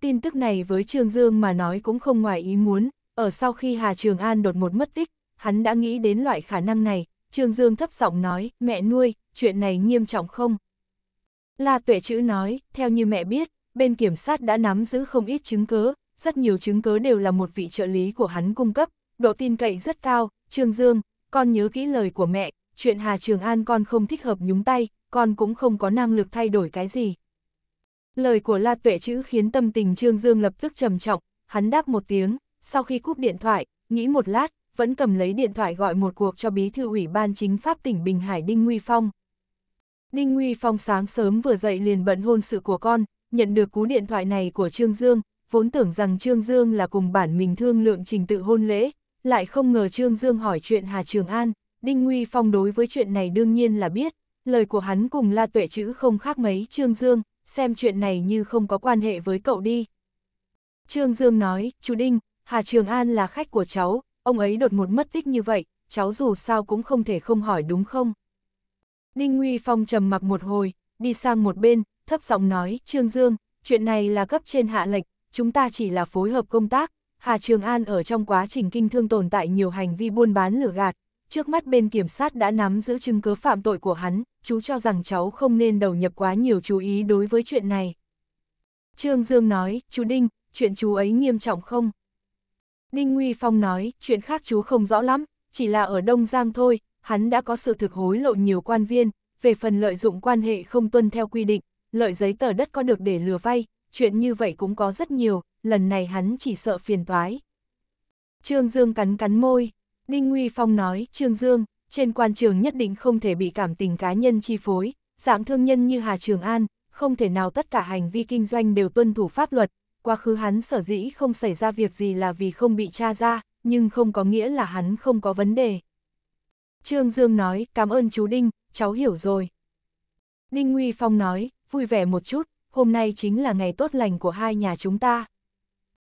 [SPEAKER 1] Tin tức này với Trương Dương mà nói cũng không ngoài ý muốn, ở sau khi Hà Trường An đột một mất tích, hắn đã nghĩ đến loại khả năng này, Trương Dương thấp giọng nói, mẹ nuôi, chuyện này nghiêm trọng không? La Tuệ Chữ nói, theo như mẹ biết, bên kiểm sát đã nắm giữ không ít chứng cứ, rất nhiều chứng cứ đều là một vị trợ lý của hắn cung cấp, độ tin cậy rất cao, Trương Dương, con nhớ kỹ lời của mẹ, chuyện Hà Trường An con không thích hợp nhúng tay, con cũng không có năng lực thay đổi cái gì. Lời của La Tuệ Chữ khiến tâm tình Trương Dương lập tức trầm trọng, hắn đáp một tiếng, sau khi cúp điện thoại, nghĩ một lát, vẫn cầm lấy điện thoại gọi một cuộc cho bí thư ủy ban chính pháp tỉnh Bình Hải Đinh Nguy Phong. Đinh Nguy Phong sáng sớm vừa dậy liền bận hôn sự của con, nhận được cú điện thoại này của Trương Dương, vốn tưởng rằng Trương Dương là cùng bản mình thương lượng trình tự hôn lễ, lại không ngờ Trương Dương hỏi chuyện Hà Trường An, Đinh Nguy Phong đối với chuyện này đương nhiên là biết, lời của hắn cùng La Tuệ chữ không khác mấy Trương Dương, xem chuyện này như không có quan hệ với cậu đi. Trương Dương nói, chú Đinh, Hà Trường An là khách của cháu, ông ấy đột ngột mất tích như vậy, cháu dù sao cũng không thể không hỏi đúng không? Đinh Nguy Phong trầm mặc một hồi, đi sang một bên, thấp giọng nói, Trương Dương, chuyện này là cấp trên hạ lệnh, chúng ta chỉ là phối hợp công tác, Hà Trường An ở trong quá trình kinh thương tồn tại nhiều hành vi buôn bán lửa gạt, trước mắt bên kiểm sát đã nắm giữ chứng cứ phạm tội của hắn, chú cho rằng cháu không nên đầu nhập quá nhiều chú ý đối với chuyện này. Trương Dương nói, chú Đinh, chuyện chú ấy nghiêm trọng không? Đinh Nguy Phong nói, chuyện khác chú không rõ lắm, chỉ là ở Đông Giang thôi, hắn đã có sự thực hối lộ nhiều quan viên, về phần lợi dụng quan hệ không tuân theo quy định, lợi giấy tờ đất có được để lừa vay, chuyện như vậy cũng có rất nhiều, lần này hắn chỉ sợ phiền toái. Trương Dương cắn cắn môi, Đinh Nguy Phong nói, Trương Dương, trên quan trường nhất định không thể bị cảm tình cá nhân chi phối, dạng thương nhân như Hà Trường An, không thể nào tất cả hành vi kinh doanh đều tuân thủ pháp luật, quá khứ hắn sở dĩ không xảy ra việc gì là vì không bị tra ra, nhưng không có nghĩa là hắn không có vấn đề. Trương Dương nói, cảm ơn chú Đinh, cháu hiểu rồi. Đinh Nguy Phong nói, vui vẻ một chút, hôm nay chính là ngày tốt lành của hai nhà chúng ta.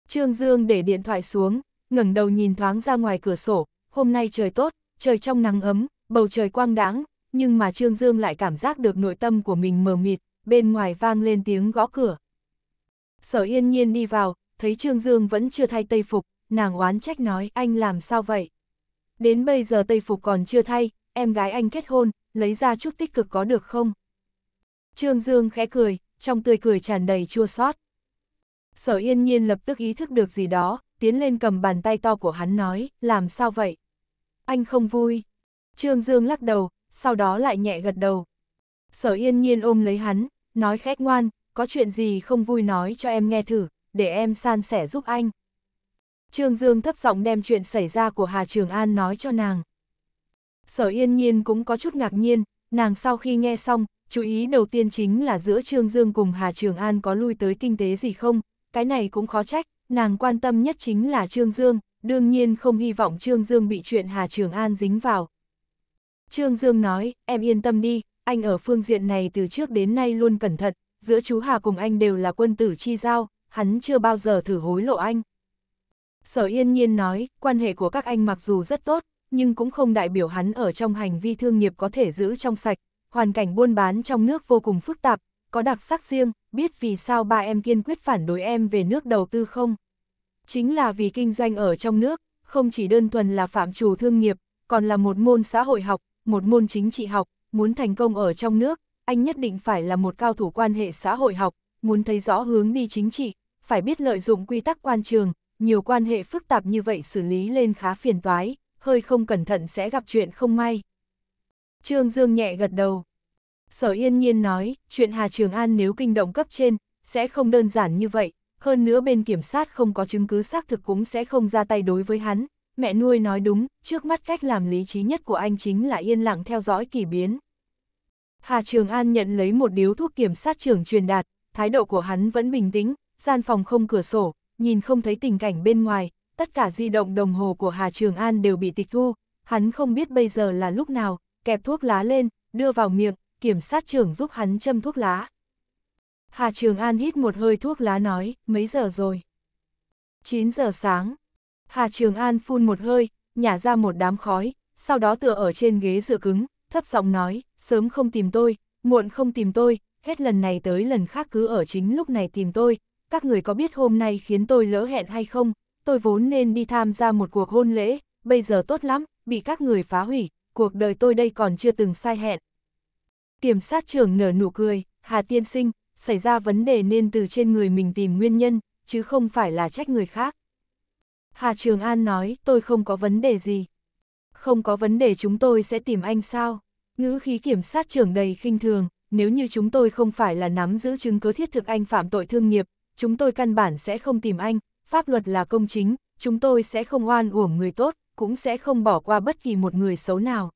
[SPEAKER 1] Trương Dương để điện thoại xuống, ngẩng đầu nhìn thoáng ra ngoài cửa sổ, hôm nay trời tốt, trời trong nắng ấm, bầu trời quang đãng, nhưng mà Trương Dương lại cảm giác được nội tâm của mình mờ mịt, bên ngoài vang lên tiếng gõ cửa. Sở yên nhiên đi vào, thấy Trương Dương vẫn chưa thay tây phục, nàng oán trách nói anh làm sao vậy? Đến bây giờ Tây Phục còn chưa thay, em gái anh kết hôn, lấy ra chút tích cực có được không? Trương Dương khẽ cười, trong tươi cười tràn đầy chua xót. Sở yên nhiên lập tức ý thức được gì đó, tiến lên cầm bàn tay to của hắn nói, làm sao vậy? Anh không vui. Trương Dương lắc đầu, sau đó lại nhẹ gật đầu. Sở yên nhiên ôm lấy hắn, nói khét ngoan, có chuyện gì không vui nói cho em nghe thử, để em san sẻ giúp anh. Trương Dương thấp giọng đem chuyện xảy ra của Hà Trường An nói cho nàng. Sở yên nhiên cũng có chút ngạc nhiên, nàng sau khi nghe xong, chú ý đầu tiên chính là giữa Trương Dương cùng Hà Trường An có lui tới kinh tế gì không, cái này cũng khó trách, nàng quan tâm nhất chính là Trương Dương, đương nhiên không hy vọng Trương Dương bị chuyện Hà Trường An dính vào. Trương Dương nói, em yên tâm đi, anh ở phương diện này từ trước đến nay luôn cẩn thận, giữa chú Hà cùng anh đều là quân tử chi giao, hắn chưa bao giờ thử hối lộ anh. Sở yên nhiên nói, quan hệ của các anh mặc dù rất tốt, nhưng cũng không đại biểu hắn ở trong hành vi thương nghiệp có thể giữ trong sạch, hoàn cảnh buôn bán trong nước vô cùng phức tạp, có đặc sắc riêng, biết vì sao ba em kiên quyết phản đối em về nước đầu tư không? Chính là vì kinh doanh ở trong nước, không chỉ đơn thuần là phạm trù thương nghiệp, còn là một môn xã hội học, một môn chính trị học, muốn thành công ở trong nước, anh nhất định phải là một cao thủ quan hệ xã hội học, muốn thấy rõ hướng đi chính trị, phải biết lợi dụng quy tắc quan trường, nhiều quan hệ phức tạp như vậy xử lý lên khá phiền toái, hơi không cẩn thận sẽ gặp chuyện không may. Trương Dương nhẹ gật đầu. Sở Yên Nhiên nói, chuyện Hà Trường An nếu kinh động cấp trên, sẽ không đơn giản như vậy, hơn nữa bên kiểm sát không có chứng cứ xác thực cũng sẽ không ra tay đối với hắn. Mẹ nuôi nói đúng, trước mắt cách làm lý trí nhất của anh chính là yên lặng theo dõi kỳ biến. Hà Trường An nhận lấy một điếu thuốc kiểm sát trưởng truyền đạt, thái độ của hắn vẫn bình tĩnh, gian phòng không cửa sổ, nhìn không thấy tình cảnh bên ngoài, tất cả di động đồng hồ của Hà Trường An đều bị tịch thu, hắn không biết bây giờ là lúc nào, kẹp thuốc lá lên, đưa vào miệng, kiểm sát trưởng giúp hắn châm thuốc lá. Hà Trường An hít một hơi thuốc lá nói, mấy giờ rồi? 9 giờ sáng. Hà Trường An phun một hơi, nhả ra một đám khói, sau đó tựa ở trên ghế dựa cứng, thấp giọng nói, sớm không tìm tôi, muộn không tìm tôi, hết lần này tới lần khác cứ ở chính lúc này tìm tôi, các người có biết hôm nay khiến tôi lỡ hẹn hay không, tôi vốn nên đi tham gia một cuộc hôn lễ, bây giờ tốt lắm, bị các người phá hủy, cuộc đời tôi đây còn chưa từng sai hẹn. Kiểm sát trưởng nở nụ cười, Hà Tiên Sinh, xảy ra vấn đề nên từ trên người mình tìm nguyên nhân, chứ không phải là trách người khác. Hà Trường An nói, tôi không có vấn đề gì. Không có vấn đề chúng tôi sẽ tìm anh sao? Ngữ khí kiểm sát trưởng đầy khinh thường, nếu như chúng tôi không phải là nắm giữ chứng cứ thiết thực anh phạm tội thương nghiệp, chúng tôi căn bản sẽ không tìm anh, pháp luật là công chính, chúng tôi sẽ không oan uổng người tốt, cũng sẽ không bỏ qua bất kỳ một người xấu nào.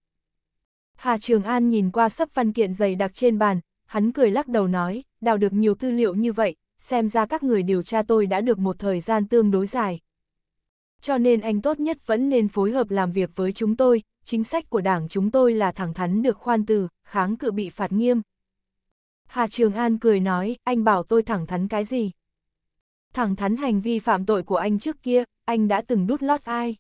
[SPEAKER 1] Hà Trường An nhìn qua sắp văn kiện dày đặc trên bàn, hắn cười lắc đầu nói, đào được nhiều tư liệu như vậy, xem ra các người điều tra tôi đã được một thời gian tương đối dài. Cho nên anh tốt nhất vẫn nên phối hợp làm việc với chúng tôi, chính sách của đảng chúng tôi là thẳng thắn được khoan từ, kháng cự bị phạt nghiêm. Hà Trường An cười nói, anh bảo tôi thẳng thắn cái gì? thẳng thắn hành vi phạm tội của anh trước kia, anh đã từng đút lót ai?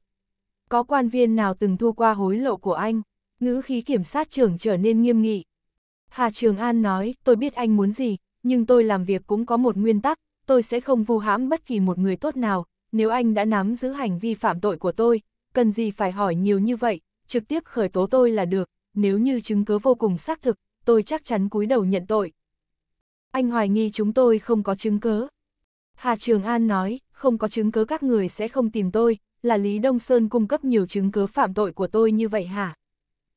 [SPEAKER 1] Có quan viên nào từng thu qua hối lộ của anh? Ngữ khí kiểm sát trưởng trở nên nghiêm nghị. Hà Trường An nói, tôi biết anh muốn gì, nhưng tôi làm việc cũng có một nguyên tắc, tôi sẽ không vu hãm bất kỳ một người tốt nào, nếu anh đã nắm giữ hành vi phạm tội của tôi, cần gì phải hỏi nhiều như vậy, trực tiếp khởi tố tôi là được, nếu như chứng cứ vô cùng xác thực, tôi chắc chắn cúi đầu nhận tội. Anh hoài nghi chúng tôi không có chứng cứ, Hà Trường An nói, không có chứng cứ các người sẽ không tìm tôi, là Lý Đông Sơn cung cấp nhiều chứng cứ phạm tội của tôi như vậy hả?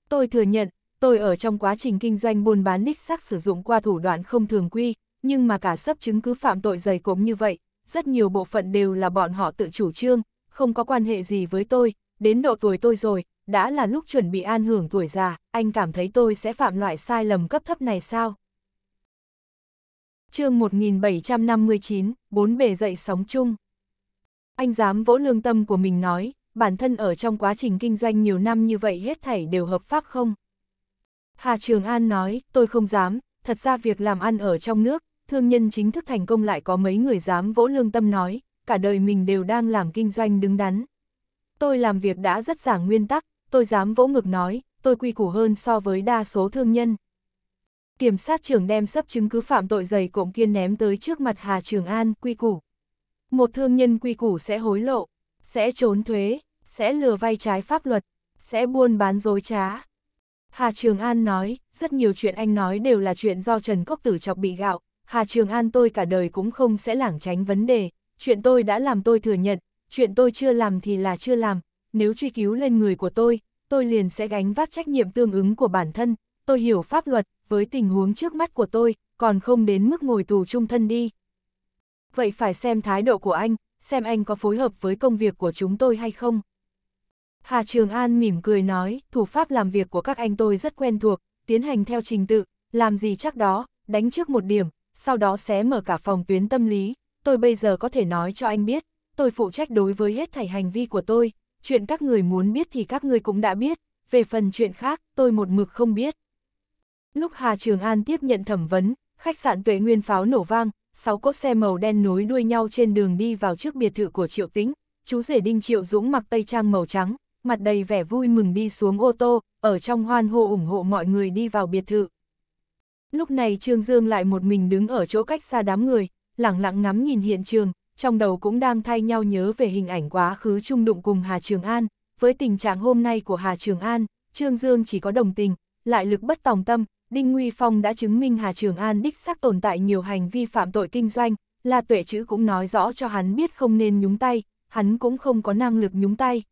[SPEAKER 1] Tôi thừa nhận, tôi ở trong quá trình kinh doanh buôn bán đích xác sử dụng qua thủ đoạn không thường quy, nhưng mà cả sấp chứng cứ phạm tội dày cộm như vậy, rất nhiều bộ phận đều là bọn họ tự chủ trương, không có quan hệ gì với tôi, đến độ tuổi tôi rồi, đã là lúc chuẩn bị an hưởng tuổi già, anh cảm thấy tôi sẽ phạm loại sai lầm cấp thấp này sao? chương 1759, bốn bề dậy sóng chung. Anh dám vỗ lương tâm của mình nói, bản thân ở trong quá trình kinh doanh nhiều năm như vậy hết thảy đều hợp pháp không? Hà Trường An nói, tôi không dám, thật ra việc làm ăn ở trong nước, thương nhân chính thức thành công lại có mấy người dám vỗ lương tâm nói, cả đời mình đều đang làm kinh doanh đứng đắn. Tôi làm việc đã rất giảng nguyên tắc, tôi dám vỗ ngực nói, tôi quy củ hơn so với đa số thương nhân. Kiểm sát trưởng đem sắp chứng cứ phạm tội dày cộng kiên ném tới trước mặt Hà Trường An, quy củ. Một thương nhân quy củ sẽ hối lộ, sẽ trốn thuế, sẽ lừa vay trái pháp luật, sẽ buôn bán dối trá. Hà Trường An nói, rất nhiều chuyện anh nói đều là chuyện do Trần Cốc Tử chọc bị gạo. Hà Trường An tôi cả đời cũng không sẽ lảng tránh vấn đề, chuyện tôi đã làm tôi thừa nhận, chuyện tôi chưa làm thì là chưa làm, nếu truy cứu lên người của tôi, tôi liền sẽ gánh vác trách nhiệm tương ứng của bản thân, tôi hiểu pháp luật, với tình huống trước mắt của tôi, còn không đến mức ngồi tù trung thân đi. Vậy phải xem thái độ của anh, xem anh có phối hợp với công việc của chúng tôi hay không. Hà Trường An mỉm cười nói, thủ pháp làm việc của các anh tôi rất quen thuộc, tiến hành theo trình tự, làm gì chắc đó, đánh trước một điểm, sau đó xé mở cả phòng tuyến tâm lý. Tôi bây giờ có thể nói cho anh biết, tôi phụ trách đối với hết thảy hành vi của tôi, chuyện các người muốn biết thì các người cũng đã biết, về phần chuyện khác, tôi một mực không biết. Lúc Hà Trường An tiếp nhận thẩm vấn, khách sạn tuệ nguyên pháo nổ vang, sáu cốt xe màu đen nối đuôi nhau trên đường đi vào trước biệt thự của Triệu Tĩnh, chú rể Đinh Triệu Dũng mặc tây trang màu trắng, mặt đầy vẻ vui mừng đi xuống ô tô, ở trong hoan hô ủng hộ mọi người đi vào biệt thự. Lúc này Trương Dương lại một mình đứng ở chỗ cách xa đám người, lặng lặng ngắm nhìn hiện trường, trong đầu cũng đang thay nhau nhớ về hình ảnh quá khứ chung đụng cùng Hà Trường An. Với tình trạng hôm nay của Hà Trường An, Trương Dương chỉ có đồng tình, lại lực bất tòng tâm, Đinh Nguy Phong đã chứng minh Hà Trường An đích xác tồn tại nhiều hành vi phạm tội kinh doanh, là tuệ chữ cũng nói rõ cho hắn biết không nên nhúng tay, hắn cũng không có năng lực nhúng tay.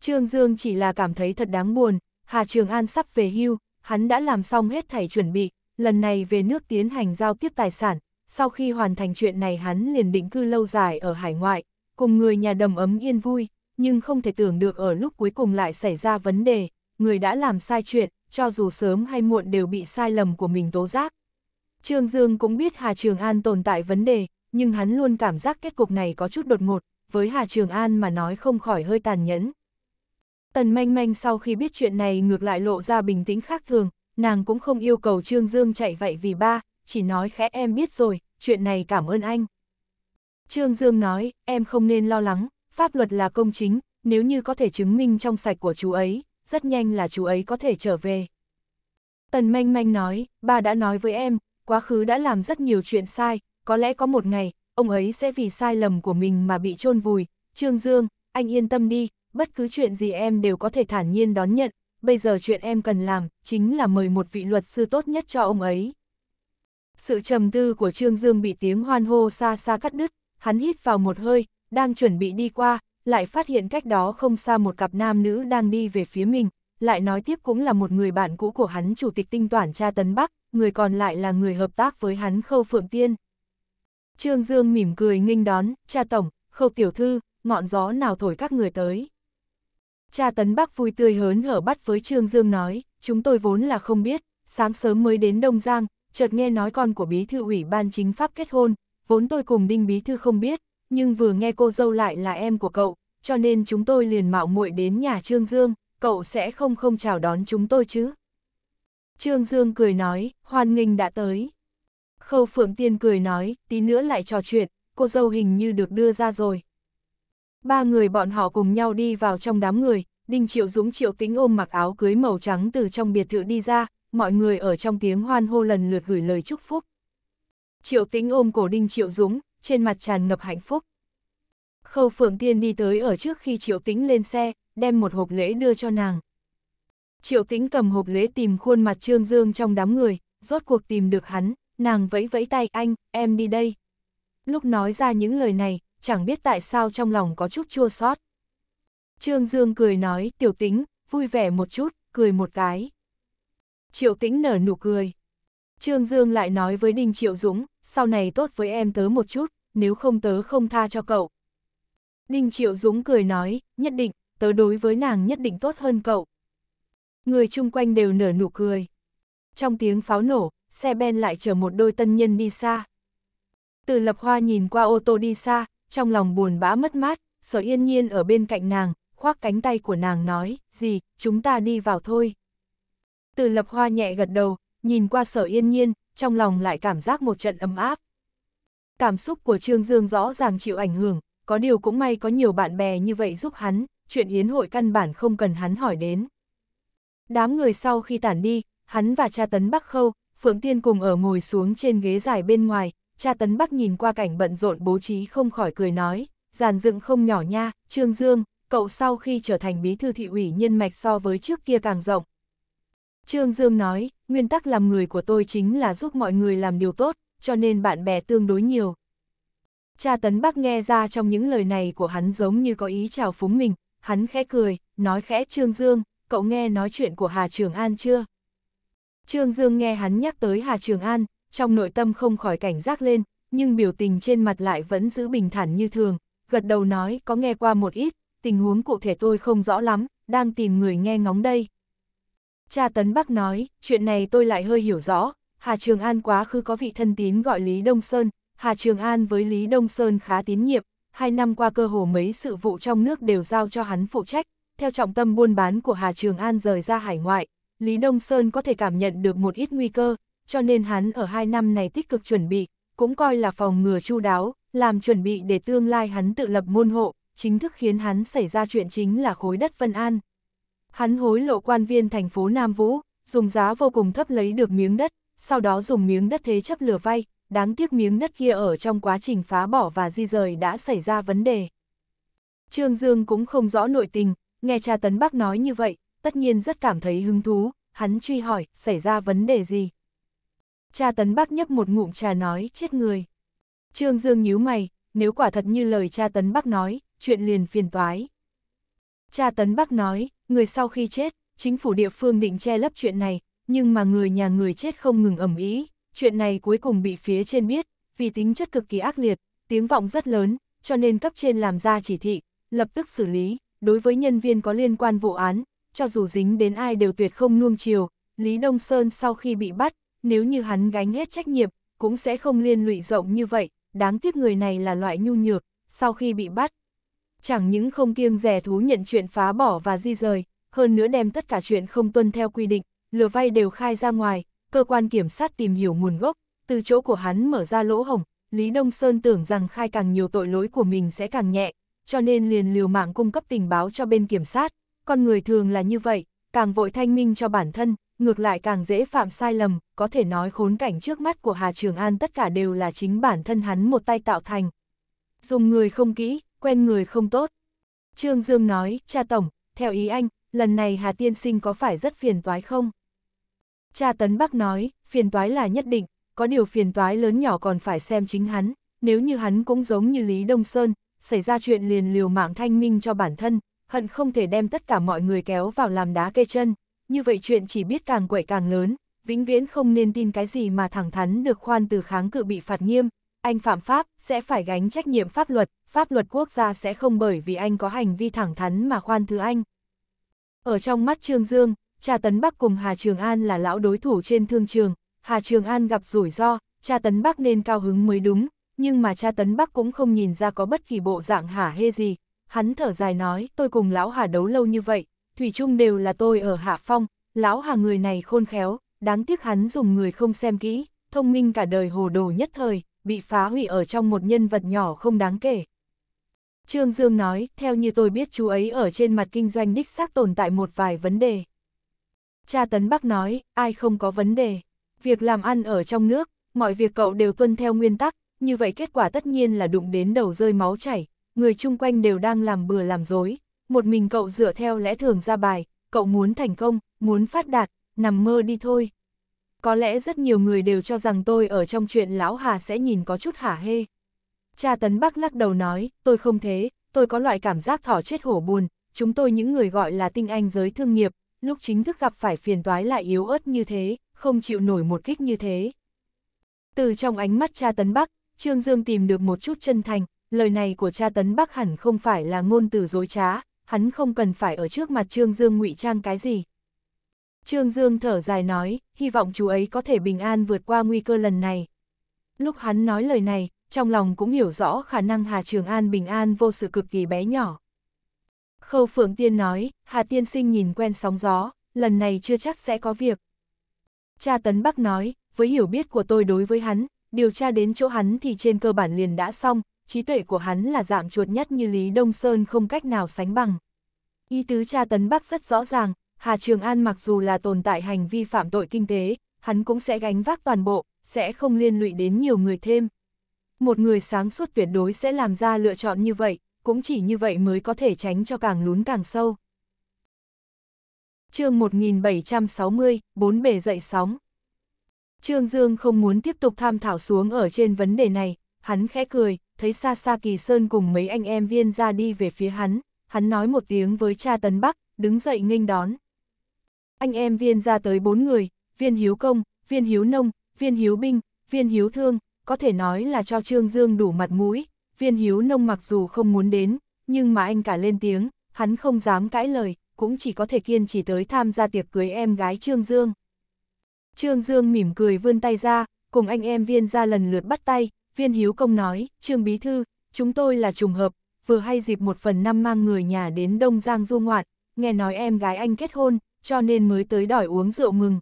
[SPEAKER 1] Trương Dương chỉ là cảm thấy thật đáng buồn, Hà Trường An sắp về hưu, hắn đã làm xong hết thảy chuẩn bị, lần này về nước tiến hành giao tiếp tài sản, sau khi hoàn thành chuyện này hắn liền định cư lâu dài ở hải ngoại, cùng người nhà đầm ấm yên vui, nhưng không thể tưởng được ở lúc cuối cùng lại xảy ra vấn đề, người đã làm sai chuyện, cho dù sớm hay muộn đều bị sai lầm của mình tố giác. Trương Dương cũng biết Hà Trường An tồn tại vấn đề, nhưng hắn luôn cảm giác kết cục này có chút đột ngột, với Hà Trường An mà nói không khỏi hơi tàn nhẫn. Tần manh manh sau khi biết chuyện này ngược lại lộ ra bình tĩnh khác thường, nàng cũng không yêu cầu Trương Dương chạy vậy vì ba, chỉ nói khẽ em biết rồi, chuyện này cảm ơn anh. Trương Dương nói, em không nên lo lắng, pháp luật là công chính, nếu như có thể chứng minh trong sạch của chú ấy, rất nhanh là chú ấy có thể trở về. Tần manh manh nói, ba đã nói với em, quá khứ đã làm rất nhiều chuyện sai, có lẽ có một ngày, ông ấy sẽ vì sai lầm của mình mà bị chôn vùi. Trương Dương, anh yên tâm đi, bất cứ chuyện gì em đều có thể thản nhiên đón nhận, bây giờ chuyện em cần làm chính là mời một vị luật sư tốt nhất cho ông ấy. Sự trầm tư của Trương Dương bị tiếng hoan hô xa xa cắt đứt, hắn hít vào một hơi, đang chuẩn bị đi qua, lại phát hiện cách đó không xa một cặp nam nữ đang đi về phía mình, lại nói tiếp cũng là một người bạn cũ của hắn chủ tịch tinh toản cha Tấn Bắc, người còn lại là người hợp tác với hắn Khâu Phượng Tiên. Trương Dương mỉm cười nghênh đón, cha tổng, Khâu tiểu thư, ngọn gió nào thổi các người tới. Cha Tấn Bắc vui tươi hớn hở bắt với Trương Dương nói, chúng tôi vốn là không biết, sáng sớm mới đến Đông Giang, chợt nghe nói con của bí thư ủy ban chính pháp kết hôn, vốn tôi cùng Đinh bí thư không biết, nhưng vừa nghe cô dâu lại là em của cậu, cho nên chúng tôi liền mạo muội đến nhà Trương Dương, cậu sẽ không không chào đón chúng tôi chứ. Trương Dương cười nói, hoan nghênh đã tới. Khâu Phượng Tiên cười nói, tí nữa lại trò chuyện, cô dâu hình như được đưa ra rồi. Ba người bọn họ cùng nhau đi vào trong đám người, Đinh Triệu Dũng Triệu Tĩnh ôm mặc áo cưới màu trắng từ trong biệt thự đi ra, mọi người ở trong tiếng hoan hô lần lượt gửi lời chúc phúc. Triệu Tĩnh ôm cổ Đinh Triệu Dũng, trên mặt tràn ngập hạnh phúc. Khâu Phượng Tiên đi tới ở trước khi Triệu Tĩnh lên xe, đem một hộp lễ đưa cho nàng. Triệu Tĩnh cầm hộp lễ tìm khuôn mặt Trương Dương trong đám người, rốt cuộc tìm được hắn, nàng vẫy vẫy tay anh, em đi đây. Lúc nói ra những lời này, chẳng biết tại sao trong lòng có chút chua xót. Trương Dương cười nói, tiểu tính vui vẻ một chút, cười một cái. Triệu tĩnh nở nụ cười. Trương Dương lại nói với Đinh Triệu Dũng, sau này tốt với em tớ một chút, nếu không tớ không tha cho cậu. Đinh Triệu Dũng cười nói, nhất định, tớ đối với nàng nhất định tốt hơn cậu. Người chung quanh đều nở nụ cười. Trong tiếng pháo nổ, xe ben lại chở một đôi tân nhân đi xa. Từ lập hoa nhìn qua ô tô đi xa, trong lòng buồn bã mất mát, sở yên nhiên ở bên cạnh nàng, khoác cánh tay của nàng nói, gì, chúng ta đi vào thôi. Từ lập hoa nhẹ gật đầu, nhìn qua sở yên nhiên, trong lòng lại cảm giác một trận ấm áp. Cảm xúc của Trương Dương rõ ràng chịu ảnh hưởng, có điều cũng may có nhiều bạn bè như vậy giúp hắn, chuyện yến hội căn bản không cần hắn hỏi đến. Đám người sau khi tản đi, hắn và cha tấn Bắc Khâu, Phượng Tiên cùng ở ngồi xuống trên ghế dài bên ngoài, cha tấn Bắc nhìn qua cảnh bận rộn bố trí không khỏi cười nói, giàn dựng không nhỏ nha, Trương Dương, cậu sau khi trở thành bí thư thị ủy nhân mạch so với trước kia càng rộng. Trương Dương nói, nguyên tắc làm người của tôi chính là giúp mọi người làm điều tốt, cho nên bạn bè tương đối nhiều. Cha Tấn Bắc nghe ra trong những lời này của hắn giống như có ý chào phúng mình, hắn khẽ cười, nói khẽ Trương Dương, cậu nghe nói chuyện của Hà Trường An chưa? Trương Dương nghe hắn nhắc tới Hà Trường An, trong nội tâm không khỏi cảnh giác lên, nhưng biểu tình trên mặt lại vẫn giữ bình thản như thường, gật đầu nói có nghe qua một ít, tình huống cụ thể tôi không rõ lắm, đang tìm người nghe ngóng đây. Cha Tấn Bắc nói, chuyện này tôi lại hơi hiểu rõ, Hà Trường An quá khứ có vị thân tín gọi Lý Đông Sơn, Hà Trường An với Lý Đông Sơn khá tín nhiệm, hai năm qua cơ hồ mấy sự vụ trong nước đều giao cho hắn phụ trách, theo trọng tâm buôn bán của Hà Trường An rời ra hải ngoại, Lý Đông Sơn có thể cảm nhận được một ít nguy cơ, cho nên hắn ở hai năm này tích cực chuẩn bị, cũng coi là phòng ngừa chu đáo, làm chuẩn bị để tương lai hắn tự lập môn hộ, chính thức khiến hắn xảy ra chuyện chính là khối đất Vân An. Hắn hối lộ quan viên thành phố Nam Vũ, dùng giá vô cùng thấp lấy được miếng đất, sau đó dùng miếng đất thế chấp lửa vay, đáng tiếc miếng đất kia ở trong quá trình phá bỏ và di rời đã xảy ra vấn đề. Trương Dương cũng không rõ nội tình, nghe cha Tấn Bắc nói như vậy, tất nhiên rất cảm thấy hứng thú, hắn truy hỏi, xảy ra vấn đề gì? Cha Tấn Bắc nhấp một ngụm trà nói, chết người. Trương Dương nhíu mày, nếu quả thật như lời cha Tấn Bắc nói, chuyện liền phiền toái. Cha Tấn Bắc nói, người sau khi chết, chính phủ địa phương định che lấp chuyện này, nhưng mà người nhà người chết không ngừng ẩm ý, chuyện này cuối cùng bị phía trên biết, vì tính chất cực kỳ ác liệt, tiếng vọng rất lớn, cho nên cấp trên làm ra chỉ thị, lập tức xử lý, đối với nhân viên có liên quan vụ án, cho dù dính đến ai đều tuyệt không nuông chiều, Lý Đông Sơn sau khi bị bắt, nếu như hắn gánh hết trách nhiệm, cũng sẽ không liên lụy rộng như vậy, đáng tiếc người này là loại nhu nhược, sau khi bị bắt, chẳng những không kiêng rẻ thú nhận chuyện phá bỏ và di rời, hơn nữa đem tất cả chuyện không tuân theo quy định, lừa vay đều khai ra ngoài, cơ quan kiểm sát tìm hiểu nguồn gốc, từ chỗ của hắn mở ra lỗ hổng, Lý Đông Sơn tưởng rằng khai càng nhiều tội lỗi của mình sẽ càng nhẹ, cho nên liền liều mạng cung cấp tình báo cho bên kiểm sát, con người thường là như vậy, càng vội thanh minh cho bản thân, ngược lại càng dễ phạm sai lầm, có thể nói khốn cảnh trước mắt của Hà Trường An tất cả đều là chính bản thân hắn một tay tạo thành. Dùng người không kỹ, quen người không tốt. Trương Dương nói, cha tổng, theo ý anh, lần này Hà Tiên Sinh có phải rất phiền toái không? Cha Tấn Bắc nói, phiền toái là nhất định, có điều phiền toái lớn nhỏ còn phải xem chính hắn, nếu như hắn cũng giống như Lý Đông Sơn, xảy ra chuyện liền liều mạng thanh minh cho bản thân, hận không thể đem tất cả mọi người kéo vào làm đá kê chân, như vậy chuyện chỉ biết càng quậy càng lớn, vĩnh viễn không nên tin cái gì mà thẳng thắn được khoan từ kháng cự bị phạt nghiêm, anh phạm pháp, sẽ phải gánh trách nhiệm pháp luật, pháp luật quốc gia sẽ không bởi vì anh có hành vi thẳng thắn mà khoan thứ anh. Ở trong mắt Trương Dương, Cha Tấn Bắc cùng Hà Trường An là lão đối thủ trên thương trường, Hà Trường An gặp rủi ro, Cha Tấn Bắc nên cao hứng mới đúng, nhưng mà Cha Tấn Bắc cũng không nhìn ra có bất kỳ bộ dạng hả hê gì. Hắn thở dài nói, tôi cùng lão Hà đấu lâu như vậy, Thủy chung đều là tôi ở Hạ Phong, lão Hà người này khôn khéo, đáng tiếc hắn dùng người không xem kỹ, thông minh cả đời hồ đồ nhất thời bị phá hủy ở trong một nhân vật nhỏ không đáng kể. Trương Dương nói, theo như tôi biết chú ấy ở trên mặt kinh doanh đích xác tồn tại một vài vấn đề. Cha Tấn Bắc nói, ai không có vấn đề. Việc làm ăn ở trong nước, mọi việc cậu đều tuân theo nguyên tắc, như vậy kết quả tất nhiên là đụng đến đầu rơi máu chảy, người chung quanh đều đang làm bừa làm dối. Một mình cậu dựa theo lẽ thường ra bài, cậu muốn thành công, muốn phát đạt, nằm mơ đi thôi có lẽ rất nhiều người đều cho rằng tôi ở trong chuyện lão Hà sẽ nhìn có chút hả hê. Cha Tấn Bắc lắc đầu nói, tôi không thế, tôi có loại cảm giác thỏ chết hổ buồn, chúng tôi những người gọi là tinh anh giới thương nghiệp, lúc chính thức gặp phải phiền toái lại yếu ớt như thế, không chịu nổi một kích như thế. Từ trong ánh mắt cha Tấn Bắc, Trương Dương tìm được một chút chân thành, lời này của cha Tấn Bắc hẳn không phải là ngôn từ dối trá, hắn không cần phải ở trước mặt Trương Dương ngụy trang cái gì, Trương Dương thở dài nói, hy vọng chú ấy có thể bình an vượt qua nguy cơ lần này. Lúc hắn nói lời này, trong lòng cũng hiểu rõ khả năng Hà Trường An bình an vô sự cực kỳ bé nhỏ. Khâu Phượng Tiên nói, Hà Tiên Sinh nhìn quen sóng gió, lần này chưa chắc sẽ có việc. Cha Tấn Bắc nói, với hiểu biết của tôi đối với hắn, điều tra đến chỗ hắn thì trên cơ bản liền đã xong, trí tuệ của hắn là dạng chuột nhất như Lý Đông Sơn không cách nào sánh bằng. Ý tứ cha Tấn Bắc rất rõ ràng, Hà Trường An mặc dù là tồn tại hành vi phạm tội kinh tế, hắn cũng sẽ gánh vác toàn bộ, sẽ không liên lụy đến nhiều người thêm. Một người sáng suốt tuyệt đối sẽ làm ra lựa chọn như vậy, cũng chỉ như vậy mới có thể tránh cho càng lún càng sâu. chương 1760, bốn bề dậy sóng. Trương Dương không muốn tiếp tục tham thảo xuống ở trên vấn đề này, hắn khẽ cười, thấy xa xa kỳ sơn cùng mấy anh em viên ra đi về phía hắn, hắn nói một tiếng với cha Tấn Bắc, đứng dậy nghênh đón anh em viên ra tới bốn người, viên hiếu công, viên hiếu nông, viên hiếu binh, viên hiếu thương, có thể nói là cho Trương Dương đủ mặt mũi, viên hiếu nông mặc dù không muốn đến, nhưng mà anh cả lên tiếng, hắn không dám cãi lời, cũng chỉ có thể kiên trì tới tham gia tiệc cưới em gái Trương Dương. Trương Dương mỉm cười vươn tay ra, cùng anh em viên ra lần lượt bắt tay, viên hiếu công nói, Trương Bí Thư, chúng tôi là trùng hợp, vừa hay dịp một phần năm mang người nhà đến Đông Giang du ngoạn, nghe nói em gái anh kết hôn, cho nên mới tới đòi uống rượu mừng.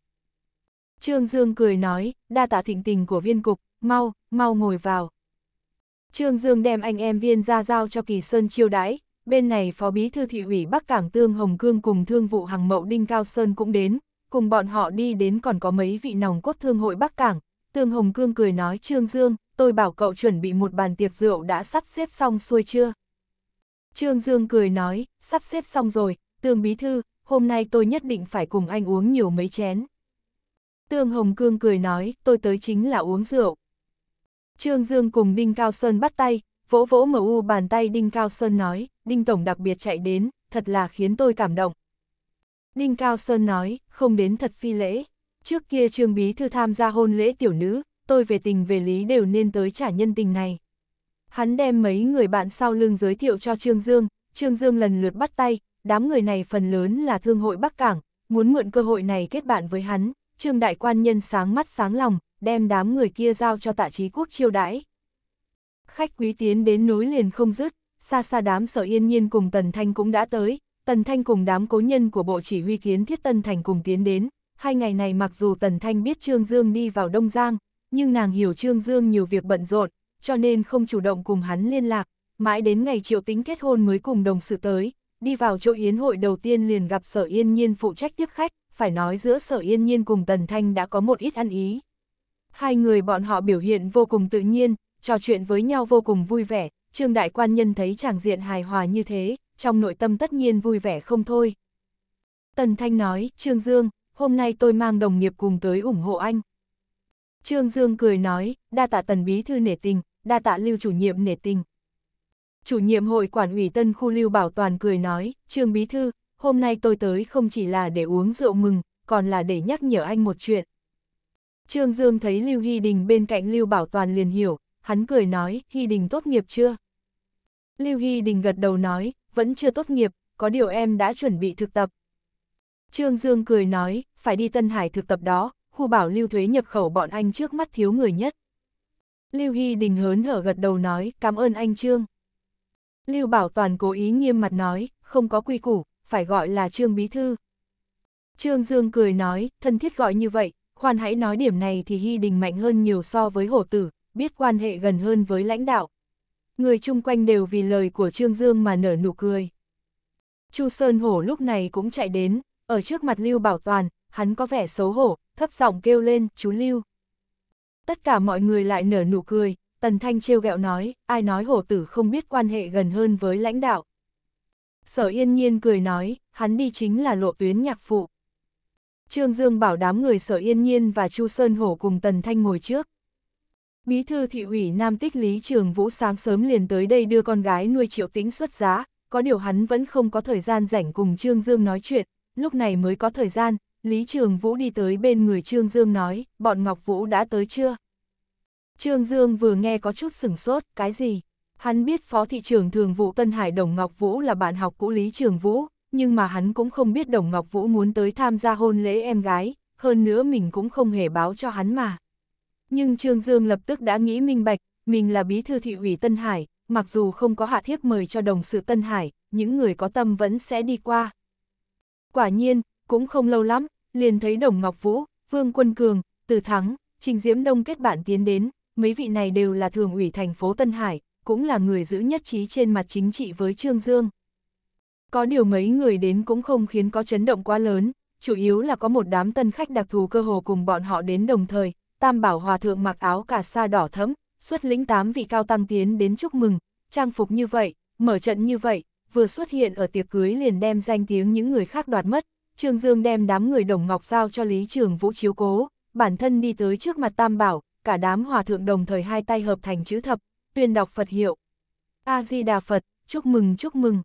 [SPEAKER 1] Trương Dương cười nói, đa tạ thịnh tình của viên cục, mau, mau ngồi vào. Trương Dương đem anh em viên ra giao cho Kỳ Sơn chiêu đãi, bên này Phó Bí Thư Thị ủy Bắc Cảng Tương Hồng Cương cùng thương vụ hàng mậu Đinh Cao Sơn cũng đến, cùng bọn họ đi đến còn có mấy vị nòng cốt thương hội Bắc Cảng. Tương Hồng Cương cười nói Trương Dương, tôi bảo cậu chuẩn bị một bàn tiệc rượu đã sắp xếp xong xuôi chưa? Trương Dương cười nói, sắp xếp xong rồi, Tương Bí Thư, hôm nay tôi nhất định phải cùng anh uống nhiều mấy chén. Tương Hồng Cương cười nói, tôi tới chính là uống rượu. Trương Dương cùng Đinh Cao Sơn bắt tay, vỗ vỗ mở u bàn tay Đinh Cao Sơn nói, Đinh Tổng đặc biệt chạy đến, thật là khiến tôi cảm động. Đinh Cao Sơn nói, không đến thật phi lễ. Trước kia Trương Bí Thư tham gia hôn lễ tiểu nữ, tôi về tình về lý đều nên tới trả nhân tình này. Hắn đem mấy người bạn sau lưng giới thiệu cho Trương Dương, Trương Dương lần lượt bắt tay, đám người này phần lớn là thương hội Bắc Cảng, muốn mượn cơ hội này kết bạn với hắn, Trương Đại Quan Nhân sáng mắt sáng lòng, đem đám người kia giao cho tạ trí quốc chiêu đãi. Khách quý tiến đến nối liền không dứt, xa xa đám sở yên nhiên cùng Tần Thanh cũng đã tới, Tần Thanh cùng đám cố nhân của Bộ Chỉ huy kiến thiết Tân Thành cùng tiến đến. Hai ngày này mặc dù Tần Thanh biết Trương Dương đi vào Đông Giang, nhưng nàng hiểu Trương Dương nhiều việc bận rộn, cho nên không chủ động cùng hắn liên lạc, mãi đến ngày triệu tính kết hôn mới cùng đồng sự tới, đi vào chỗ yến hội đầu tiên liền gặp sở yên nhiên phụ trách tiếp khách, phải nói giữa sở yên nhiên cùng Tần Thanh đã có một ít ăn ý. Hai người bọn họ biểu hiện vô cùng tự nhiên, trò chuyện với nhau vô cùng vui vẻ, trương đại quan nhân thấy chàng diện hài hòa như thế, trong nội tâm tất nhiên vui vẻ không thôi. Tần Thanh nói, Trương Dương, hôm nay tôi mang đồng nghiệp cùng tới ủng hộ anh. Trương Dương cười nói, đa tạ Tần Bí Thư nể tình, đa tạ Lưu chủ nhiệm nể tình. Chủ nhiệm hội quản ủy tân khu lưu bảo toàn cười nói, Trương Bí Thư, hôm nay tôi tới không chỉ là để uống rượu mừng, còn là để nhắc nhở anh một chuyện. Trương Dương thấy Lưu Hy Đình bên cạnh Lưu Bảo Toàn liền hiểu, hắn cười nói, Hy Đình tốt nghiệp chưa? Lưu Hy Đình gật đầu nói, vẫn chưa tốt nghiệp, có điều em đã chuẩn bị thực tập. Trương Dương cười nói, phải đi Tân Hải thực tập đó, khu bảo lưu thuế nhập khẩu bọn anh trước mắt thiếu người nhất. Lưu Hy Đình hớn hở gật đầu nói, cảm ơn anh Trương. Lưu Bảo Toàn cố ý nghiêm mặt nói, không có quy củ, phải gọi là Trương Bí Thư. Trương Dương cười nói, thân thiết gọi như vậy, khoan hãy nói điểm này thì Hy Đình mạnh hơn nhiều so với hổ tử, biết quan hệ gần hơn với lãnh đạo. Người chung quanh đều vì lời của Trương Dương mà nở nụ cười. Chu Sơn Hổ lúc này cũng chạy đến, ở trước mặt Lưu Bảo Toàn, hắn có vẻ xấu hổ, thấp giọng kêu lên, chú Lưu. Tất cả mọi người lại nở nụ cười, Tần Thanh trêu ghẹo nói, ai nói hổ tử không biết quan hệ gần hơn với lãnh đạo. Sở yên nhiên cười nói, hắn đi chính là lộ tuyến nhạc phụ. Trương Dương bảo đám người sở yên nhiên và Chu Sơn Hổ cùng Tần Thanh ngồi trước. Bí thư thị ủy Nam Tích Lý Trường Vũ sáng sớm liền tới đây đưa con gái nuôi triệu tĩnh xuất giá, có điều hắn vẫn không có thời gian rảnh cùng Trương Dương nói chuyện, lúc này mới có thời gian, Lý Trường Vũ đi tới bên người Trương Dương nói, bọn Ngọc Vũ đã tới chưa? Trương Dương vừa nghe có chút sửng sốt, cái gì? Hắn biết Phó Thị trưởng Thường vụ Tân Hải Đồng Ngọc Vũ là bạn học cũ Lý Trường Vũ, nhưng mà hắn cũng không biết Đồng Ngọc Vũ muốn tới tham gia hôn lễ em gái, hơn nữa mình cũng không hề báo cho hắn mà. Nhưng Trương Dương lập tức đã nghĩ minh bạch, mình là bí thư thị ủy Tân Hải, mặc dù không có hạ thiếp mời cho đồng sự Tân Hải, những người có tâm vẫn sẽ đi qua. Quả nhiên, cũng không lâu lắm, liền thấy Đồng Ngọc Vũ, Vương Quân Cường, Từ Thắng, Trình Diễm Đông kết bạn tiến đến, mấy vị này đều là thường ủy thành phố Tân Hải, cũng là người giữ nhất trí trên mặt chính trị với Trương Dương. Có điều mấy người đến cũng không khiến có chấn động quá lớn, chủ yếu là có một đám tân khách đặc thù cơ hồ cùng bọn họ đến đồng thời, Tam Bảo Hòa Thượng mặc áo cà sa đỏ thẫm, xuất lĩnh tám vị cao tăng tiến đến chúc mừng, trang phục như vậy, mở trận như vậy, vừa xuất hiện ở tiệc cưới liền đem danh tiếng những người khác đoạt mất, Trương Dương đem đám người đồng ngọc giao cho Lý Trường Vũ chiếu cố, bản thân đi tới trước mặt Tam Bảo, cả đám hòa thượng đồng thời hai tay hợp thành chữ thập, tuyên đọc Phật hiệu. A-di-đà Phật, chúc mừng chúc mừng.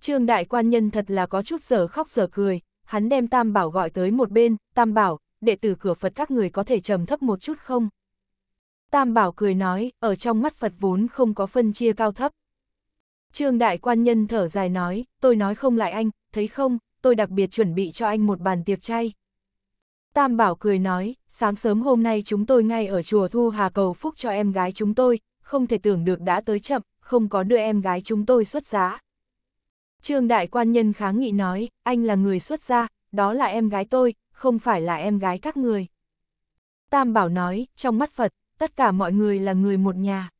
[SPEAKER 1] Trương đại quan nhân thật là có chút giờ khóc giờ cười, hắn đem Tam Bảo gọi tới một bên, Tam Bảo, đệ tử cửa Phật các người có thể trầm thấp một chút không? Tam Bảo cười nói, ở trong mắt Phật vốn không có phân chia cao thấp. Trương đại quan nhân thở dài nói, tôi nói không lại anh, thấy không, tôi đặc biệt chuẩn bị cho anh một bàn tiệc chay. Tam Bảo cười nói, sáng sớm hôm nay chúng tôi ngay ở chùa Thu Hà cầu phúc cho em gái chúng tôi, không thể tưởng được đã tới chậm, không có đưa em gái chúng tôi xuất giá. Trương Đại Quan Nhân kháng nghị nói, anh là người xuất gia, đó là em gái tôi, không phải là em gái các người. Tam Bảo nói, trong mắt Phật, tất cả mọi người là người một nhà.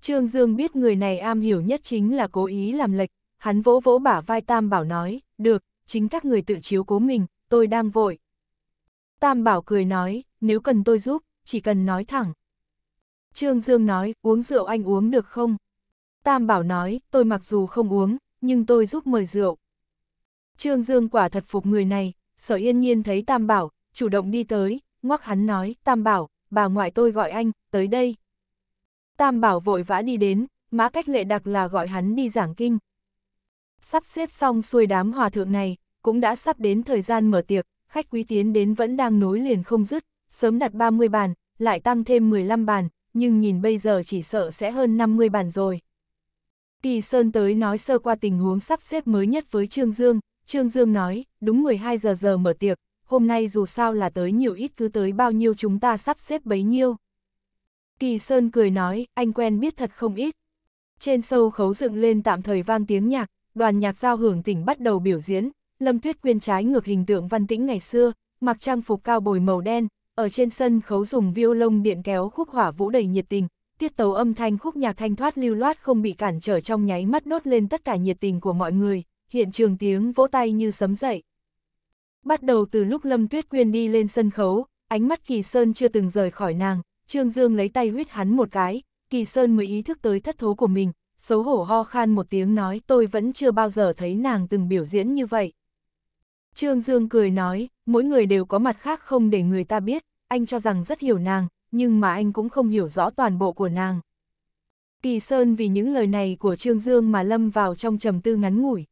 [SPEAKER 1] Trương Dương biết người này am hiểu nhất chính là cố ý làm lệch, hắn vỗ vỗ bả vai Tam Bảo nói, được, chính các người tự chiếu cố mình, tôi đang vội, Tam Bảo cười nói, nếu cần tôi giúp, chỉ cần nói thẳng. Trương Dương nói, uống rượu anh uống được không? Tam Bảo nói, tôi mặc dù không uống, nhưng tôi giúp mời rượu. Trương Dương quả thật phục người này, sở yên nhiên thấy Tam Bảo, chủ động đi tới, ngoắc hắn nói, Tam Bảo, bà ngoại tôi gọi anh, tới đây. Tam Bảo vội vã đi đến, mã cách lệ đặc là gọi hắn đi giảng kinh. Sắp xếp xong xuôi đám hòa thượng này, cũng đã sắp đến thời gian mở tiệc, khách quý tiến đến vẫn đang nối liền không dứt, sớm đặt 30 bàn, lại tăng thêm 15 bàn, nhưng nhìn bây giờ chỉ sợ sẽ hơn 50 bàn rồi. Kỳ Sơn tới nói sơ qua tình huống sắp xếp mới nhất với Trương Dương, Trương Dương nói, đúng 12 giờ giờ mở tiệc, hôm nay dù sao là tới nhiều ít cứ tới bao nhiêu chúng ta sắp xếp bấy nhiêu. Kỳ Sơn cười nói, anh quen biết thật không ít. Trên sâu khấu dựng lên tạm thời vang tiếng nhạc, đoàn nhạc giao hưởng tỉnh bắt đầu biểu diễn, Lâm Tuyết Quyên trái ngược hình tượng văn tĩnh ngày xưa, mặc trang phục cao bồi màu đen, ở trên sân khấu dùng violon điện kéo khúc hỏa vũ đầy nhiệt tình, tiết tấu âm thanh khúc nhạc thanh thoát lưu loát không bị cản trở trong nháy mắt nốt lên tất cả nhiệt tình của mọi người, hiện trường tiếng vỗ tay như sấm dậy. Bắt đầu từ lúc Lâm Tuyết Quyên đi lên sân khấu, ánh mắt Kỳ Sơn chưa từng rời khỏi nàng, Trương Dương lấy tay huyết hắn một cái, Kỳ Sơn mới ý thức tới thất thố của mình, xấu hổ ho khan một tiếng nói tôi vẫn chưa bao giờ thấy nàng từng biểu diễn như vậy. Trương Dương cười nói, mỗi người đều có mặt khác không để người ta biết, anh cho rằng rất hiểu nàng, nhưng mà anh cũng không hiểu rõ toàn bộ của nàng. Kỳ Sơn vì những lời này của Trương Dương mà lâm vào trong trầm tư ngắn ngủi.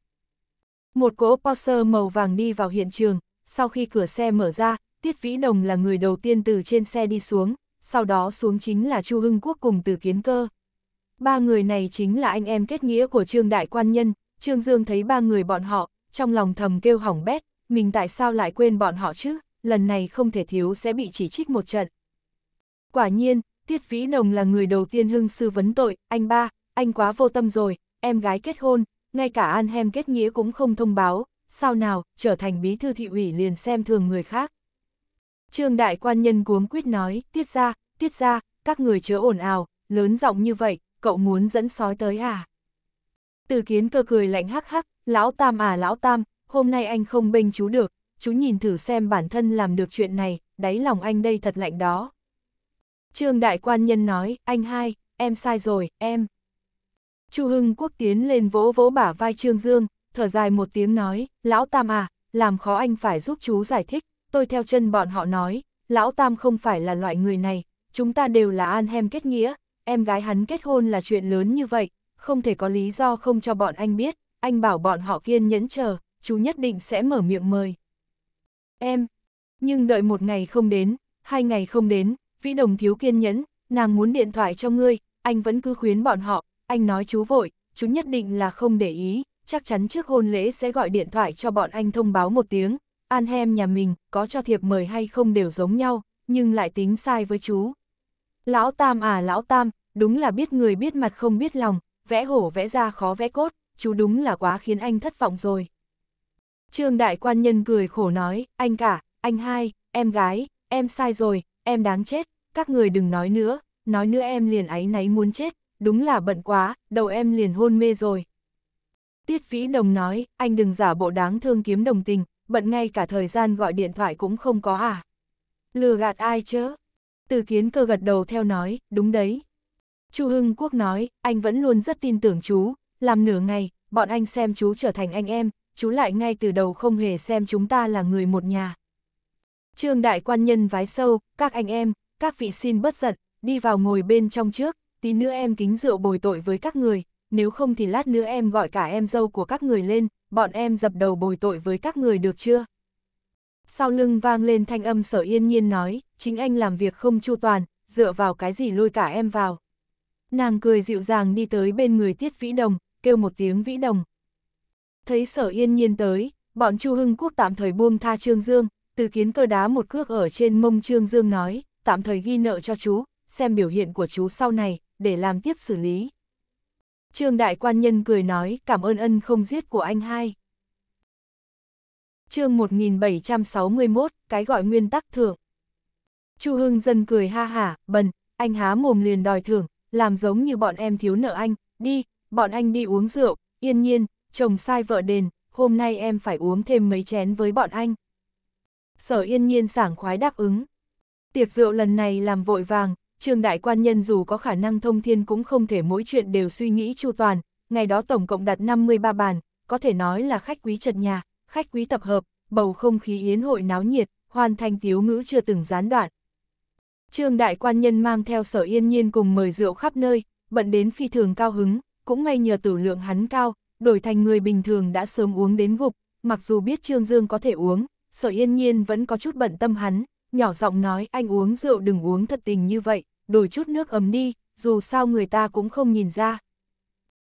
[SPEAKER 1] Một cỗ Porsche màu vàng đi vào hiện trường, sau khi cửa xe mở ra, Tiết Vĩ Đồng là người đầu tiên từ trên xe đi xuống, sau đó xuống chính là Chu Hưng Quốc cùng từ Kiến Cơ. Ba người này chính là anh em kết nghĩa của Trương Đại Quan Nhân, Trương Dương thấy ba người bọn họ, trong lòng thầm kêu hỏng bét, mình tại sao lại quên bọn họ chứ, lần này không thể thiếu sẽ bị chỉ trích một trận. Quả nhiên, Tiết Vĩ Nồng là người đầu tiên hưng sư vấn tội, anh ba, anh quá vô tâm rồi, em gái kết hôn, ngay cả an hem kết nghĩa cũng không thông báo, sao nào, trở thành bí thư thị ủy liền xem thường người khác. Trương đại quan nhân cuống quyết nói, tiết ra, tiết ra, các người chớ ồn ào, lớn giọng như vậy, cậu muốn dẫn sói tới à? Từ kiến cơ cười lạnh hắc hắc, Lão Tam à Lão Tam, hôm nay anh không bênh chú được, chú nhìn thử xem bản thân làm được chuyện này, đáy lòng anh đây thật lạnh đó. Trương Đại Quan Nhân nói, anh hai, em sai rồi, em. Chu Hưng Quốc tiến lên vỗ vỗ bả vai Trương Dương, thở dài một tiếng nói, Lão Tam à, làm khó anh phải giúp chú giải thích, tôi theo chân bọn họ nói, Lão Tam không phải là loại người này, chúng ta đều là an hem kết nghĩa, em gái hắn kết hôn là chuyện lớn như vậy, không thể có lý do không cho bọn anh biết, anh bảo bọn họ kiên nhẫn chờ, chú nhất định sẽ mở miệng mời. Em, nhưng đợi một ngày không đến, hai ngày không đến, vĩ đồng thiếu kiên nhẫn, nàng muốn điện thoại cho ngươi, anh vẫn cứ khuyến bọn họ, anh nói chú vội, chú nhất định là không để ý, chắc chắn trước hôn lễ sẽ gọi điện thoại cho bọn anh thông báo một tiếng, an hem nhà mình, có cho thiệp mời hay không đều giống nhau, nhưng lại tính sai với chú. Lão Tam à lão Tam, đúng là biết người biết mặt không biết lòng, vẽ hổ vẽ ra khó vẽ cốt, chú đúng là quá khiến anh thất vọng rồi. Trương đại quan nhân cười khổ nói, anh cả, anh hai, em gái, em sai rồi, em đáng chết, các người đừng nói nữa, nói nữa em liền áy náy muốn chết, đúng là bận quá, đầu em liền hôn mê rồi. Tiết Vĩ Đồng nói, anh đừng giả bộ đáng thương kiếm đồng tình, bận ngay cả thời gian gọi điện thoại cũng không có à. Lừa gạt ai chứ? Từ kiến cơ gật đầu theo nói, đúng đấy. Chu Hưng Quốc nói, anh vẫn luôn rất tin tưởng chú, làm nửa ngày, bọn anh xem chú trở thành anh em, chú lại ngay từ đầu không hề xem chúng ta là người một nhà. Trương đại quan nhân vái sâu, các anh em, các vị xin bất giận, đi vào ngồi bên trong trước, tí nữa em kính rượu bồi tội với các người, nếu không thì lát nữa em gọi cả em dâu của các người lên, bọn em dập đầu bồi tội với các người được chưa? Sau lưng vang lên thanh âm sở yên nhiên nói, chính anh làm việc không chu toàn, dựa vào cái gì lôi cả em vào. Nàng cười dịu dàng đi tới bên người Tiết Vĩ Đồng, kêu một tiếng vĩ đồng. Thấy sở yên nhiên tới, bọn Chu Hưng Quốc tạm thời buông tha Trương Dương, từ kiến cơ đá một cước ở trên mông Trương Dương nói, tạm thời ghi nợ cho chú, xem biểu hiện của chú sau này, để làm tiếp xử lý. Trương Đại Quan Nhân cười nói, cảm ơn ân không giết của anh hai. chương 1761, cái gọi nguyên tắc thưởng. Chu Hưng dân cười ha hả, bần, anh há mồm liền đòi thưởng, làm giống như bọn em thiếu nợ anh, đi, bọn anh đi uống rượu, yên nhiên, chồng sai vợ đền, hôm nay em phải uống thêm mấy chén với bọn anh. Sở yên nhiên sảng khoái đáp ứng. Tiệc rượu lần này làm vội vàng, trường đại quan nhân dù có khả năng thông thiên cũng không thể mỗi chuyện đều suy nghĩ chu toàn, ngày đó tổng cộng đặt 53 bàn, có thể nói là khách quý trật nhà, khách quý tập hợp, bầu không khí yến hội náo nhiệt, hoàn thành thiếu ngữ chưa từng gián đoạn. Trương đại quan nhân mang theo sở yên nhiên cùng mời rượu khắp nơi, bận đến phi thường cao hứng, cũng ngay nhờ tử lượng hắn cao, đổi thành người bình thường đã sớm uống đến gục, mặc dù biết Trương Dương có thể uống, sở yên nhiên vẫn có chút bận tâm hắn, nhỏ giọng nói anh uống rượu đừng uống thật tình như vậy, đổi chút nước ấm đi, dù sao người ta cũng không nhìn ra.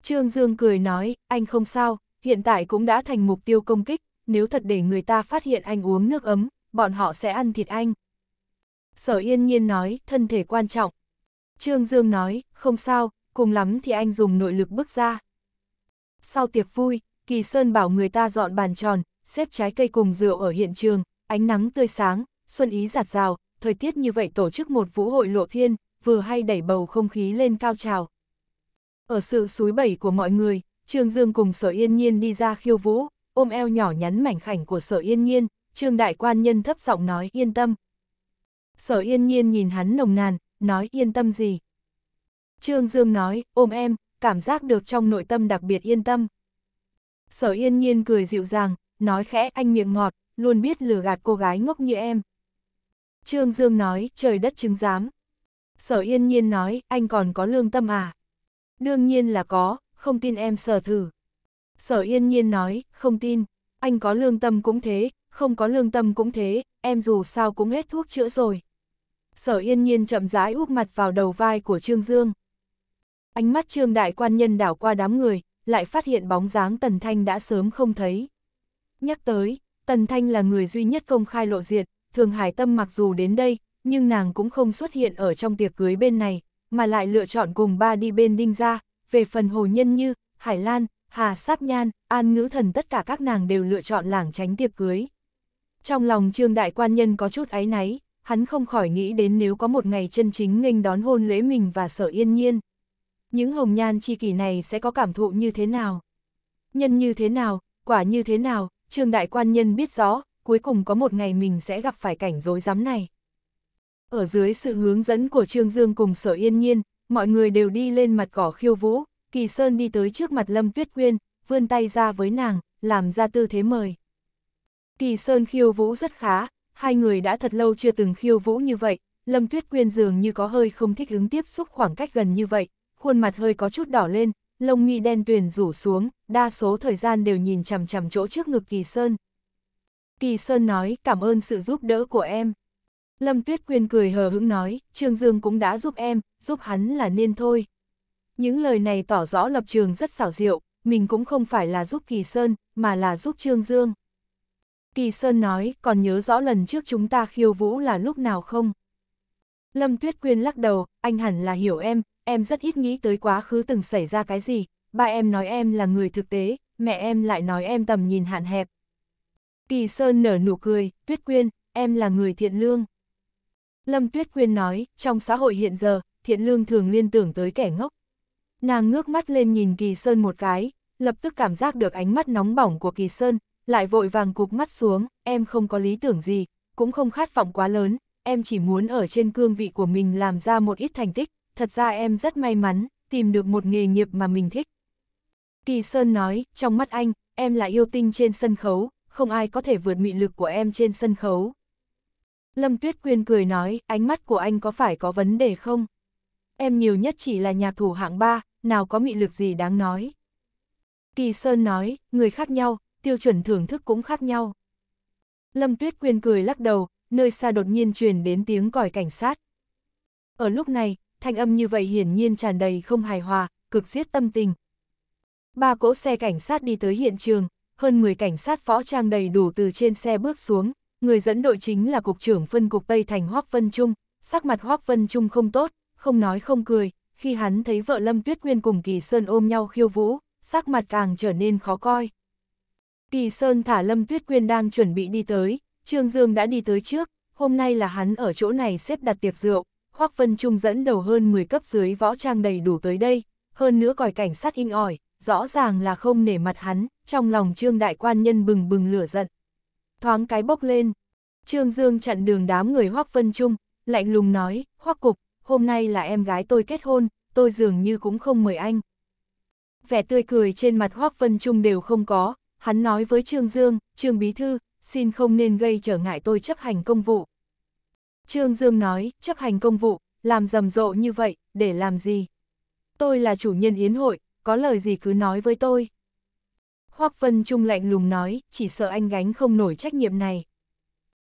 [SPEAKER 1] Trương Dương cười nói, anh không sao, hiện tại cũng đã thành mục tiêu công kích, nếu thật để người ta phát hiện anh uống nước ấm, bọn họ sẽ ăn thịt anh. Sở yên nhiên nói, thân thể quan trọng. Trương Dương nói, không sao, cùng lắm thì anh dùng nội lực bước ra. Sau tiệc vui, Kỳ Sơn bảo người ta dọn bàn tròn, xếp trái cây cùng rượu ở hiện trường, ánh nắng tươi sáng, xuân ý giạt rào, thời tiết như vậy tổ chức một vũ hội lộ thiên, vừa hay đẩy bầu không khí lên cao trào. Ở sự suối bẩy của mọi người, Trương Dương cùng Sở Yên Nhiên đi ra khiêu vũ, ôm eo nhỏ nhắn mảnh khảnh của Sở Yên Nhiên, Trương Đại Quan Nhân thấp giọng nói yên tâm. Sở Yên Nhiên nhìn hắn nồng nàn, nói yên tâm gì. Trương Dương nói, ôm em, cảm giác được trong nội tâm đặc biệt yên tâm. Sở yên nhiên cười dịu dàng, nói khẽ anh miệng ngọt, luôn biết lừa gạt cô gái ngốc như em. Trương Dương nói, trời đất chứng giám. Sở yên nhiên nói, anh còn có lương tâm à? Đương nhiên là có, không tin em sở thử. Sở yên nhiên nói, không tin, anh có lương tâm cũng thế, không có lương tâm cũng thế, em dù sao cũng hết thuốc chữa rồi. Sở yên nhiên chậm rãi úp mặt vào đầu vai của Trương Dương. Ánh mắt trương đại quan nhân đảo qua đám người, lại phát hiện bóng dáng Tần Thanh đã sớm không thấy. Nhắc tới, Tần Thanh là người duy nhất công khai lộ diện, Thường Hải Tâm mặc dù đến đây, nhưng nàng cũng không xuất hiện ở trong tiệc cưới bên này, mà lại lựa chọn cùng ba đi bên đinh ra, về phần hồ nhân như, Hải Lan, Hà Sáp Nhan, An Ngữ Thần tất cả các nàng đều lựa chọn lảng tránh tiệc cưới. Trong lòng trương đại quan nhân có chút áy náy, hắn không khỏi nghĩ đến nếu có một ngày chân chính nghênh đón hôn lễ mình và sở yên nhiên những hồng nhan chi kỷ này sẽ có cảm thụ như thế nào? Nhân như thế nào, quả như thế nào, trương đại quan nhân biết rõ, cuối cùng có một ngày mình sẽ gặp phải cảnh rối rắm này. Ở dưới sự hướng dẫn của Trương Dương cùng sở yên nhiên, mọi người đều đi lên mặt cỏ khiêu vũ, Kỳ Sơn đi tới trước mặt Lâm Tuyết Quyên, vươn tay ra với nàng, làm ra tư thế mời. Kỳ Sơn khiêu vũ rất khá, hai người đã thật lâu chưa từng khiêu vũ như vậy, Lâm Tuyết Quyên dường như có hơi không thích ứng tiếp xúc khoảng cách gần như vậy, khuôn mặt hơi có chút đỏ lên, lông mi đen tuyền rủ xuống, đa số thời gian đều nhìn chằm chằm chỗ trước ngực Kỳ Sơn. Kỳ Sơn nói cảm ơn sự giúp đỡ của em. Lâm Tuyết Quyên cười hờ hững nói, Trương Dương cũng đã giúp em, giúp hắn là nên thôi. Những lời này tỏ rõ lập trường rất xảo diệu, mình cũng không phải là giúp Kỳ Sơn, mà là giúp Trương Dương. Kỳ Sơn nói, còn nhớ rõ lần trước chúng ta khiêu vũ là lúc nào không? Lâm Tuyết Quyên lắc đầu, anh hẳn là hiểu em, em rất ít nghĩ tới quá khứ từng xảy ra cái gì, ba em nói em là người thực tế, mẹ em lại nói em tầm nhìn hạn hẹp. Kỳ Sơn nở nụ cười, Tuyết Quyên, em là người thiện lương. Lâm Tuyết Quyên nói, trong xã hội hiện giờ, thiện lương thường liên tưởng tới kẻ ngốc. Nàng ngước mắt lên nhìn Kỳ Sơn một cái, lập tức cảm giác được ánh mắt nóng bỏng của Kỳ Sơn, lại vội vàng cụp mắt xuống, em không có lý tưởng gì, cũng không khát vọng quá lớn, em chỉ muốn ở trên cương vị của mình làm ra một ít thành tích, thật ra em rất may mắn, tìm được một nghề nghiệp mà mình thích. Kỳ Sơn nói, trong mắt anh, em là yêu tinh trên sân khấu, không ai có thể vượt mị lực của em trên sân khấu. Lâm Tuyết Quyên cười nói, ánh mắt của anh có phải có vấn đề không? Em nhiều nhất chỉ là nhạc thủ hạng 3, nào có mị lực gì đáng nói. Kỳ Sơn nói, người khác nhau, tiêu chuẩn thưởng thức cũng khác nhau. Lâm Tuyết Quyên cười lắc đầu, nơi xa đột nhiên truyền đến tiếng còi cảnh sát. Ở lúc này, thanh âm như vậy hiển nhiên tràn đầy không hài hòa, cực giết tâm tình. Ba cỗ xe cảnh sát đi tới hiện trường, hơn 10 cảnh sát võ trang đầy đủ từ trên xe bước xuống, người dẫn đội chính là cục trưởng phân cục Tây Thành Hoắc Vân Trung, sắc mặt Hoắc Vân Trung không tốt, không nói không cười, khi hắn thấy vợ Lâm Tuyết Quyên cùng Kỳ Sơn ôm nhau khiêu vũ, sắc mặt càng trở nên khó coi. Kỳ Sơn thả Lâm Tuyết Quyên đang chuẩn bị đi tới, Trương Dương đã đi tới trước, hôm nay là hắn ở chỗ này xếp đặt tiệc rượu, Hoác Vân Trung dẫn đầu hơn 10 cấp dưới võ trang đầy đủ tới đây, hơn nữa còi cảnh sát in ỏi, rõ ràng là không nể mặt hắn, trong lòng trương đại quan nhân bừng bừng lửa giận. Thoáng cái bốc lên, trương dương chặn đường đám người Hoác Vân Trung, lạnh lùng nói, Hoác Cục, hôm nay là em gái tôi kết hôn, tôi dường như cũng không mời anh. Vẻ tươi cười trên mặt Hoác Vân Trung đều không có, hắn nói với Trương Dương, Trương Bí Thư, xin không nên gây trở ngại tôi chấp hành công vụ. Trương Dương nói, chấp hành công vụ, làm rầm rộ như vậy, để làm gì? Tôi là chủ nhân yến hội, có lời gì cứ nói với tôi. Hoác Vân Trung lạnh lùng nói, chỉ sợ anh gánh không nổi trách nhiệm này.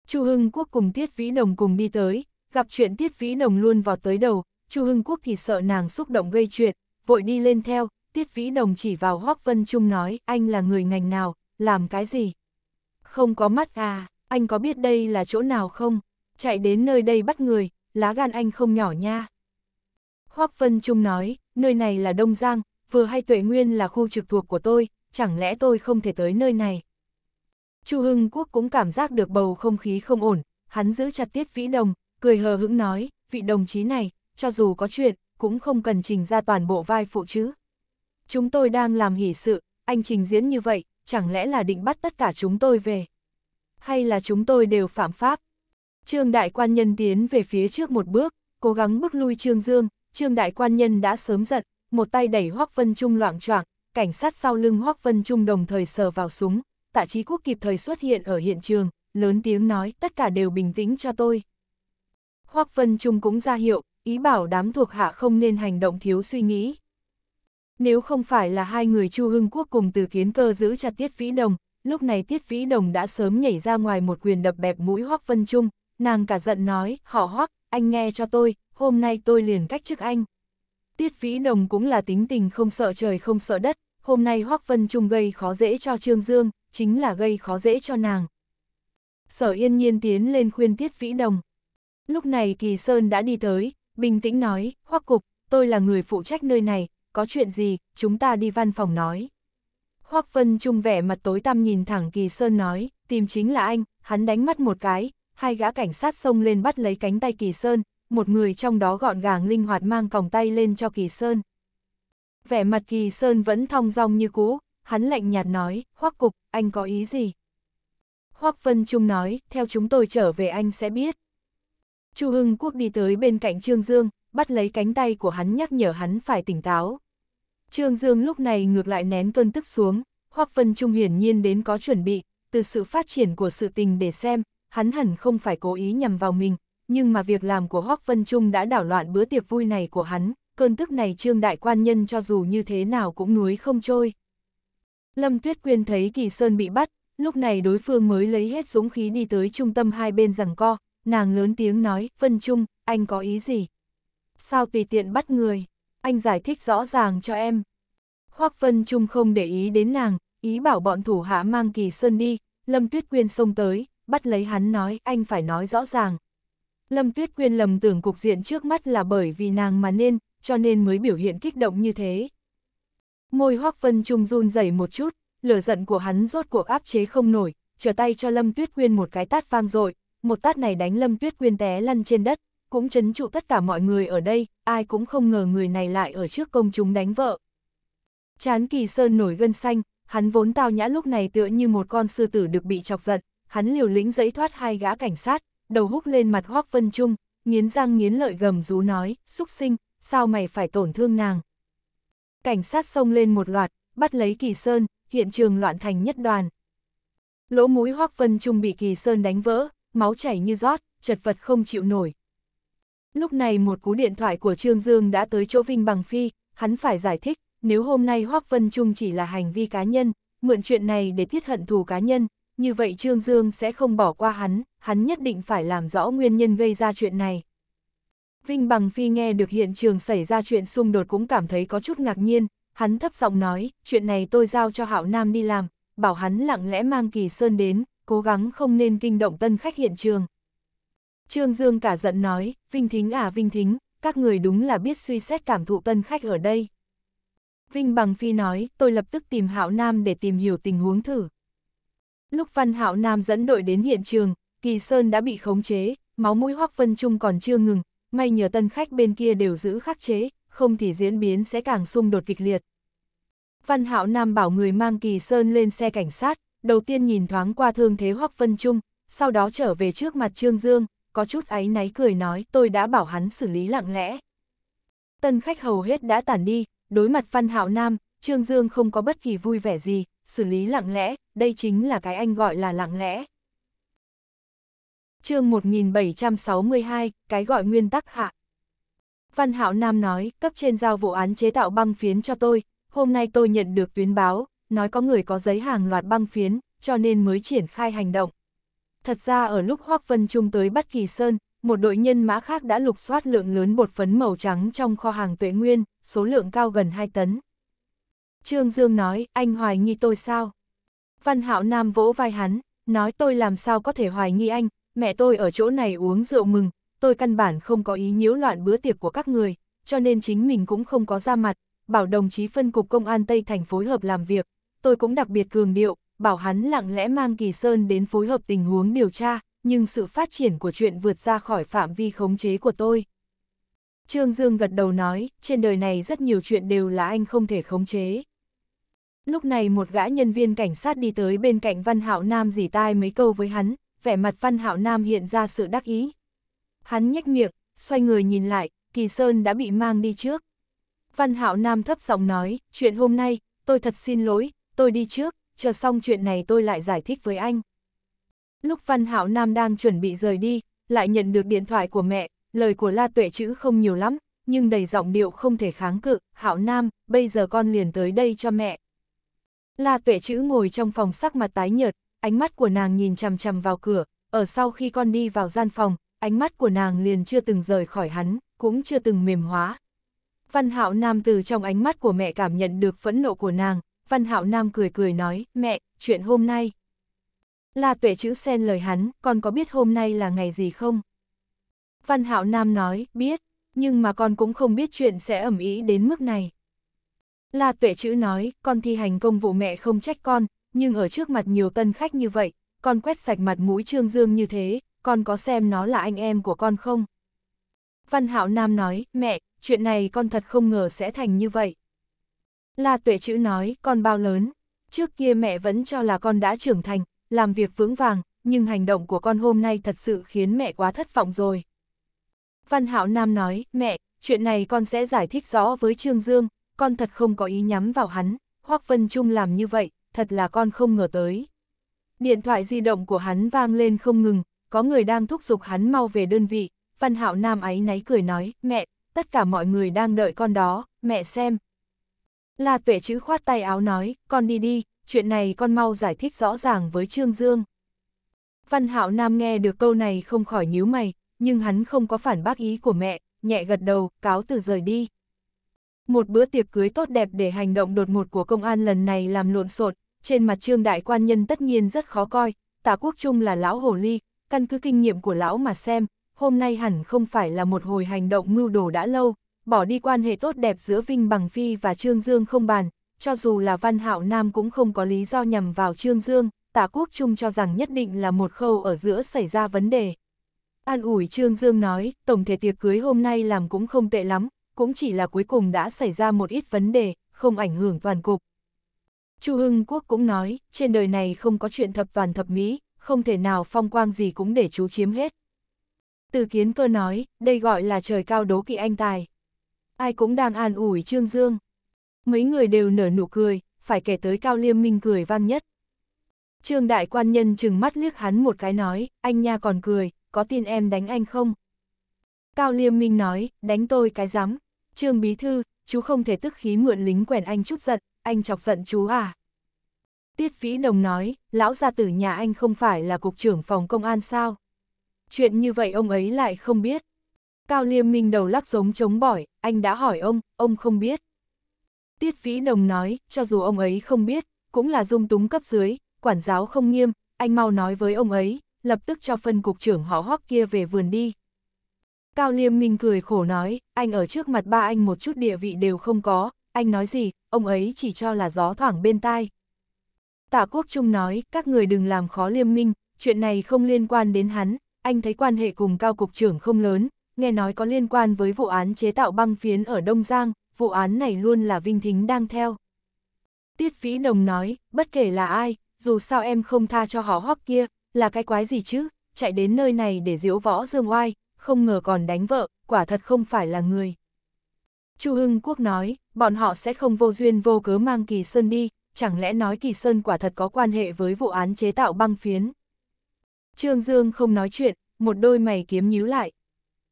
[SPEAKER 1] Chu Hưng Quốc cùng Tiết Vĩ Đồng cùng đi tới, gặp chuyện Tiết Vĩ Đồng luôn vào tới đầu, Chu Hưng Quốc thì sợ nàng xúc động gây chuyện, vội đi lên theo, Tiết Vĩ Đồng chỉ vào Hoác Vân Trung nói, anh là người ngành nào, làm cái gì? Không có mắt à, anh có biết đây là chỗ nào không? chạy đến nơi đây bắt người, lá gan anh không nhỏ nha. Hoác Vân Trung nói, nơi này là Đông Giang, vừa hay Tuệ Nguyên là khu trực thuộc của tôi, chẳng lẽ tôi không thể tới nơi này. Chu Hưng Quốc cũng cảm giác được bầu không khí không ổn, hắn giữ chặt Tiết Vĩ Đồng, cười hờ hững nói, vị đồng chí này, cho dù có chuyện, cũng không cần trình ra toàn bộ vai phụ chứ. Chúng tôi đang làm hỷ sự, anh trình diễn như vậy, chẳng lẽ là định bắt tất cả chúng tôi về? Hay là chúng tôi đều phạm pháp? Trương Đại Quan Nhân tiến về phía trước một bước, cố gắng bước lui Trương Dương, Trương Đại Quan Nhân đã sớm giận, một tay đẩy Hoác Vân Trung loạn choạng, cảnh sát sau lưng Hoác Vân Trung đồng thời sờ vào súng, tạ trí quốc kịp thời xuất hiện ở hiện trường, lớn tiếng nói tất cả đều bình tĩnh cho tôi. Hoác Vân Trung cũng ra hiệu, ý bảo đám thuộc hạ không nên hành động thiếu suy nghĩ. Nếu không phải là hai người Chu Hưng Quốc cùng từ kiến cơ giữ chặt Tiết Vĩ Đồng, lúc này Tiết Vĩ Đồng đã sớm nhảy ra ngoài một quyền đập bẹp mũi Hoác Vân Trung, Nàng cả giận nói, họ hoắc, anh nghe cho tôi, hôm nay tôi liền cách chức anh. Tiết Vĩ Đồng cũng là tính tình không sợ trời không sợ đất, hôm nay Hoắc Vân Trung gây khó dễ cho Trương Dương, chính là gây khó dễ cho nàng. Sở Yên Nhiên tiến lên khuyên Tiết Vĩ Đồng. Lúc này Kỳ Sơn đã đi tới, bình tĩnh nói, Hoắc Cục, tôi là người phụ trách nơi này, có chuyện gì, chúng ta đi văn phòng nói. Hoắc Vân Trung vẻ mặt tối tăm nhìn thẳng Kỳ Sơn nói, tìm chính là anh, hắn đánh mắt một cái, hai gã cảnh sát xông lên bắt lấy cánh tay Kỳ Sơn, một người trong đó gọn gàng linh hoạt mang còng tay lên cho Kỳ Sơn. Vẻ mặt Kỳ Sơn vẫn thong dong như cũ, hắn lạnh nhạt nói, Hoắc Cục, anh có ý gì? Hoắc Vân Trung nói, theo chúng tôi trở về anh sẽ biết. Chu Hưng Quốc đi tới bên cạnh Trương Dương, bắt lấy cánh tay của hắn nhắc nhở hắn phải tỉnh táo. Trương Dương lúc này ngược lại nén cơn tức xuống, Hoắc Vân Trung hiển nhiên đến có chuẩn bị, từ sự phát triển của sự tình để xem, hắn hẳn không phải cố ý nhằm vào mình, nhưng mà việc làm của Hoắc Vân Trung đã đảo loạn bữa tiệc vui này của hắn, cơn tức này trương đại quan nhân cho dù như thế nào cũng nuối không trôi. Lâm Tuyết Quyên thấy Kỳ Sơn bị bắt, lúc này đối phương mới lấy hết dũng khí đi tới trung tâm hai bên rằng co, nàng lớn tiếng nói, Vân Trung, anh có ý gì? Sao tùy tiện bắt người? Anh giải thích rõ ràng cho em. Hoắc Vân Trung không để ý đến nàng, ý bảo bọn thủ hạ mang Kỳ Sơn đi, Lâm Tuyết Quyên xông tới, bắt lấy hắn nói, anh phải nói rõ ràng. Lâm Tuyết Quyên lầm tưởng cục diện trước mắt là bởi vì nàng mà nên, cho nên mới biểu hiện kích động như thế. Môi Hoác Vân Trung run rẩy một chút, lửa giận của hắn rốt cuộc áp chế không nổi, trở tay cho Lâm Tuyết Quyên một cái tát vang dội, một tát này đánh Lâm Tuyết Quyên té lăn trên đất, cũng chấn trụ tất cả mọi người ở đây, ai cũng không ngờ người này lại ở trước công chúng đánh vợ. Chán Kỳ Sơn nổi gân xanh, hắn vốn tao nhã lúc này tựa như một con sư tử được bị chọc giận, hắn liều lĩnh dẫy thoát hai gã cảnh sát, đầu húc lên mặt Hoác Vân Trung, nghiến răng nghiến lợi gầm rú nói, xúc sinh, sao mày phải tổn thương nàng. Cảnh sát xông lên một loạt, bắt lấy Kỳ Sơn, hiện trường loạn thành nhất đoàn. Lỗ mũi Hoác Vân Trung bị Kỳ Sơn đánh vỡ, máu chảy như rót, chật vật không chịu nổi. Lúc này một cú điện thoại của Trương Dương đã tới chỗ Vinh Bằng Phi, hắn phải giải thích, nếu hôm nay Hoác Vân Trung chỉ là hành vi cá nhân, mượn chuyện này để thiết hận thù cá nhân, như vậy Trương Dương sẽ không bỏ qua hắn, hắn nhất định phải làm rõ nguyên nhân gây ra chuyện này. Vinh Bằng Phi nghe được hiện trường xảy ra chuyện xung đột cũng cảm thấy có chút ngạc nhiên, hắn thấp giọng nói, chuyện này tôi giao cho Hạo Nam đi làm, bảo hắn lặng lẽ mang Kỳ Sơn đến, cố gắng không nên kinh động tân khách hiện trường. Trương Dương cả giận nói, Vinh Thính à Vinh Thính, các người đúng là biết suy xét cảm thụ tân khách ở đây. Vinh Bằng Phi nói, tôi lập tức tìm Hạo Nam để tìm hiểu tình huống thử. Lúc Văn Hạo Nam dẫn đội đến hiện trường, Kỳ Sơn đã bị khống chế, máu mũi Hoắc Vân Trung còn chưa ngừng, may nhờ tân khách bên kia đều giữ khắc chế, không thì diễn biến sẽ càng xung đột kịch liệt. Văn Hạo Nam bảo người mang Kỳ Sơn lên xe cảnh sát, đầu tiên nhìn thoáng qua thương thế Hoắc Vân Trung, sau đó trở về trước mặt Trương Dương, có chút áy náy cười nói tôi đã bảo hắn xử lý lặng lẽ. Tân khách hầu hết đã tản đi, đối mặt Văn Hạo Nam, Trương Dương không có bất kỳ vui vẻ gì, xử lý lặng lẽ, đây chính là cái anh gọi là lặng lẽ. chương 1762, cái gọi nguyên tắc hạ. Văn Hạo Nam nói, cấp trên giao vụ án chế tạo băng phiến cho tôi, hôm nay tôi nhận được tuyến báo, nói có người có giấy hàng loạt băng phiến, cho nên mới triển khai hành động. Thật ra ở lúc Hoác Vân Trung tới bắt Kỳ Sơn, một đội nhân mã khác đã lục soát lượng lớn bột phấn màu trắng trong kho hàng tuệ nguyên, số lượng cao gần 2 tấn. Trương Dương nói, anh hoài nghi tôi sao? Văn Hạo Nam vỗ vai hắn, nói tôi làm sao có thể hoài nghi anh, mẹ tôi ở chỗ này uống rượu mừng, tôi căn bản không có ý nhiễu loạn bữa tiệc của các người, cho nên chính mình cũng không có ra mặt, bảo đồng chí phân cục công an Tây Thành phối hợp làm việc, tôi cũng đặc biệt cường điệu, bảo hắn lặng lẽ mang Kỳ Sơn đến phối hợp tình huống điều tra, nhưng sự phát triển của chuyện vượt ra khỏi phạm vi khống chế của tôi. Trương Dương gật đầu nói, trên đời này rất nhiều chuyện đều là anh không thể khống chế. Lúc này một gã nhân viên cảnh sát đi tới bên cạnh Văn Hạo Nam dì tai mấy câu với hắn, vẻ mặt Văn Hạo Nam hiện ra sự đắc ý. Hắn nhếch miệng, xoay người nhìn lại, Kỳ Sơn đã bị mang đi trước. Văn Hạo Nam thấp giọng nói, chuyện hôm nay, tôi thật xin lỗi, tôi đi trước, chờ xong chuyện này tôi lại giải thích với anh. Lúc Văn Hạo Nam đang chuẩn bị rời đi, lại nhận được điện thoại của mẹ, lời của La Tuệ chữ không nhiều lắm, nhưng đầy giọng điệu không thể kháng cự, Hạo Nam, bây giờ con liền tới đây cho mẹ. La tuệ chữ ngồi trong phòng sắc mặt tái nhợt, ánh mắt của nàng nhìn chằm chằm vào cửa, ở sau khi con đi vào gian phòng, ánh mắt của nàng liền chưa từng rời khỏi hắn, cũng chưa từng mềm hóa. Văn hạo nam từ trong ánh mắt của mẹ cảm nhận được phẫn nộ của nàng, văn hạo nam cười cười nói, mẹ, chuyện hôm nay. La tuệ chữ xen lời hắn, con có biết hôm nay là ngày gì không? Văn hạo nam nói, biết, nhưng mà con cũng không biết chuyện sẽ ầm ý đến mức này. La tuệ chữ nói, con thi hành công vụ mẹ không trách con, nhưng ở trước mặt nhiều tân khách như vậy, con quét sạch mặt mũi Trương Dương như thế, con có xem nó là anh em của con không? Văn Hạo Nam nói, mẹ, chuyện này con thật không ngờ sẽ thành như vậy. La tuệ chữ nói, con bao lớn, trước kia mẹ vẫn cho là con đã trưởng thành, làm việc vững vàng, nhưng hành động của con hôm nay thật sự khiến mẹ quá thất vọng rồi. Văn Hạo Nam nói, mẹ, chuyện này con sẽ giải thích rõ với Trương Dương, con thật không có ý nhắm vào hắn, Hoác Vân Trung làm như vậy, thật là con không ngờ tới. Điện thoại di động của hắn vang lên không ngừng, có người đang thúc giục hắn mau về đơn vị, Văn Hạo Nam ấy náy cười nói, mẹ, tất cả mọi người đang đợi con đó, mẹ xem. La tuệ chữ khoát tay áo nói, con đi đi, chuyện này con mau giải thích rõ ràng với Trương Dương. Văn Hạo Nam nghe được câu này không khỏi nhíu mày, nhưng hắn không có phản bác ý của mẹ, nhẹ gật đầu, cáo từ rời đi. Một bữa tiệc cưới tốt đẹp để hành động đột ngột của công an lần này làm lộn xộn, trên mặt trương đại quan nhân tất nhiên rất khó coi, tạ quốc trung là lão hồ ly, căn cứ kinh nghiệm của lão mà xem, hôm nay hẳn không phải là một hồi hành động mưu đồ đã lâu, bỏ đi quan hệ tốt đẹp giữa Vinh Bằng Phi và Trương Dương không bàn, cho dù là Văn Hạo Nam cũng không có lý do nhằm vào Trương Dương, Tạ Quốc Trung cho rằng nhất định là một khâu ở giữa xảy ra vấn đề. An ủi Trương Dương nói, tổng thể tiệc cưới hôm nay làm cũng không tệ lắm, cũng chỉ là cuối cùng đã xảy ra một ít vấn đề, không ảnh hưởng toàn cục. Chu Hưng Quốc cũng nói, trên đời này không có chuyện thập toàn thập mỹ, không thể nào phong quang gì cũng để chú chiếm hết. Từ kiến cơ nói, đây gọi là trời cao đố kỵ anh tài. Ai cũng đang an ủi Trương Dương. Mấy người đều nở nụ cười, phải kể tới Cao Liêm Minh cười vang nhất. Trương Đại Quan Nhân chừng mắt liếc hắn một cái nói, anh nha còn cười, có tin em đánh anh không? Cao Liêm Minh nói, đánh tôi cái rắm Trương Bí Thư, chú không thể tức khí mượn lính quèn anh chút giận, anh chọc giận chú à. Tiết Vĩ Đồng nói, lão gia tử nhà anh không phải là cục trưởng phòng công an sao? Chuyện như vậy ông ấy lại không biết. Cao Liêm Minh đầu lắc giống chống bỏi, anh đã hỏi ông, ông không biết. Tiết Vĩ Đồng nói, cho dù ông ấy không biết, cũng là dung túng cấp dưới, quản giáo không nghiêm, anh mau nói với ông ấy, lập tức cho phân cục trưởng họ hoắc kia về vườn đi. Cao Liêm Minh cười khổ nói, anh ở trước mặt ba anh một chút địa vị đều không có, anh nói gì, ông ấy chỉ cho là gió thoảng bên tai. Tạ Quốc Trung nói, các người đừng làm khó Liêm Minh, chuyện này không liên quan đến hắn, anh thấy quan hệ cùng cao cục trưởng không lớn, nghe nói có liên quan với vụ án chế tạo băng phiến ở Đông Giang, vụ án này luôn là Vinh Thính đang theo. Tiết Vĩ Đồng nói, bất kể là ai, dù sao em không tha cho họ hóc kia, là cái quái gì chứ, chạy đến nơi này để diễu võ dương oai, không ngờ còn đánh vợ, quả thật không phải là người. Chu Hưng Quốc nói, bọn họ sẽ không vô duyên vô cớ mang Kỳ Sơn đi, chẳng lẽ nói Kỳ Sơn quả thật có quan hệ với vụ án chế tạo băng phiến. Trương Dương không nói chuyện, một đôi mày kiếm nhíu lại.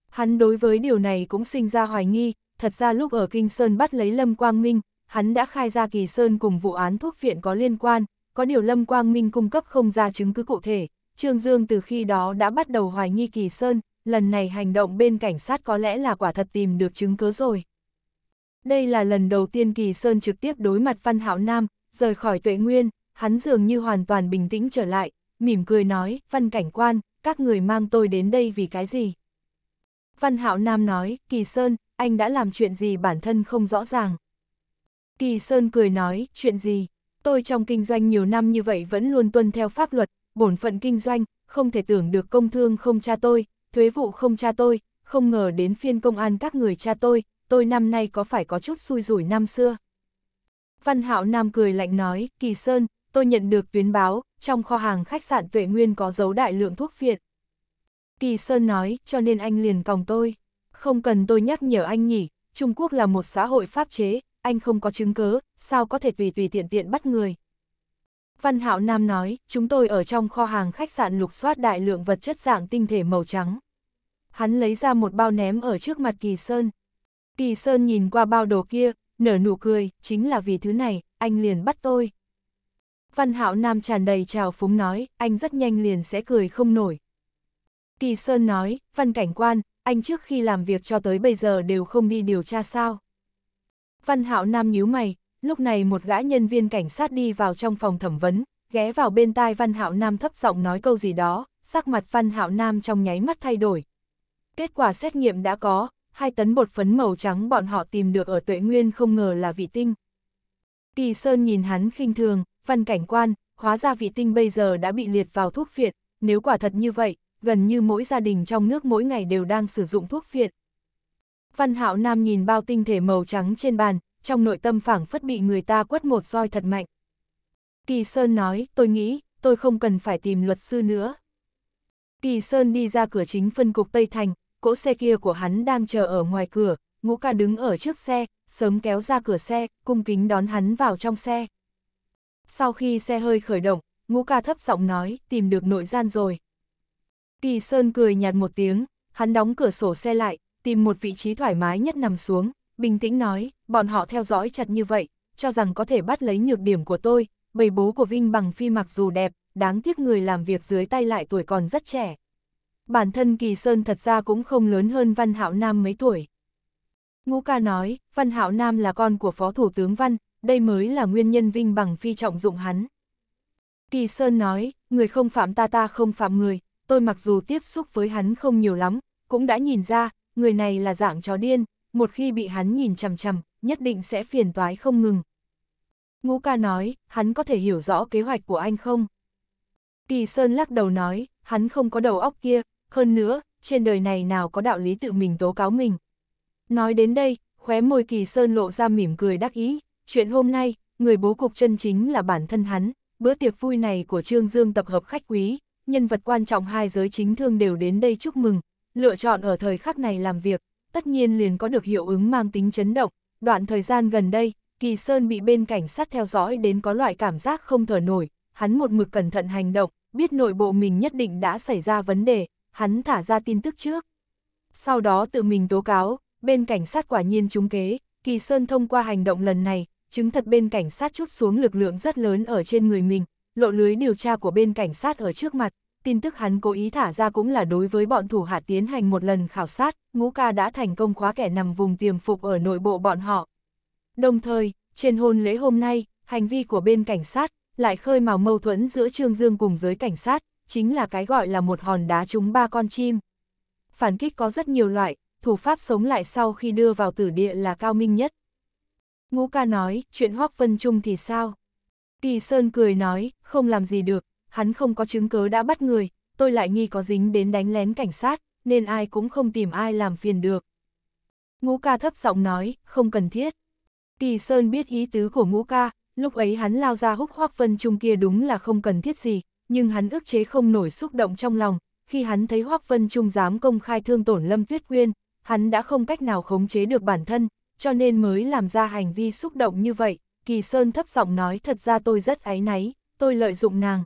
[SPEAKER 1] Hắn đối với điều này cũng sinh ra hoài nghi, thật ra lúc ở Kinh Sơn bắt lấy Lâm Quang Minh, hắn đã khai ra Kỳ Sơn cùng vụ án thuốc viện có liên quan, có điều Lâm Quang Minh cung cấp không ra chứng cứ cụ thể. Trương Dương từ khi đó đã bắt đầu hoài nghi Kỳ Sơn, lần này hành động bên cảnh sát có lẽ là quả thật tìm được chứng cứ rồi. Đây là lần đầu tiên Kỳ Sơn trực tiếp đối mặt Văn Hạo Nam, rời khỏi tuệ nguyên, hắn dường như hoàn toàn bình tĩnh trở lại, mỉm cười nói, Văn Cảnh Quan, các người mang tôi đến đây vì cái gì? Văn Hạo Nam nói, Kỳ Sơn, anh đã làm chuyện gì bản thân không rõ ràng. Kỳ Sơn cười nói, chuyện gì? Tôi trong kinh doanh nhiều năm như vậy vẫn luôn tuân theo pháp luật, bổn phận kinh doanh, không thể tưởng được công thương không cha tôi, thuế vụ không cha tôi, không ngờ đến phiên công an các người cha tôi, tôi năm nay có phải có chút xui rủi năm xưa. Văn Hạo Nam cười lạnh nói, Kỳ Sơn, tôi nhận được tuyến báo, trong kho hàng khách sạn Tuệ Nguyên có dấu đại lượng thuốc phiện. Kỳ Sơn nói, cho nên anh liền còng tôi. Không cần tôi nhắc nhở anh nhỉ, Trung Quốc là một xã hội pháp chế, anh không có chứng cứ sao có thể tùy tùy tiện tiện bắt người. Văn Hạo Nam nói, chúng tôi ở trong kho hàng khách sạn lục soát đại lượng vật chất dạng tinh thể màu trắng. Hắn lấy ra một bao ném ở trước mặt Kỳ Sơn. Kỳ Sơn nhìn qua bao đồ kia, nở nụ cười, chính là vì thứ này, anh liền bắt tôi. Văn Hạo Nam tràn đầy trào phúng nói, anh rất nhanh liền sẽ cười không nổi. Kỳ Sơn nói, Văn Cảnh Quan, anh trước khi làm việc cho tới bây giờ đều không đi điều tra sao. Văn Hạo Nam nhíu mày, lúc này một gã nhân viên cảnh sát đi vào trong phòng thẩm vấn, ghé vào bên tai Văn Hạo Nam thấp giọng nói câu gì đó, sắc mặt Văn Hạo Nam trong nháy mắt thay đổi. Kết quả xét nghiệm đã có, hai tấn bột phấn màu trắng bọn họ tìm được ở tuệ nguyên không ngờ là vị tinh. Kỳ Sơn nhìn hắn khinh thường, văn cảnh quan, hóa ra vị tinh bây giờ đã bị liệt vào thuốc phiện, nếu quả thật như vậy, gần như mỗi gia đình trong nước mỗi ngày đều đang sử dụng thuốc phiện. Văn Hạo Nam nhìn bao tinh thể màu trắng trên bàn, trong nội tâm phảng phất bị người ta quất một roi thật mạnh. Kỳ Sơn nói, tôi nghĩ, tôi không cần phải tìm luật sư nữa. Kỳ Sơn đi ra cửa chính phân cục Tây Thành, cỗ xe kia của hắn đang chờ ở ngoài cửa, ngũ ca đứng ở trước xe, sớm kéo ra cửa xe, cung kính đón hắn vào trong xe. Sau khi xe hơi khởi động, ngũ ca thấp giọng nói, tìm được nội gian rồi. Kỳ Sơn cười nhạt một tiếng, hắn đóng cửa sổ xe lại, tìm một vị trí thoải mái nhất nằm xuống, bình tĩnh nói, bọn họ theo dõi chặt như vậy, cho rằng có thể bắt lấy nhược điểm của tôi, bầy bố của Vinh Bằng Phi mặc dù đẹp, đáng tiếc người làm việc dưới tay lại tuổi còn rất trẻ. Bản thân Kỳ Sơn thật ra cũng không lớn hơn Văn Hạo Nam mấy tuổi. Ngũ ca nói, Văn Hạo Nam là con của Phó Thủ tướng Văn, đây mới là nguyên nhân Vinh Bằng Phi trọng dụng hắn. Kỳ Sơn nói, người không phạm ta ta không phạm người, tôi mặc dù tiếp xúc với hắn không nhiều lắm, cũng đã nhìn ra, người này là dạng chó điên, một khi bị hắn nhìn chằm chằm, nhất định sẽ phiền toái không ngừng. Ngũ ca nói, hắn có thể hiểu rõ kế hoạch của anh không? Kỳ Sơn lắc đầu nói, hắn không có đầu óc kia, hơn nữa, trên đời này nào có đạo lý tự mình tố cáo mình. Nói đến đây, khóe môi Kỳ Sơn lộ ra mỉm cười đắc ý, chuyện hôm nay, người bố cục chân chính là bản thân hắn, bữa tiệc vui này của Trương Dương tập hợp khách quý, nhân vật quan trọng hai giới chính thương đều đến đây chúc mừng, lựa chọn ở thời khắc này làm việc, tất nhiên liền có được hiệu ứng mang tính chấn động. Đoạn thời gian gần đây, Kỳ Sơn bị bên cảnh sát theo dõi đến có loại cảm giác không thở nổi, hắn một mực cẩn thận hành động, biết nội bộ mình nhất định đã xảy ra vấn đề, hắn thả ra tin tức trước. Sau đó tự mình tố cáo, bên cảnh sát quả nhiên trúng kế, Kỳ Sơn thông qua hành động lần này, chứng thật bên cảnh sát chút xuống lực lượng rất lớn ở trên người mình, lộ lưới điều tra của bên cảnh sát ở trước mặt, tin tức hắn cố ý thả ra cũng là đối với bọn thủ hạ tiến hành một lần khảo sát, ngũ ca đã thành công khóa kẻ nằm vùng tiềm phục ở nội bộ bọn họ. Đồng thời, trên hôn lễ hôm nay, hành vi của bên cảnh sát lại khơi mào mâu thuẫn giữa Trương Dương cùng giới cảnh sát, chính là cái gọi là một hòn đá trúng ba con chim. Phản kích có rất nhiều loại, thủ pháp sống lại sau khi đưa vào tử địa là cao minh nhất. Ngũ ca nói, chuyện Hoác Vân Trung thì sao? Kỳ Sơn cười nói, không làm gì được, hắn không có chứng cớ đã bắt người, tôi lại nghi có dính đến đánh lén cảnh sát, nên ai cũng không tìm ai làm phiền được. Ngũ ca thấp giọng nói, không cần thiết. Kỳ Sơn biết ý tứ của ngũ ca, lúc ấy hắn lao ra húc hoác vân trung kia đúng là không cần thiết gì, nhưng hắn ước chế không nổi xúc động trong lòng, khi hắn thấy hoác vân trung dám công khai thương tổn lâm tuyết quyên, hắn đã không cách nào khống chế được bản thân, cho nên mới làm ra hành vi xúc động như vậy. Kỳ Sơn thấp giọng nói thật ra tôi rất áy náy, tôi lợi dụng nàng,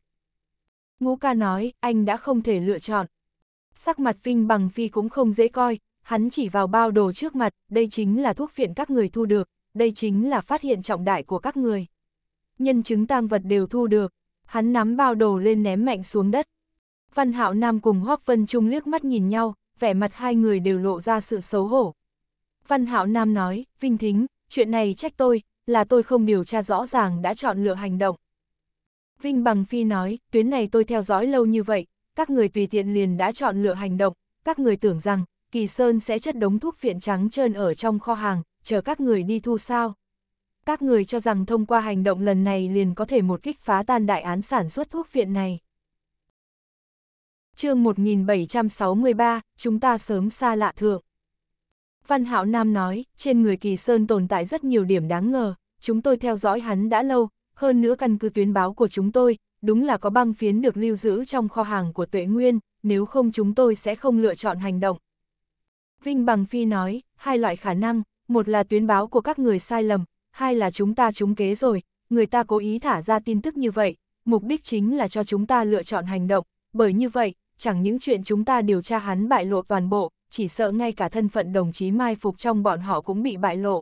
[SPEAKER 1] Ngũ ca nói, anh đã không thể lựa chọn. Sắc mặt Vinh Bằng Phi cũng không dễ coi, hắn chỉ vào bao đồ trước mặt, đây chính là thuốc phiện các người thu được, đây chính là phát hiện trọng đại của các người. Nhân chứng tang vật đều thu được, hắn nắm bao đồ lên ném mạnh xuống đất. Văn Hạo Nam cùng Hoắc Vân Trung liếc mắt nhìn nhau, vẻ mặt hai người đều lộ ra sự xấu hổ. Văn Hạo Nam nói, Vinh Thính, chuyện này trách tôi, là tôi không điều tra rõ ràng đã chọn lựa hành động, Vinh Bằng Phi nói, tuyến này tôi theo dõi lâu như vậy, các người tùy tiện liền đã chọn lựa hành động, các người tưởng rằng, Kỳ Sơn sẽ chất đống thuốc phiện trắng trơn ở trong kho hàng, chờ các người đi thu sao. Các người cho rằng thông qua hành động lần này liền có thể một kích phá tan đại án sản xuất thuốc phiện này. chương 1763, chúng ta sớm xa lạ thượng. Văn Hạo Nam nói, trên người Kỳ Sơn tồn tại rất nhiều điểm đáng ngờ, chúng tôi theo dõi hắn đã lâu, hơn nữa căn cứ tuyến báo của chúng tôi, đúng là có băng phiến được lưu giữ trong kho hàng của Tuệ Nguyên, nếu không chúng tôi sẽ không lựa chọn hành động. Vinh Bằng Phi nói, hai loại khả năng, một là tuyến báo của các người sai lầm, hai là chúng ta trúng kế rồi, người ta cố ý thả ra tin tức như vậy, mục đích chính là cho chúng ta lựa chọn hành động, bởi như vậy, chẳng những chuyện chúng ta điều tra hắn bại lộ toàn bộ, chỉ sợ ngay cả thân phận đồng chí mai phục trong bọn họ cũng bị bại lộ.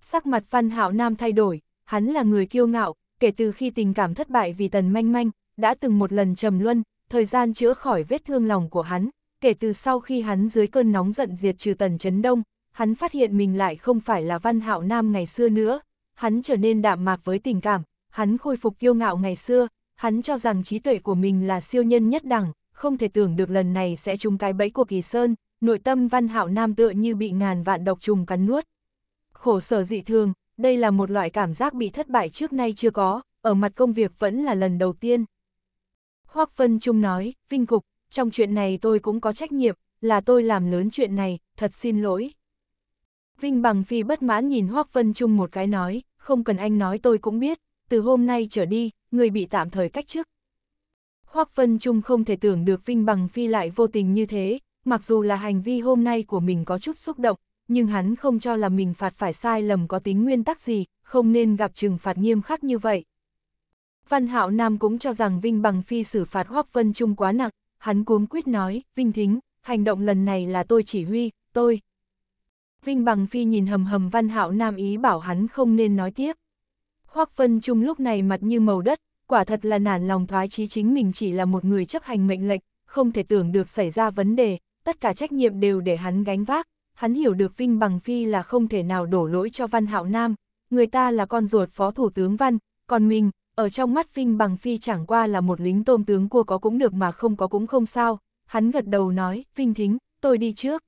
[SPEAKER 1] Sắc mặt Văn Hạo Nam thay đổi, hắn là người kiêu ngạo, kể từ khi tình cảm thất bại vì tần manh manh, đã từng một lần trầm luân, thời gian chữa khỏi vết thương lòng của hắn, kể từ sau khi hắn dưới cơn nóng giận diệt trừ tần chấn đông, hắn phát hiện mình lại không phải là văn hạo nam ngày xưa nữa, hắn trở nên đạm mạc với tình cảm, hắn khôi phục kiêu ngạo ngày xưa, hắn cho rằng trí tuệ của mình là siêu nhân nhất đẳng, không thể tưởng được lần này sẽ trúng cái bẫy của kỳ sơn, nội tâm văn hạo nam tựa như bị ngàn vạn độc trùng cắn nuốt. Khổ sở dị thường, đây là một loại cảm giác bị thất bại trước nay chưa có, ở mặt công việc vẫn là lần đầu tiên. Hoác Vân Trung nói, Vinh Cục, trong chuyện này tôi cũng có trách nhiệm, là tôi làm lớn chuyện này, thật xin lỗi. Vinh Bằng Phi bất mãn nhìn Hoác Vân Trung một cái nói, không cần anh nói tôi cũng biết, từ hôm nay trở đi, người bị tạm thời cách chức. Hoác Vân Trung không thể tưởng được Vinh Bằng Phi lại vô tình như thế, mặc dù là hành vi hôm nay của mình có chút xúc động, nhưng hắn không cho là mình phạt phải sai lầm có tính nguyên tắc gì, không nên gặp trừng phạt nghiêm khắc như vậy. Văn Hạo Nam cũng cho rằng Vinh Bằng Phi xử phạt Hoắc Vân Trung quá nặng, hắn cuống quyết nói, Vinh Thính, hành động lần này là tôi chỉ huy, tôi. Vinh Bằng Phi nhìn hầm hầm Văn Hạo Nam ý bảo hắn không nên nói tiếp. Hoắc Vân Trung lúc này mặt như màu đất, quả thật là nản lòng thoái chí chính mình chỉ là một người chấp hành mệnh lệnh, không thể tưởng được xảy ra vấn đề, tất cả trách nhiệm đều để hắn gánh vác, hắn hiểu được Vinh Bằng Phi là không thể nào đổ lỗi cho Văn Hạo Nam, người ta là con ruột phó thủ tướng Văn, còn mình, ở trong mắt Vinh Bằng Phi chẳng qua là một lính tôm tướng cua có cũng được mà không có cũng không sao, hắn gật đầu nói, Vinh Thính, tôi đi trước.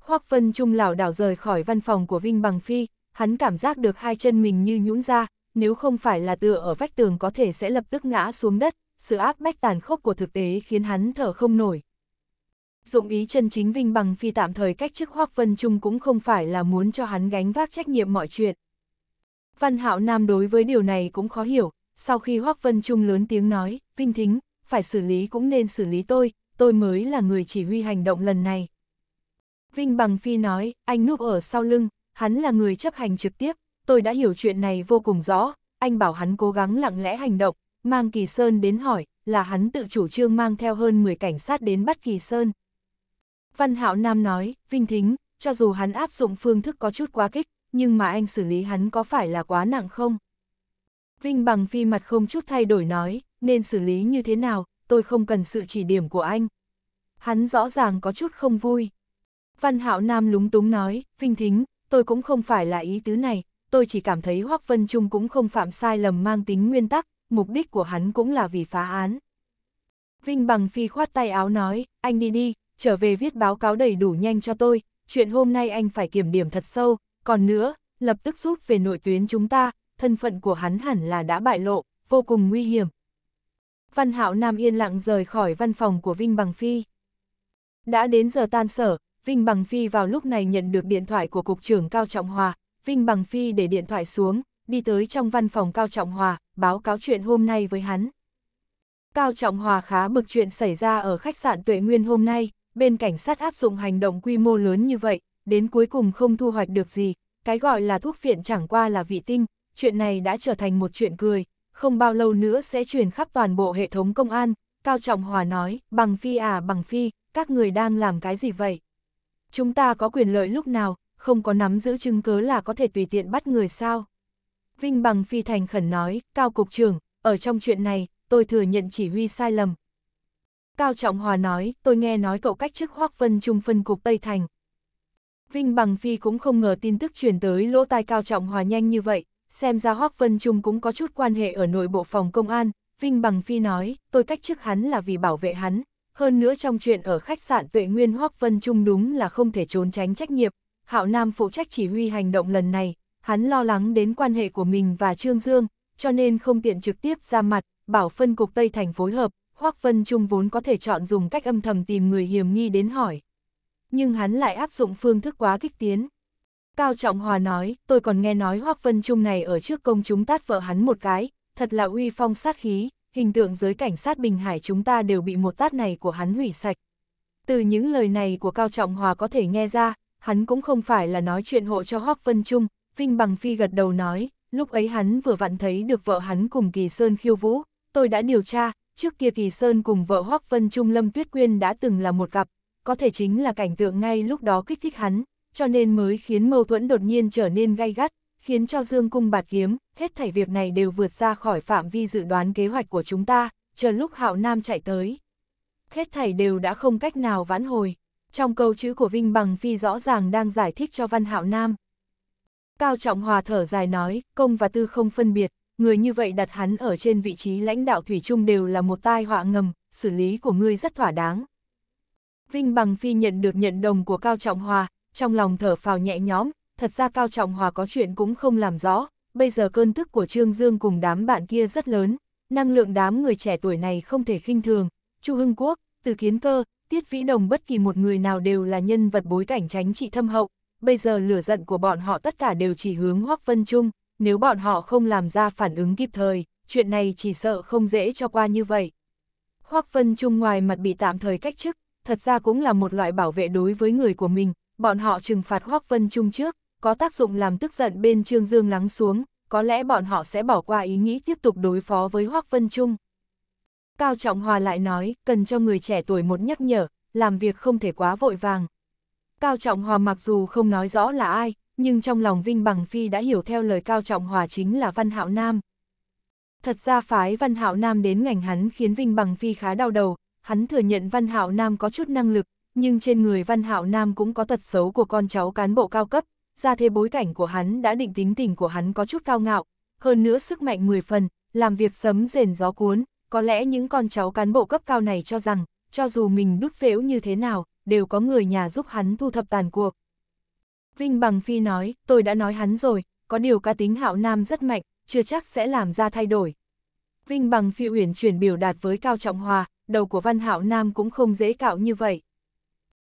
[SPEAKER 1] Hoác Vân Trung lảo đảo rời khỏi văn phòng của Vinh Bằng Phi, hắn cảm giác được hai chân mình như nhũn ra, nếu không phải là tựa ở vách tường có thể sẽ lập tức ngã xuống đất, sự áp bách tàn khốc của thực tế khiến hắn thở không nổi, dụng ý chân chính Vinh Bằng Phi tạm thời cách chức Hoác Vân Trung cũng không phải là muốn cho hắn gánh vác trách nhiệm mọi chuyện. Văn Hạo Nam đối với điều này cũng khó hiểu, sau khi Hoác Vân Trung lớn tiếng nói, Vinh Thính, phải xử lý cũng nên xử lý tôi, tôi mới là người chỉ huy hành động lần này. Vinh Bằng Phi nói, anh núp ở sau lưng, hắn là người chấp hành trực tiếp, tôi đã hiểu chuyện này vô cùng rõ, anh bảo hắn cố gắng lặng lẽ hành động, mang Kỳ Sơn đến hỏi, là hắn tự chủ trương mang theo hơn 10 cảnh sát đến bắt Kỳ Sơn. Văn Hạo Nam nói, Vinh Thính, cho dù hắn áp dụng phương thức có chút quá kích, nhưng mà anh xử lý hắn có phải là quá nặng không? Vinh Bằng Phi mặt không chút thay đổi nói, nên xử lý như thế nào, tôi không cần sự chỉ điểm của anh. Hắn rõ ràng có chút không vui. Văn Hạo Nam lúng túng nói, Vinh Thính, tôi cũng không phải là ý tứ này, tôi chỉ cảm thấy Hoắc Vân Trung cũng không phạm sai lầm mang tính nguyên tắc, mục đích của hắn cũng là vì phá án. Vinh Bằng Phi khoát tay áo nói, anh đi đi, trở về viết báo cáo đầy đủ nhanh cho tôi, chuyện hôm nay anh phải kiểm điểm thật sâu, còn nữa, lập tức rút về nội tuyến chúng ta, thân phận của hắn hẳn là đã bại lộ, vô cùng nguy hiểm. Văn Hạo Nam yên lặng rời khỏi văn phòng của Vinh Bằng Phi. Đã đến giờ tan sở, Vinh Bằng Phi vào lúc này nhận được điện thoại của Cục trưởng Cao Trọng Hòa, Vinh Bằng Phi để điện thoại xuống, đi tới trong văn phòng Cao Trọng Hòa, báo cáo chuyện hôm nay với hắn. Cao Trọng Hòa khá bực chuyện xảy ra ở khách sạn Tuệ Nguyên hôm nay bên cảnh sát áp dụng hành động quy mô lớn như vậy, đến cuối cùng không thu hoạch được gì, cái gọi là thuốc phiện chẳng qua là vị tinh, chuyện này đã trở thành một chuyện cười, không bao lâu nữa sẽ truyền khắp toàn bộ hệ thống công an, Cao Trọng Hòa nói, bằng phi à bằng phi, các người đang làm cái gì vậy? Chúng ta có quyền lợi lúc nào, không có nắm giữ chứng cớ là có thể tùy tiện bắt người sao? Vinh bằng phi thành khẩn nói, Cao Cục trưởng, ở trong chuyện này, tôi thừa nhận chỉ huy sai lầm, Cao Trọng Hòa nói, tôi nghe nói cậu cách chức Hoác Vân Trung phân cục Tây Thành. Vinh Bằng Phi cũng không ngờ tin tức truyền tới lỗ tai Cao Trọng Hòa nhanh như vậy, xem ra Hoác Vân Trung cũng có chút quan hệ ở nội bộ phòng công an. Vinh Bằng Phi nói, tôi cách chức hắn là vì bảo vệ hắn, hơn nữa trong chuyện ở khách sạn Vệ Nguyên Hoác Vân Trung đúng là không thể trốn tránh trách nhiệm. Hạo Nam phụ trách chỉ huy hành động lần này, hắn lo lắng đến quan hệ của mình và Trương Dương, cho nên không tiện trực tiếp ra mặt, bảo phân cục Tây Thành phối hợp, Hoác Vân Trung vốn có thể chọn dùng cách âm thầm tìm người hiểm nghi đến hỏi. Nhưng hắn lại áp dụng phương thức quá kích tiến. Cao Trọng Hòa nói, tôi còn nghe nói Hoác Vân Trung này ở trước công chúng tát vợ hắn một cái, thật là uy phong sát khí, hình tượng giới cảnh sát Bình Hải chúng ta đều bị một tát này của hắn hủy sạch. Từ những lời này của Cao Trọng Hòa có thể nghe ra, hắn cũng không phải là nói chuyện hộ cho Hoác Vân Trung, Vinh Bằng Phi gật đầu nói, lúc ấy hắn vừa vặn thấy được vợ hắn cùng Kỳ Sơn khiêu vũ, tôi đã điều tra, Trước kia Kỳ Sơn cùng vợ Hoắc Vân Trung Lâm Tuyết Quyên đã từng là một cặp, có thể chính là cảnh tượng ngay lúc đó kích thích hắn, cho nên mới khiến mâu thuẫn đột nhiên trở nên gay gắt, khiến cho Dương Cung bạt kiếm, hết thảy việc này đều vượt ra khỏi phạm vi dự đoán kế hoạch của chúng ta, chờ lúc Hạo Nam chạy tới. Hết thảy đều đã không cách nào vãn hồi. Trong câu chữ của Vinh Bằng Phi rõ ràng đang giải thích cho Văn Hạo Nam. Cao Trọng Hòa thở dài nói, công và tư không phân biệt, người như vậy đặt hắn ở trên vị trí lãnh đạo Thủy chung đều là một tai họa ngầm, xử lý của ngươi rất thỏa đáng. Vinh Bằng Phi nhận được nhận đồng của Cao Trọng Hòa, trong lòng thở phào nhẹ nhõm, thật ra Cao Trọng Hòa có chuyện cũng không làm rõ, bây giờ cơn tức của Trương Dương cùng đám bạn kia rất lớn, năng lượng đám người trẻ tuổi này không thể khinh thường, Chu Hưng Quốc, Từ Kiến Cơ, Tiết Vĩ Đồng bất kỳ một người nào đều là nhân vật bối cảnh tránh trị thâm hậu, bây giờ lửa giận của bọn họ tất cả đều chỉ hướng Hoắc Vân Trung, nếu bọn họ không làm ra phản ứng kịp thời, chuyện này chỉ sợ không dễ cho qua như vậy. Hoác Vân Trung ngoài mặt bị tạm thời cách chức, thật ra cũng là một loại bảo vệ đối với người của mình, bọn họ trừng phạt Hoác Vân Trung trước, có tác dụng làm tức giận bên Trương Dương lắng xuống, có lẽ bọn họ sẽ bỏ qua ý nghĩ tiếp tục đối phó với Hoác Vân Trung. Cao Trọng Hòa lại nói, cần cho người trẻ tuổi một nhắc nhở, làm việc không thể quá vội vàng. Cao Trọng Hòa mặc dù không nói rõ là ai, nhưng trong lòng Vinh Bằng Phi đã hiểu theo lời Cao Trọng Hòa chính là Văn Hạo Nam. Thật ra phái Văn Hạo Nam đến ngành hắn khiến Vinh Bằng Phi khá đau đầu, hắn thừa nhận Văn Hạo Nam có chút năng lực, nhưng trên người Văn Hạo Nam cũng có tật xấu của con cháu cán bộ cao cấp, ra thế bối cảnh của hắn đã định tính tình của hắn có chút cao ngạo, hơn nữa sức mạnh 10 phần, làm việc sấm rền gió cuốn, có lẽ những con cháu cán bộ cấp cao này cho rằng, cho dù mình đút phễu như thế nào, đều có người nhà giúp hắn thu thập tàn cuộc. Vinh Bằng Phi nói, tôi đã nói hắn rồi, có điều ca tính hạo nam rất mạnh, chưa chắc sẽ làm ra thay đổi. Vinh Bằng Phi uyển chuyển biểu đạt với Cao Trọng Hòa, đầu của văn hạo nam cũng không dễ cạo như vậy.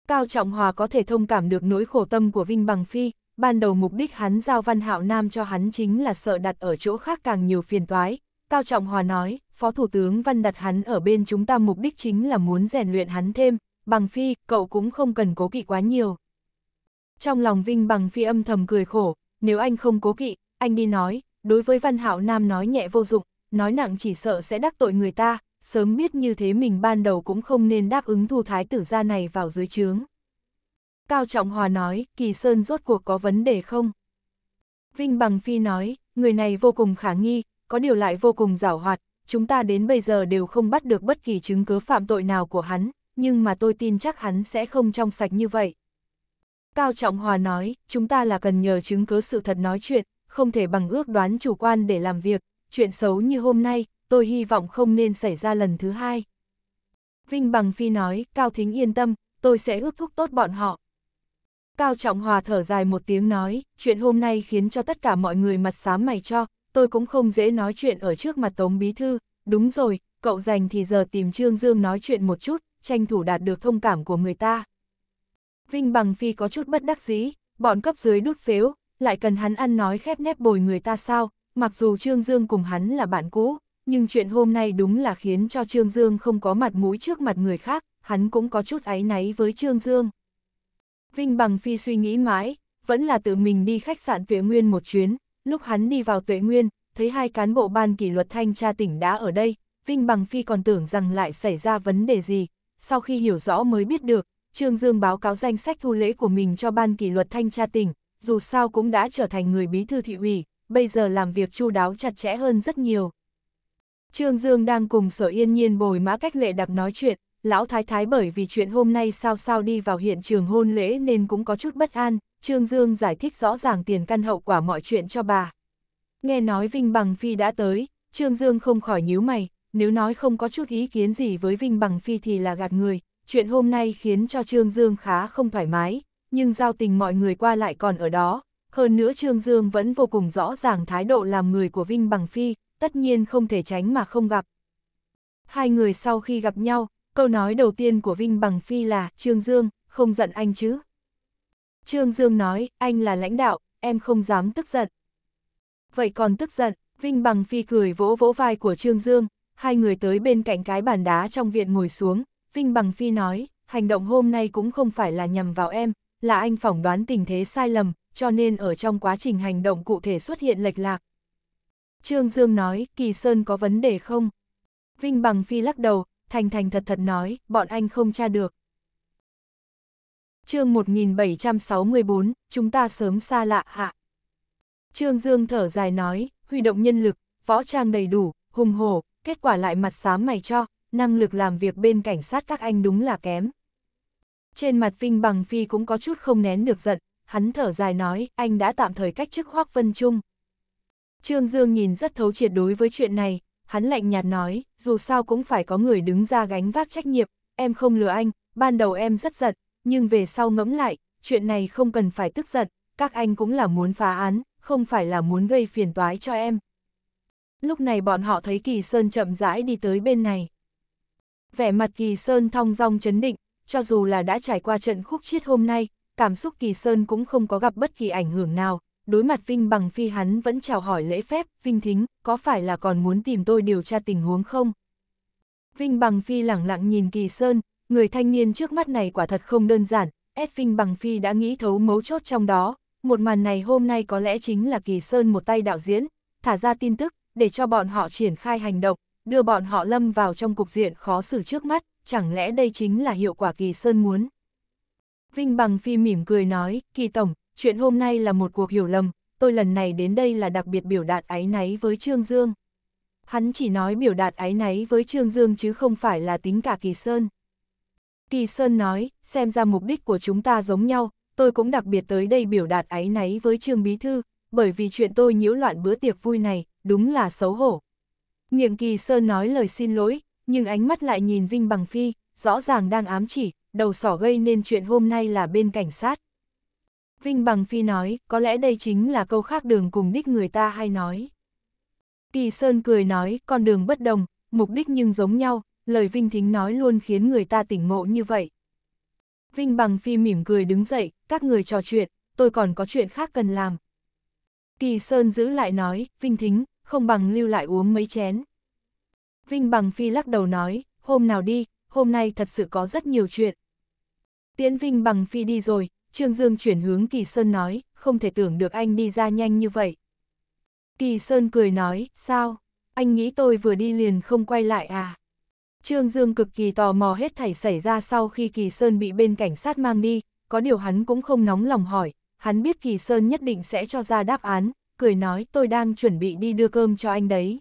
[SPEAKER 1] Cao Trọng Hòa có thể thông cảm được nỗi khổ tâm của Vinh Bằng Phi, ban đầu mục đích hắn giao văn hạo nam cho hắn chính là sợ đặt ở chỗ khác càng nhiều phiền toái. Cao Trọng Hòa nói, Phó Thủ tướng Văn đặt hắn ở bên chúng ta mục đích chính là muốn rèn luyện hắn thêm, bằng phi, cậu cũng không cần cố kỵ quá nhiều trong lòng Vinh Bằng Phi âm thầm cười khổ, nếu anh không cố kỵ, anh đi nói, đối với Văn Hạo Nam nói nhẹ vô dụng, nói nặng chỉ sợ sẽ đắc tội người ta, sớm biết như thế mình ban đầu cũng không nên đáp ứng thu thái tử gia này vào dưới trướng. Cao Trọng Hòa nói, Kỳ Sơn rốt cuộc có vấn đề không? Vinh Bằng Phi nói, người này vô cùng khả nghi, có điều lại vô cùng giảo hoạt, chúng ta đến bây giờ đều không bắt được bất kỳ chứng cứ phạm tội nào của hắn, nhưng mà tôi tin chắc hắn sẽ không trong sạch như vậy. Cao Trọng Hòa nói, chúng ta là cần nhờ chứng cứ sự thật nói chuyện, không thể bằng ước đoán chủ quan để làm việc, chuyện xấu như hôm nay, tôi hy vọng không nên xảy ra lần thứ hai. Vinh Bằng Phi nói, Cao Thính yên tâm, tôi sẽ ước thúc tốt bọn họ. Cao Trọng Hòa thở dài một tiếng nói, chuyện hôm nay khiến cho tất cả mọi người mặt xám mày cho, tôi cũng không dễ nói chuyện ở trước mặt Tống Bí Thư, đúng rồi, cậu dành thì giờ tìm Trương Dương nói chuyện một chút, tranh thủ đạt được thông cảm của người ta. Vinh Bằng Phi có chút bất đắc dĩ, bọn cấp dưới đút phếu, lại cần hắn ăn nói khép nép bồi người ta sao, mặc dù Trương Dương cùng hắn là bạn cũ, nhưng chuyện hôm nay đúng là khiến cho Trương Dương không có mặt mũi trước mặt người khác, hắn cũng có chút áy náy với Trương Dương. Vinh Bằng Phi suy nghĩ mãi, vẫn là tự mình đi khách sạn Tuệ Nguyên một chuyến, lúc hắn đi vào Tuệ Nguyên, thấy hai cán bộ ban kỷ luật thanh tra tỉnh đã ở đây, Vinh Bằng Phi còn tưởng rằng lại xảy ra vấn đề gì, sau khi hiểu rõ mới biết được, Trương Dương báo cáo danh sách thu lễ của mình cho Ban kỷ luật thanh tra tỉnh, dù sao cũng đã trở thành người bí thư thị ủy, bây giờ làm việc chu đáo chặt chẽ hơn rất nhiều. Trương Dương đang cùng sở yên nhiên bồi mã cách lệ đặc nói chuyện, lão thái thái bởi vì chuyện hôm nay sao sao đi vào hiện trường hôn lễ nên cũng có chút bất an, Trương Dương giải thích rõ ràng tiền căn hậu quả mọi chuyện cho bà. Nghe nói Vinh Bằng Phi đã tới, Trương Dương không khỏi nhíu mày, nếu nói không có chút ý kiến gì với Vinh Bằng Phi thì là gạt người, chuyện hôm nay khiến cho Trương Dương khá không thoải mái, nhưng giao tình mọi người qua lại còn ở đó. Hơn nữa Trương Dương vẫn vô cùng rõ ràng thái độ làm người của Vinh Bằng Phi, tất nhiên không thể tránh mà không gặp. Hai người sau khi gặp nhau, câu nói đầu tiên của Vinh Bằng Phi là, Trương Dương, không giận anh chứ. Trương Dương nói, anh là lãnh đạo, em không dám tức giận. Vậy còn tức giận, Vinh Bằng Phi cười vỗ vỗ vai của Trương Dương, hai người tới bên cạnh cái bàn đá trong viện ngồi xuống, Vinh Bằng Phi nói, hành động hôm nay cũng không phải là nhằm vào em, là anh phỏng đoán tình thế sai lầm, cho nên ở trong quá trình hành động cụ thể xuất hiện lệch lạc. Trương Dương nói, Kỳ Sơn có vấn đề không? Vinh Bằng Phi lắc đầu, thành thành thật thật nói, bọn anh không tra được. chương 1764, chúng ta sớm xa lạ hạ. Trương Dương thở dài nói, huy động nhân lực, võ trang đầy đủ, hùng hổ, kết quả lại mặt xám mày cho, năng lực làm việc bên cảnh sát các anh đúng là kém. Trên mặt Vinh Bằng Phi cũng có chút không nén được giận, hắn thở dài nói, anh đã tạm thời cách chức Hoác Vân Trung. Trương Dương nhìn rất thấu triệt đối với chuyện này, hắn lạnh nhạt nói, dù sao cũng phải có người đứng ra gánh vác trách nhiệm, em không lừa anh, ban đầu em rất giận, nhưng về sau ngẫm lại, chuyện này không cần phải tức giận, các anh cũng là muốn phá án, không phải là muốn gây phiền toái cho em. Lúc này bọn họ thấy Kỳ Sơn chậm rãi đi tới bên này vẻ mặt Kỳ Sơn thong dong chấn định, cho dù là đã trải qua trận khúc chiết hôm nay, cảm xúc Kỳ Sơn cũng không có gặp bất kỳ ảnh hưởng nào, đối mặt Vinh Bằng Phi hắn vẫn chào hỏi lễ phép, Vinh Thính, có phải là còn muốn tìm tôi điều tra tình huống không? Vinh Bằng Phi lẳng lặng nhìn Kỳ Sơn, người thanh niên trước mắt này quả thật không đơn giản, ép Vinh Bằng Phi đã nghĩ thấu mấu chốt trong đó, một màn này hôm nay có lẽ chính là Kỳ Sơn một tay đạo diễn, thả ra tin tức, để cho bọn họ triển khai hành động, đưa bọn họ lâm vào trong cục diện khó xử trước mắt, chẳng lẽ đây chính là hiệu quả kỳ sơn muốn. Vinh Bằng Phi mỉm cười nói, kỳ tổng, chuyện hôm nay là một cuộc hiểu lầm, tôi lần này đến đây là đặc biệt biểu đạt ái náy với Trương Dương. Hắn chỉ nói biểu đạt ái náy với Trương Dương chứ không phải là tính cả Kỳ Sơn. Kỳ Sơn nói, xem ra mục đích của chúng ta giống nhau, tôi cũng đặc biệt tới đây biểu đạt ái náy với Trương Bí Thư, bởi vì chuyện tôi nhiễu loạn bữa tiệc vui này, đúng là xấu hổ. Miệng kỳ sơn nói lời xin lỗi, nhưng ánh mắt lại nhìn Vinh Bằng Phi, rõ ràng đang ám chỉ, đầu sỏ gây nên chuyện hôm nay là bên cảnh sát. Vinh Bằng Phi nói, có lẽ đây chính là câu khác đường cùng đích người ta hay nói. Kỳ Sơn cười nói, con đường bất đồng, mục đích nhưng giống nhau, lời Vinh Thính nói luôn khiến người ta tỉnh ngộ như vậy. Vinh Bằng Phi mỉm cười đứng dậy, các người trò chuyện, tôi còn có chuyện khác cần làm. Kỳ Sơn giữ lại nói, Vinh Thính, không bằng lưu lại uống mấy chén. Vinh Bằng Phi lắc đầu nói, hôm nào đi, hôm nay thật sự có rất nhiều chuyện. Tiễn Vinh Bằng Phi đi rồi, Trương Dương chuyển hướng Kỳ Sơn nói, không thể tưởng được anh đi ra nhanh như vậy. Kỳ Sơn cười nói, sao, anh nghĩ tôi vừa đi liền không quay lại à? Trương Dương cực kỳ tò mò hết thảy xảy ra sau khi Kỳ Sơn bị bên cảnh sát mang đi, có điều hắn cũng không nóng lòng hỏi, hắn biết Kỳ Sơn nhất định sẽ cho ra đáp án, cười nói tôi đang chuẩn bị đi đưa cơm cho anh đấy.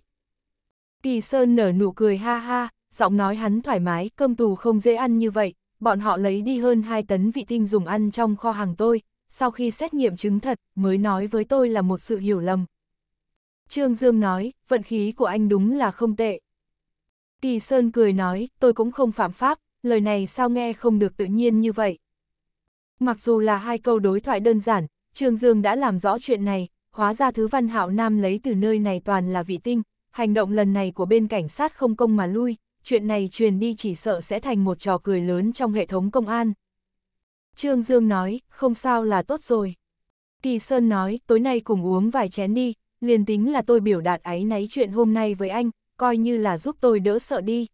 [SPEAKER 1] Kỳ Sơn nở nụ cười ha ha, giọng nói hắn thoải mái, cơm tù không dễ ăn như vậy, bọn họ lấy đi hơn 2 tấn vị tinh dùng ăn trong kho hàng tôi, sau khi xét nghiệm chứng thật mới nói với tôi là một sự hiểu lầm. Trương Dương nói, vận khí của anh đúng là không tệ. Kỳ Sơn cười nói, tôi cũng không phạm pháp, lời này sao nghe không được tự nhiên như vậy. Mặc dù là hai câu đối thoại đơn giản, Trương Dương đã làm rõ chuyện này, hóa ra thứ văn hạo nam lấy từ nơi này toàn là vị tinh, hành động lần này của bên cảnh sát không công mà lui, chuyện này truyền đi chỉ sợ sẽ thành một trò cười lớn trong hệ thống công an. Trương Dương nói, không sao là tốt rồi. Kỳ Sơn nói, tối nay cùng uống vài chén đi, liền tính là tôi biểu đạt áy náy chuyện hôm nay với anh, coi như là giúp tôi đỡ sợ đi.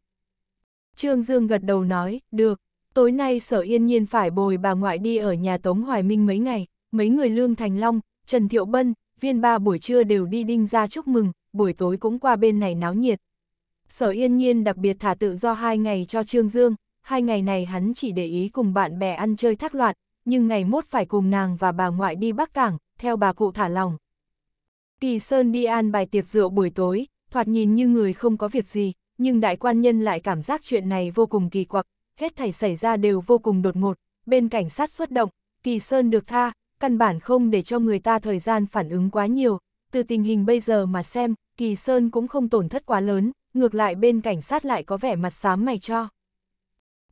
[SPEAKER 1] Trương Dương gật đầu nói, được, tối nay sở yên nhiên phải bồi bà ngoại đi ở nhà Tống Hoài Minh mấy ngày, mấy người Lương Thành Long, Trần Thiệu Bân, viên ba buổi trưa đều đi đinh ra chúc mừng, buổi tối cũng qua bên này náo nhiệt. Sở yên nhiên đặc biệt thả tự do hai ngày cho Trương Dương, hai ngày này hắn chỉ để ý cùng bạn bè ăn chơi thác loạn, nhưng ngày mốt phải cùng nàng và bà ngoại đi Bắc Cảng, theo bà cụ thả lòng. Kỳ Sơn đi ăn bài tiệc rượu buổi tối, thoạt nhìn như người không có việc gì, nhưng đại quan nhân lại cảm giác chuyện này vô cùng kỳ quặc, hết thảy xảy ra đều vô cùng đột ngột, bên cảnh sát xuất động, Kỳ Sơn được tha, căn bản không để cho người ta thời gian phản ứng quá nhiều, từ tình hình bây giờ mà xem, Kỳ Sơn cũng không tổn thất quá lớn, ngược lại bên cảnh sát lại có vẻ mặt xám mày cho.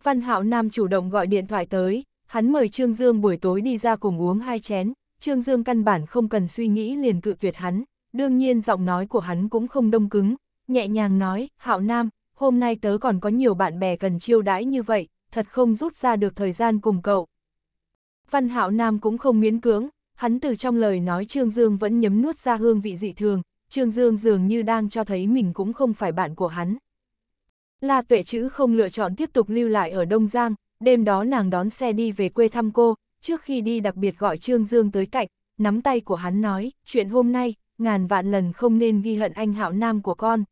[SPEAKER 1] Văn Hạo Nam chủ động gọi điện thoại tới, hắn mời Trương Dương buổi tối đi ra cùng uống hai chén, Trương Dương căn bản không cần suy nghĩ liền cự tuyệt hắn, đương nhiên giọng nói của hắn cũng không đông cứng, nhẹ nhàng nói, Hạo Nam, hôm nay tớ còn có nhiều bạn bè cần chiêu đãi như vậy, thật không rút ra được thời gian cùng cậu, Văn Hạo Nam cũng không miễn cưỡng, hắn từ trong lời nói Trương Dương vẫn nhấm nuốt ra hương vị dị thường, Trương Dương dường như đang cho thấy mình cũng không phải bạn của hắn. La Tuệ Chữ không lựa chọn tiếp tục lưu lại ở Đông Giang, đêm đó nàng đón xe đi về quê thăm cô, trước khi đi đặc biệt gọi Trương Dương tới cạnh, nắm tay của hắn nói, chuyện hôm nay, ngàn vạn lần không nên ghi hận anh Hạo Nam của con.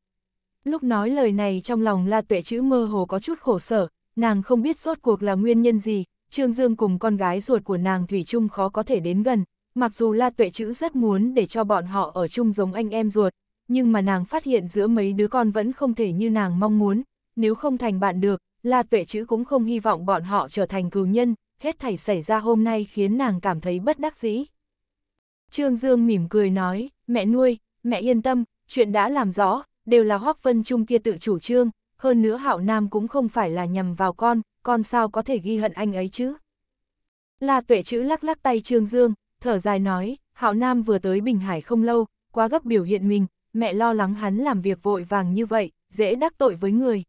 [SPEAKER 1] Lúc nói lời này trong lòng La Tuệ Chữ mơ hồ có chút khổ sở, nàng không biết rốt cuộc là nguyên nhân gì, Trương Dương cùng con gái ruột của nàng Thủy Trung khó có thể đến gần, mặc dù La Tuệ Chữ rất muốn để cho bọn họ ở chung giống anh em ruột, nhưng mà nàng phát hiện giữa mấy đứa con vẫn không thể như nàng mong muốn, nếu không thành bạn được, La Tuệ Chữ cũng không hy vọng bọn họ trở thành cứu nhân, hết thảy xảy ra hôm nay khiến nàng cảm thấy bất đắc dĩ. Trương Dương mỉm cười nói, mẹ nuôi, mẹ yên tâm, chuyện đã làm rõ, đều là Hoác Vân Trung kia tự chủ trương, hơn nữa Hạo Nam cũng không phải là nhằm vào con, con sao có thể ghi hận anh ấy chứ? La tuệ chữ lắc lắc tay Trương Dương, thở dài nói, Hạo Nam vừa tới Bình Hải không lâu, quá gấp biểu hiện mình, mẹ lo lắng hắn làm việc vội vàng như vậy, dễ đắc tội với người.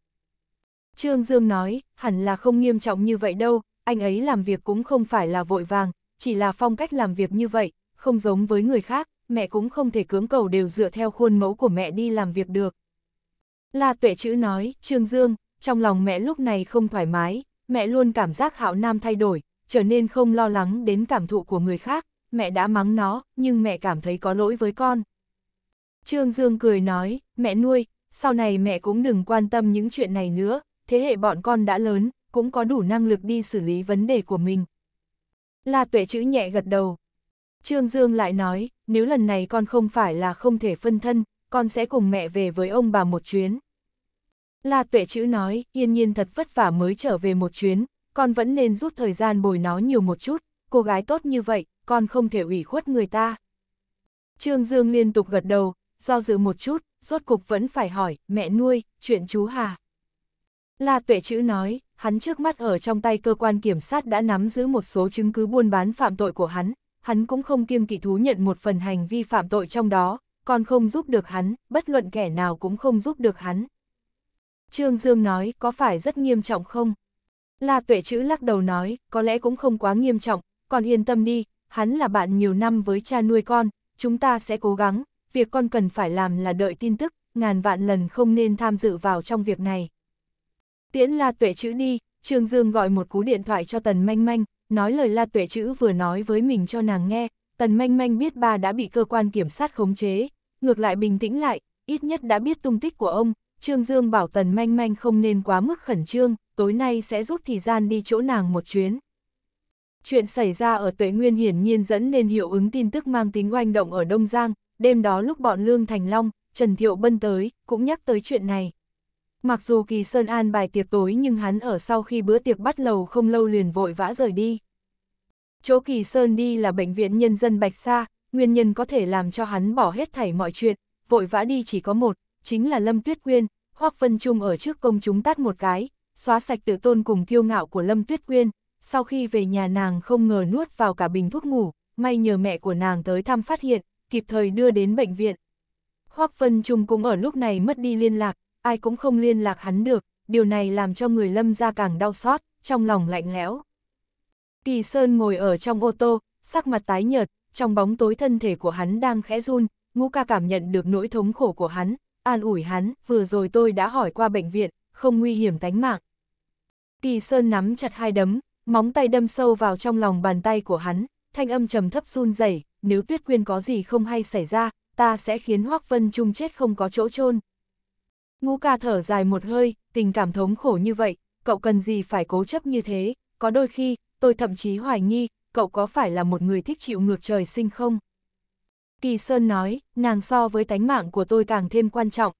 [SPEAKER 1] Trương Dương nói, hẳn là không nghiêm trọng như vậy đâu, anh ấy làm việc cũng không phải là vội vàng, chỉ là phong cách làm việc như vậy, không giống với người khác, mẹ cũng không thể cưỡng cầu đều dựa theo khuôn mẫu của mẹ đi làm việc được. La tuệ chữ nói, Trương Dương, trong lòng mẹ lúc này không thoải mái, mẹ luôn cảm giác Hạo Nam thay đổi, trở nên không lo lắng đến cảm thụ của người khác, mẹ đã mắng nó, nhưng mẹ cảm thấy có lỗi với con. Trương Dương cười nói, mẹ nuôi, sau này mẹ cũng đừng quan tâm những chuyện này nữa, thế hệ bọn con đã lớn, cũng có đủ năng lực đi xử lý vấn đề của mình. La tuệ chữ nhẹ gật đầu. Trương Dương lại nói, nếu lần này con không phải là không thể phân thân, con sẽ cùng mẹ về với ông bà một chuyến, La tuệ chữ nói, yên nhiên thật vất vả mới trở về một chuyến, con vẫn nên rút thời gian bồi nó nhiều một chút, cô gái tốt như vậy, con không thể ủy khuất người ta. Trương Dương liên tục gật đầu, do dự một chút, rốt cục vẫn phải hỏi, mẹ nuôi, chuyện chú Hà. La tuệ chữ nói, hắn trước mắt ở trong tay cơ quan kiểm sát đã nắm giữ một số chứng cứ buôn bán phạm tội của hắn, hắn cũng không kiêng kỵ thú nhận một phần hành vi phạm tội trong đó, con không giúp được hắn, bất luận kẻ nào cũng không giúp được hắn. Trương Dương nói có phải rất nghiêm trọng không? La tuệ chữ lắc đầu nói, có lẽ cũng không quá nghiêm trọng, con yên tâm đi, hắn là bạn nhiều năm với cha nuôi con, chúng ta sẽ cố gắng, việc con cần phải làm là đợi tin tức, ngàn vạn lần không nên tham dự vào trong việc này. Tiễn La Tuệ Chữ đi, Trương Dương gọi một cú điện thoại cho Tần Manh Manh, nói lời La Tuệ Chữ vừa nói với mình cho nàng nghe, Tần Manh Manh biết ba đã bị cơ quan kiểm sát khống chế, ngược lại bình tĩnh lại, ít nhất đã biết tung tích của ông, Trương Dương bảo Tần Manh Manh không nên quá mức khẩn trương, tối nay sẽ rút thì gian đi chỗ nàng một chuyến. Chuyện xảy ra ở Tuệ Nguyên hiển nhiên dẫn nên hiệu ứng tin tức mang tính oanh động ở Đông Giang, đêm đó lúc bọn Lương Thành Long, Trần Thiệu Bân tới, cũng nhắc tới chuyện này. Mặc dù Kỳ Sơn An bài tiệc tối nhưng hắn ở sau khi bữa tiệc bắt lầu không lâu liền vội vã rời đi. Chỗ Kỳ Sơn đi là Bệnh viện Nhân dân Bạch Sa, nguyên nhân có thể làm cho hắn bỏ hết thảy mọi chuyện, vội vã đi chỉ có một, chính là Lâm Tuyết Quyên, Hoắc Vân Trung ở trước công chúng tát một cái, xóa sạch tự tôn cùng kiêu ngạo của Lâm Tuyết Quyên, sau khi về nhà nàng không ngờ nuốt vào cả bình thuốc ngủ, may nhờ mẹ của nàng tới thăm phát hiện, kịp thời đưa đến bệnh viện. Hoắc Vân Trung cũng ở lúc này mất đi liên lạc, ai cũng không liên lạc hắn được, điều này làm cho người Lâm ra càng đau xót, trong lòng lạnh lẽo. Kỳ Sơn ngồi ở trong ô tô, sắc mặt tái nhợt, trong bóng tối thân thể của hắn đang khẽ run, Ngũ ca cảm nhận được nỗi thống khổ của hắn, an ủi hắn, vừa rồi tôi đã hỏi qua bệnh viện, không nguy hiểm tánh mạng. Kỳ Sơn nắm chặt hai đấm, móng tay đâm sâu vào trong lòng bàn tay của hắn, thanh âm trầm thấp run rẩy. nếu Tuyết Quyên có gì không hay xảy ra, ta sẽ khiến Hoắc Vân Trung chết không có chỗ chôn. Ngũ ca thở dài một hơi, tình cảm thống khổ như vậy, cậu cần gì phải cố chấp như thế, có đôi khi, tôi thậm chí hoài nghi, cậu có phải là một người thích chịu ngược trời sinh không? Kỳ Sơn nói, nàng so với tánh mạng của tôi càng thêm quan trọng.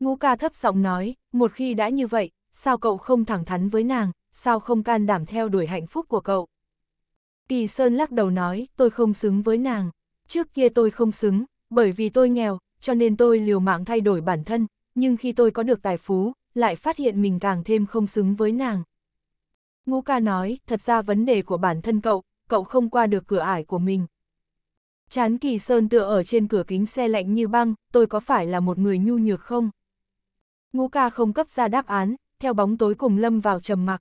[SPEAKER 1] Ngũ ca thấp giọng nói, một khi đã như vậy, sao cậu không thẳng thắn với nàng, sao không can đảm theo đuổi hạnh phúc của cậu. Kỳ Sơn lắc đầu nói, tôi không xứng với nàng. Trước kia tôi không xứng, bởi vì tôi nghèo, cho nên tôi liều mạng thay đổi bản thân, nhưng khi tôi có được tài phú, lại phát hiện mình càng thêm không xứng với nàng. Ngũ ca nói, thật ra vấn đề của bản thân cậu, cậu không qua được cửa ải của mình, Chán kỳ sơn tựa ở trên cửa kính xe lạnh như băng, tôi có phải là một người nhu nhược không? Ngũ ca không cấp ra đáp án, theo bóng tối cùng Lâm vào trầm mặc.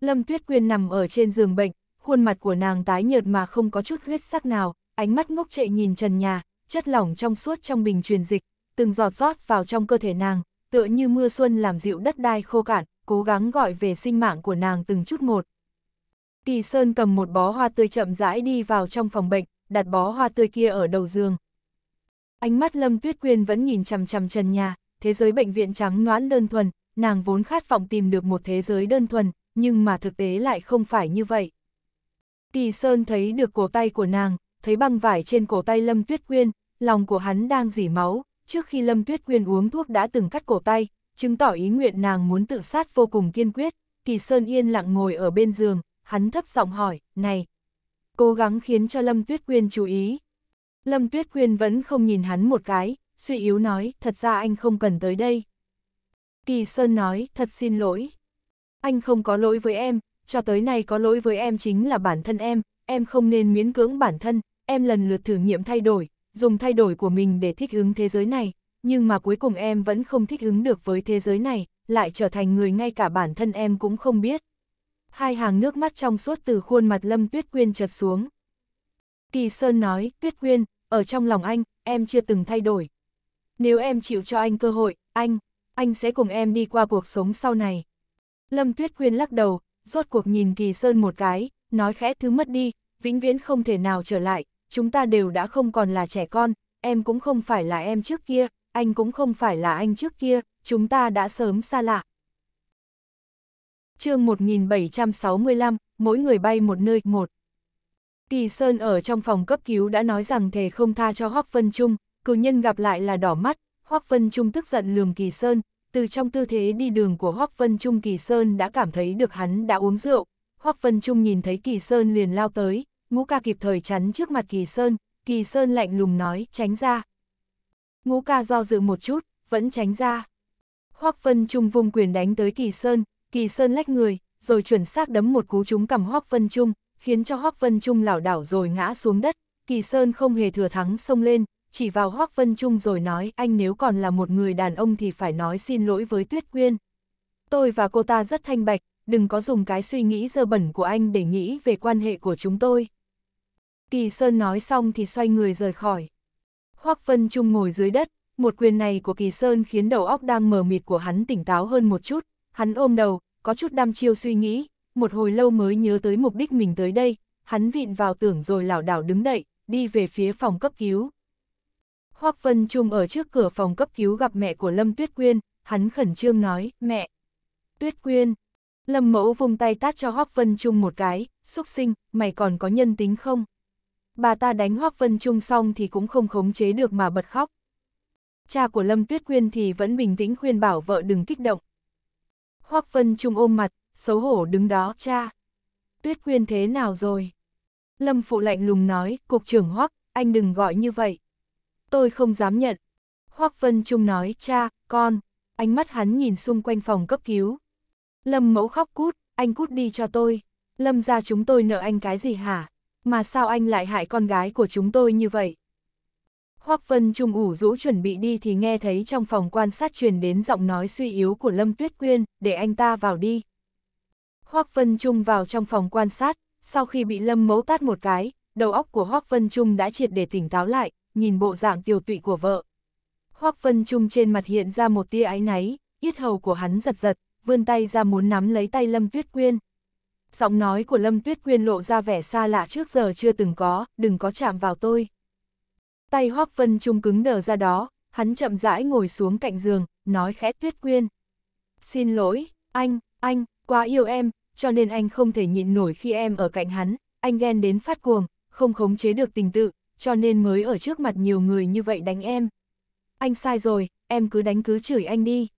[SPEAKER 1] Lâm Tuyết Quyên nằm ở trên giường bệnh, khuôn mặt của nàng tái nhợt mà không có chút huyết sắc nào, ánh mắt ngốc trệ nhìn trần nhà, chất lỏng trong suốt trong bình truyền dịch, từng giọt rót vào trong cơ thể nàng, tựa như mưa xuân làm dịu đất đai khô cạn, cố gắng gọi về sinh mạng của nàng từng chút một. Kỳ Sơn cầm một bó hoa tươi chậm rãi đi vào trong phòng bệnh, đặt bó hoa tươi kia ở đầu giường. Ánh mắt Lâm Tuyết Quyên vẫn nhìn chằm chằm trần nhà, thế giới bệnh viện trắng noãn đơn thuần, nàng vốn khát vọng tìm được một thế giới đơn thuần, nhưng mà thực tế lại không phải như vậy. Kỳ Sơn thấy được cổ tay của nàng, thấy băng vải trên cổ tay Lâm Tuyết Quyên, lòng của hắn đang dỉ máu, trước khi Lâm Tuyết Quyên uống thuốc đã từng cắt cổ tay, chứng tỏ ý nguyện nàng muốn tự sát vô cùng kiên quyết, Kỳ Sơn yên lặng ngồi ở bên giường, hắn thấp giọng hỏi, này, cố gắng khiến cho Lâm Tuyết Quyên chú ý. Lâm Tuyết Quyên vẫn không nhìn hắn một cái, suy yếu nói, thật ra anh không cần tới đây. Kỳ Sơn nói, thật xin lỗi. Anh không có lỗi với em, cho tới nay có lỗi với em chính là bản thân em, em không nên miễn cưỡng bản thân, em lần lượt thử nghiệm thay đổi, dùng thay đổi của mình để thích ứng thế giới này, nhưng mà cuối cùng em vẫn không thích ứng được với thế giới này, lại trở thành người ngay cả bản thân em cũng không biết hai hàng nước mắt trong suốt từ khuôn mặt Lâm Tuyết Quyên trượt xuống. Kỳ Sơn nói, Tuyết Quyên, ở trong lòng anh, em chưa từng thay đổi. Nếu em chịu cho anh cơ hội, anh, anh sẽ cùng em đi qua cuộc sống sau này. Lâm Tuyết Quyên lắc đầu, rốt cuộc nhìn Kỳ Sơn một cái, nói khẽ thứ mất đi, vĩnh viễn không thể nào trở lại, chúng ta đều đã không còn là trẻ con, em cũng không phải là em trước kia, anh cũng không phải là anh trước kia, chúng ta đã sớm xa lạ chương 1765, mỗi người bay một nơi, một. Kỳ Sơn ở trong phòng cấp cứu đã nói rằng thề không tha cho Hoắc Vân Trung, cử nhân gặp lại là đỏ mắt, Hoắc Vân Trung tức giận lườm Kỳ Sơn, từ trong tư thế đi đường của Hoắc Vân Trung Kỳ Sơn đã cảm thấy được hắn đã uống rượu, Hoắc Vân Trung nhìn thấy Kỳ Sơn liền lao tới, ngũ ca kịp thời chắn trước mặt Kỳ Sơn, Kỳ Sơn lạnh lùng nói, tránh ra. Ngũ ca do dự một chút, vẫn tránh ra. Hoắc Vân Trung vùng quyền đánh tới Kỳ Sơn, Kỳ Sơn lách người, rồi chuẩn xác đấm một cú trúng cằm Hoắc Vân Trung, khiến cho Hoắc Vân Trung lảo đảo rồi ngã xuống đất. Kỳ Sơn không hề thừa thắng xông lên, chỉ vào Hoắc Vân Trung rồi nói anh nếu còn là một người đàn ông thì phải nói xin lỗi với Tuyết Quyên. Tôi và cô ta rất thanh bạch, đừng có dùng cái suy nghĩ dơ bẩn của anh để nghĩ về quan hệ của chúng tôi. Kỳ Sơn nói xong thì xoay người rời khỏi. Hoắc Vân Trung ngồi dưới đất, một quyền này của Kỳ Sơn khiến đầu óc đang mờ mịt của hắn tỉnh táo hơn một chút, Hắn ôm đầu, có chút đăm chiêu suy nghĩ, một hồi lâu mới nhớ tới mục đích mình tới đây, hắn vịn vào tưởng rồi lảo đảo đứng đậy, đi về phía phòng cấp cứu. Hoắc Vân Trung ở trước cửa phòng cấp cứu gặp mẹ của Lâm Tuyết Quyên, hắn khẩn trương nói, mẹ. Tuyết Quyên. Lâm Mẫu vùng tay tát cho Hoắc Vân Trung một cái, xúc sinh, mày còn có nhân tính không? Bà ta đánh Hoắc Vân Trung xong thì cũng không khống chế được mà bật khóc. Cha của Lâm Tuyết Quyên thì vẫn bình tĩnh khuyên bảo vợ đừng kích động, Hoắc Vân Trung ôm mặt, xấu hổ đứng đó, cha. Tuyết Quyên thế nào rồi? Lâm Phụ lạnh lùng nói, cục trưởng Hoắc, anh đừng gọi như vậy. Tôi không dám nhận. Hoắc Vân Trung nói, cha, con. Ánh mắt hắn nhìn xung quanh phòng cấp cứu. Lâm mẫu khóc cút, anh cút đi cho tôi. Lâm ra chúng tôi nợ anh cái gì hả? Mà sao anh lại hại con gái của chúng tôi như vậy? Hoắc Vân Trung ủ rũ chuẩn bị đi thì nghe thấy trong phòng quan sát truyền đến giọng nói suy yếu của Lâm Tuyết Quyên, để anh ta vào đi. Hoắc Vân Trung vào trong phòng quan sát, sau khi bị Lâm Mấu tát một cái, đầu óc của Hoắc Vân Trung đã triệt để tỉnh táo lại, nhìn bộ dạng tiểu tụy của vợ. Hoắc Vân Trung trên mặt hiện ra một tia áy náy, yết hầu của hắn giật giật, vươn tay ra muốn nắm lấy tay Lâm Tuyết Quyên. Giọng nói của Lâm Tuyết Quyên lộ ra vẻ xa lạ trước giờ chưa từng có, đừng có chạm vào tôi. Tay Hoác Vân Trung cứng đờ ra đó, hắn chậm rãi ngồi xuống cạnh giường, nói khẽ Tuyết Quyên. Xin lỗi, anh, anh, quá yêu em, cho nên anh không thể nhịn nổi khi em ở cạnh hắn, anh ghen đến phát cuồng, không khống chế được tình tự, cho nên mới ở trước mặt nhiều người như vậy đánh em. Anh sai rồi, em cứ đánh cứ chửi anh đi.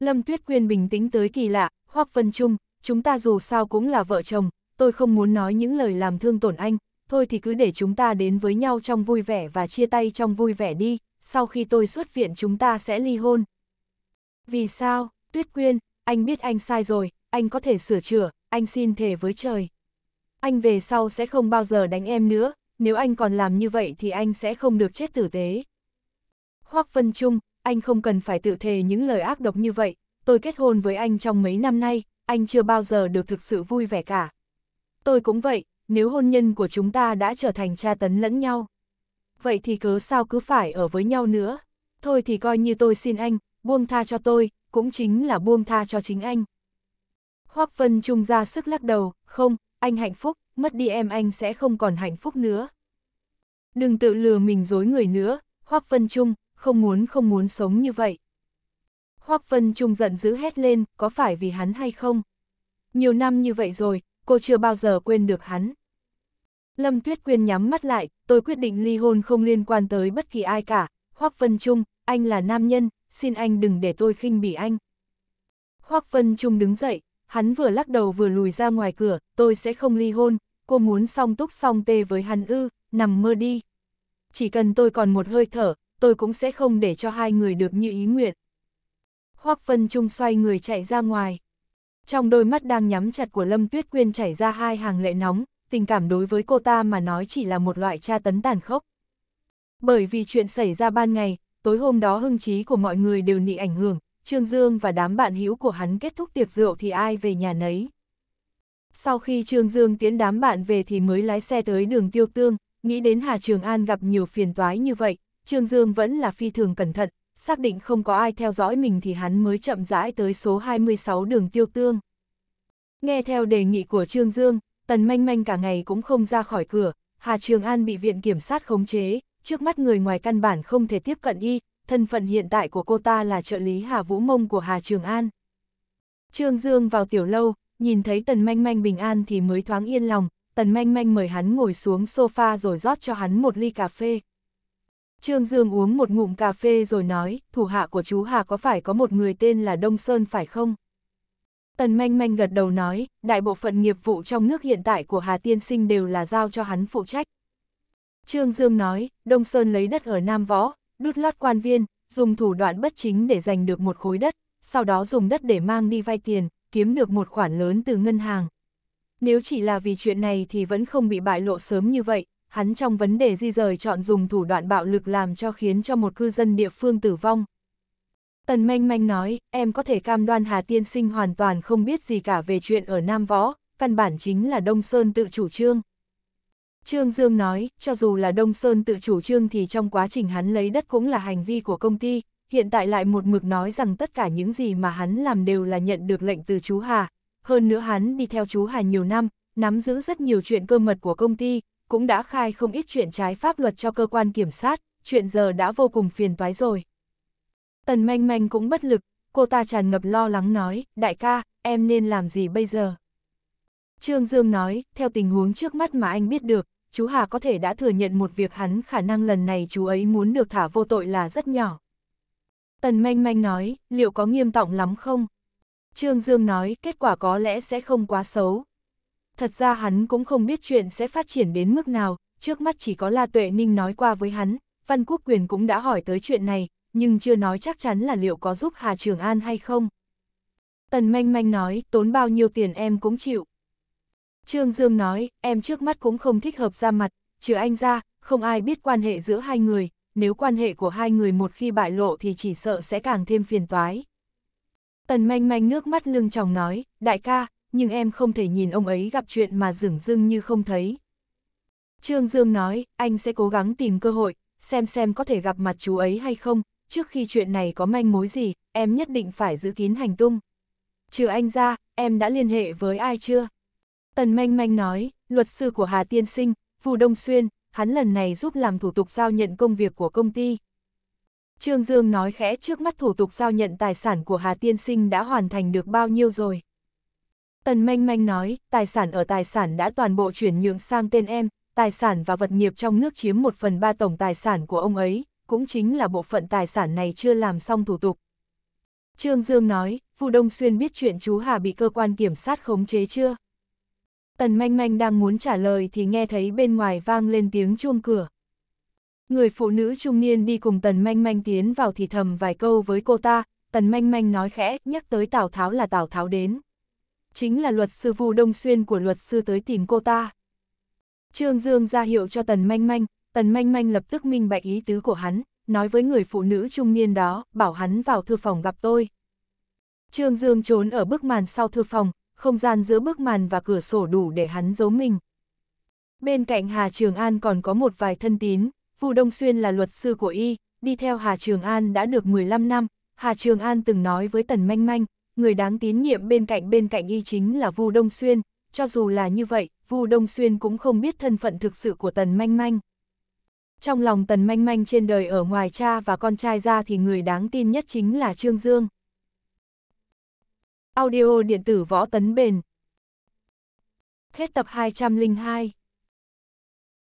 [SPEAKER 1] Lâm Tuyết Quyên bình tĩnh tới kỳ lạ, Hoác Vân Trung, chúng ta dù sao cũng là vợ chồng, tôi không muốn nói những lời làm thương tổn anh, thôi thì cứ để chúng ta đến với nhau trong vui vẻ và chia tay trong vui vẻ đi, sau khi tôi xuất viện chúng ta sẽ ly hôn. Vì sao, Tuyết Quyên, anh biết anh sai rồi, anh có thể sửa chữa, anh xin thề với trời. Anh về sau sẽ không bao giờ đánh em nữa, nếu anh còn làm như vậy thì anh sẽ không được chết tử tế. Hoác Vân Trung, anh không cần phải tự thề những lời ác độc như vậy, tôi kết hôn với anh trong mấy năm nay, anh chưa bao giờ được thực sự vui vẻ cả. Tôi cũng vậy, nếu hôn nhân của chúng ta đã trở thành tra tấn lẫn nhau. Vậy thì cớ sao cứ phải ở với nhau nữa? Thôi thì coi như tôi xin anh, buông tha cho tôi, cũng chính là buông tha cho chính anh. Hoác Vân Trung ra sức lắc đầu, không, anh hạnh phúc, mất đi em anh sẽ không còn hạnh phúc nữa. Đừng tự lừa mình dối người nữa, Hoác Vân Trung, không muốn không muốn sống như vậy. Hoác Vân Trung giận dữ hét lên, có phải vì hắn hay không? Nhiều năm như vậy rồi, cô chưa bao giờ quên được hắn. Lâm Tuyết Quyên nhắm mắt lại, tôi quyết định ly hôn không liên quan tới bất kỳ ai cả. Hoác Vân Trung, anh là nam nhân, xin anh đừng để tôi khinh bỉ anh. Hoác Vân Trung đứng dậy, hắn vừa lắc đầu vừa lùi ra ngoài cửa, tôi sẽ không ly hôn, cô muốn song túc song tê với hắn ư, nằm mơ đi. Chỉ cần tôi còn một hơi thở, tôi cũng sẽ không để cho hai người được như ý nguyện. Hoác Vân Trung xoay người chạy ra ngoài. Trong đôi mắt đang nhắm chặt của Lâm Tuyết Quyên chảy ra hai hàng lệ nóng, tình cảm đối với cô ta mà nói chỉ là một loại tra tấn tàn khốc. Bởi vì chuyện xảy ra ban ngày, tối hôm đó hưng trí của mọi người đều nị ảnh hưởng, Trương Dương và đám bạn hữu của hắn kết thúc tiệc rượu thì ai về nhà nấy. Sau khi Trương Dương tiến đám bạn về thì mới lái xe tới đường Tiêu Tương, nghĩ đến Hà Trường An gặp nhiều phiền toái như vậy, Trương Dương vẫn là phi thường cẩn thận, xác định không có ai theo dõi mình thì hắn mới chậm rãi tới số 26 đường Tiêu Tương. Nghe theo đề nghị của Trương Dương, Tần Manh Manh cả ngày cũng không ra khỏi cửa, Hà Trường An bị viện kiểm sát khống chế, trước mắt người ngoài căn bản không thể tiếp cận y, thân phận hiện tại của cô ta là trợ lý Hà Vũ Mông của Hà Trường An. Trương Dương vào tiểu lâu, nhìn thấy Tần Manh Manh bình an thì mới thoáng yên lòng, Tần Manh Manh mời hắn ngồi xuống sofa rồi rót cho hắn một ly cà phê. Trương Dương uống một ngụm cà phê rồi nói, thủ hạ của chú Hà có phải có một người tên là Đông Sơn phải không? Tần Manh Manh gật đầu nói, đại bộ phận nghiệp vụ trong nước hiện tại của Hà Tiên Sinh đều là giao cho hắn phụ trách. Trương Dương nói, Đông Sơn lấy đất ở Nam Võ, đút lót quan viên, dùng thủ đoạn bất chính để giành được một khối đất, sau đó dùng đất để mang đi vay tiền, kiếm được một khoản lớn từ ngân hàng. Nếu chỉ là vì chuyện này thì vẫn không bị bại lộ sớm như vậy, hắn trong vấn đề di rời chọn dùng thủ đoạn bạo lực làm cho khiến cho một cư dân địa phương tử vong, Tần Minh Minh nói, em có thể cam đoan Hà Tiên Sinh hoàn toàn không biết gì cả về chuyện ở Nam Võ, căn bản chính là Đông Sơn tự chủ trương. Trương Dương nói, cho dù là Đông Sơn tự chủ trương thì trong quá trình hắn lấy đất cũng là hành vi của công ty, hiện tại lại một mực nói rằng tất cả những gì mà hắn làm đều là nhận được lệnh từ chú Hà. Hơn nữa hắn đi theo chú Hà nhiều năm, nắm giữ rất nhiều chuyện cơ mật của công ty, cũng đã khai không ít chuyện trái pháp luật cho cơ quan kiểm sát, chuyện giờ đã vô cùng phiền toái rồi. Tần manh manh cũng bất lực, cô ta tràn ngập lo lắng nói, đại ca, em nên làm gì bây giờ? Trương Dương nói, theo tình huống trước mắt mà anh biết được, chú Hà có thể đã thừa nhận một việc hắn khả năng lần này chú ấy muốn được thả vô tội là rất nhỏ. Tần manh manh nói, liệu có nghiêm trọng lắm không? Trương Dương nói, kết quả có lẽ sẽ không quá xấu. Thật ra hắn cũng không biết chuyện sẽ phát triển đến mức nào, trước mắt chỉ có La Tuệ Ninh nói qua với hắn, Văn Quốc Quyền cũng đã hỏi tới chuyện này, nhưng chưa nói chắc chắn là liệu có giúp Hà Trường An hay không. Tần manh manh nói, tốn bao nhiêu tiền em cũng chịu. Trương Dương nói, em trước mắt cũng không thích hợp ra mặt, trừ anh ra, không ai biết quan hệ giữa hai người, nếu quan hệ của hai người một khi bại lộ thì chỉ sợ sẽ càng thêm phiền toái. Tần manh manh nước mắt lưng chồng nói, đại ca, nhưng em không thể nhìn ông ấy gặp chuyện mà dửng dưng như không thấy. Trương Dương nói, anh sẽ cố gắng tìm cơ hội, xem xem có thể gặp mặt chú ấy hay không, trước khi chuyện này có manh mối gì, em nhất định phải giữ kín hành tung. Trừ anh ra, em đã liên hệ với ai chưa? Tần Manh Manh nói, luật sư của Hà Tiên Sinh, Phù Đông Xuyên, hắn lần này giúp làm thủ tục giao nhận công việc của công ty. Trương Dương nói khẽ trước mắt thủ tục giao nhận tài sản của Hà Tiên Sinh đã hoàn thành được bao nhiêu rồi. Tần Manh Manh nói, tài sản ở tài sản đã toàn bộ chuyển nhượng sang tên em, tài sản và vật nghiệp trong nước chiếm 1 phần 3 tổng tài sản của ông ấy, cũng chính là bộ phận tài sản này chưa làm xong thủ tục. Trương Dương nói, Vu Đông Xuyên biết chuyện chú Hà bị cơ quan kiểm sát khống chế chưa? Tần Manh Manh đang muốn trả lời thì nghe thấy bên ngoài vang lên tiếng chuông cửa. Người phụ nữ trung niên đi cùng Tần Manh Manh tiến vào thì thầm vài câu với cô ta, Tần Manh Manh nói khẽ, nhắc tới Tào Tháo là Tào Tháo đến. Chính là luật sư Vu Đông Xuyên của luật sư tới tìm cô ta. Trương Dương ra hiệu cho Tần Manh Manh, Tần Manh Manh lập tức minh bạch ý tứ của hắn, nói với người phụ nữ trung niên đó, bảo hắn vào thư phòng gặp tôi. Trương Dương trốn ở bức màn sau thư phòng, không gian giữa bức màn và cửa sổ đủ để hắn giấu mình. Bên cạnh Hà Trường An còn có một vài thân tín, Vu Đông Xuyên là luật sư của y, đi theo Hà Trường An đã được 15 năm, Hà Trường An từng nói với Tần Manh Manh, người đáng tín nhiệm bên cạnh bên cạnh y chính là Vu Đông Xuyên, cho dù là như vậy, Vu Đông Xuyên cũng không biết thân phận thực sự của Tần Manh Manh trong lòng tần manh manh trên đời ở ngoài cha và con trai ra thì người đáng tin nhất chính là Trương Dương. Audio điện tử võ tấn bền. Hết tập 202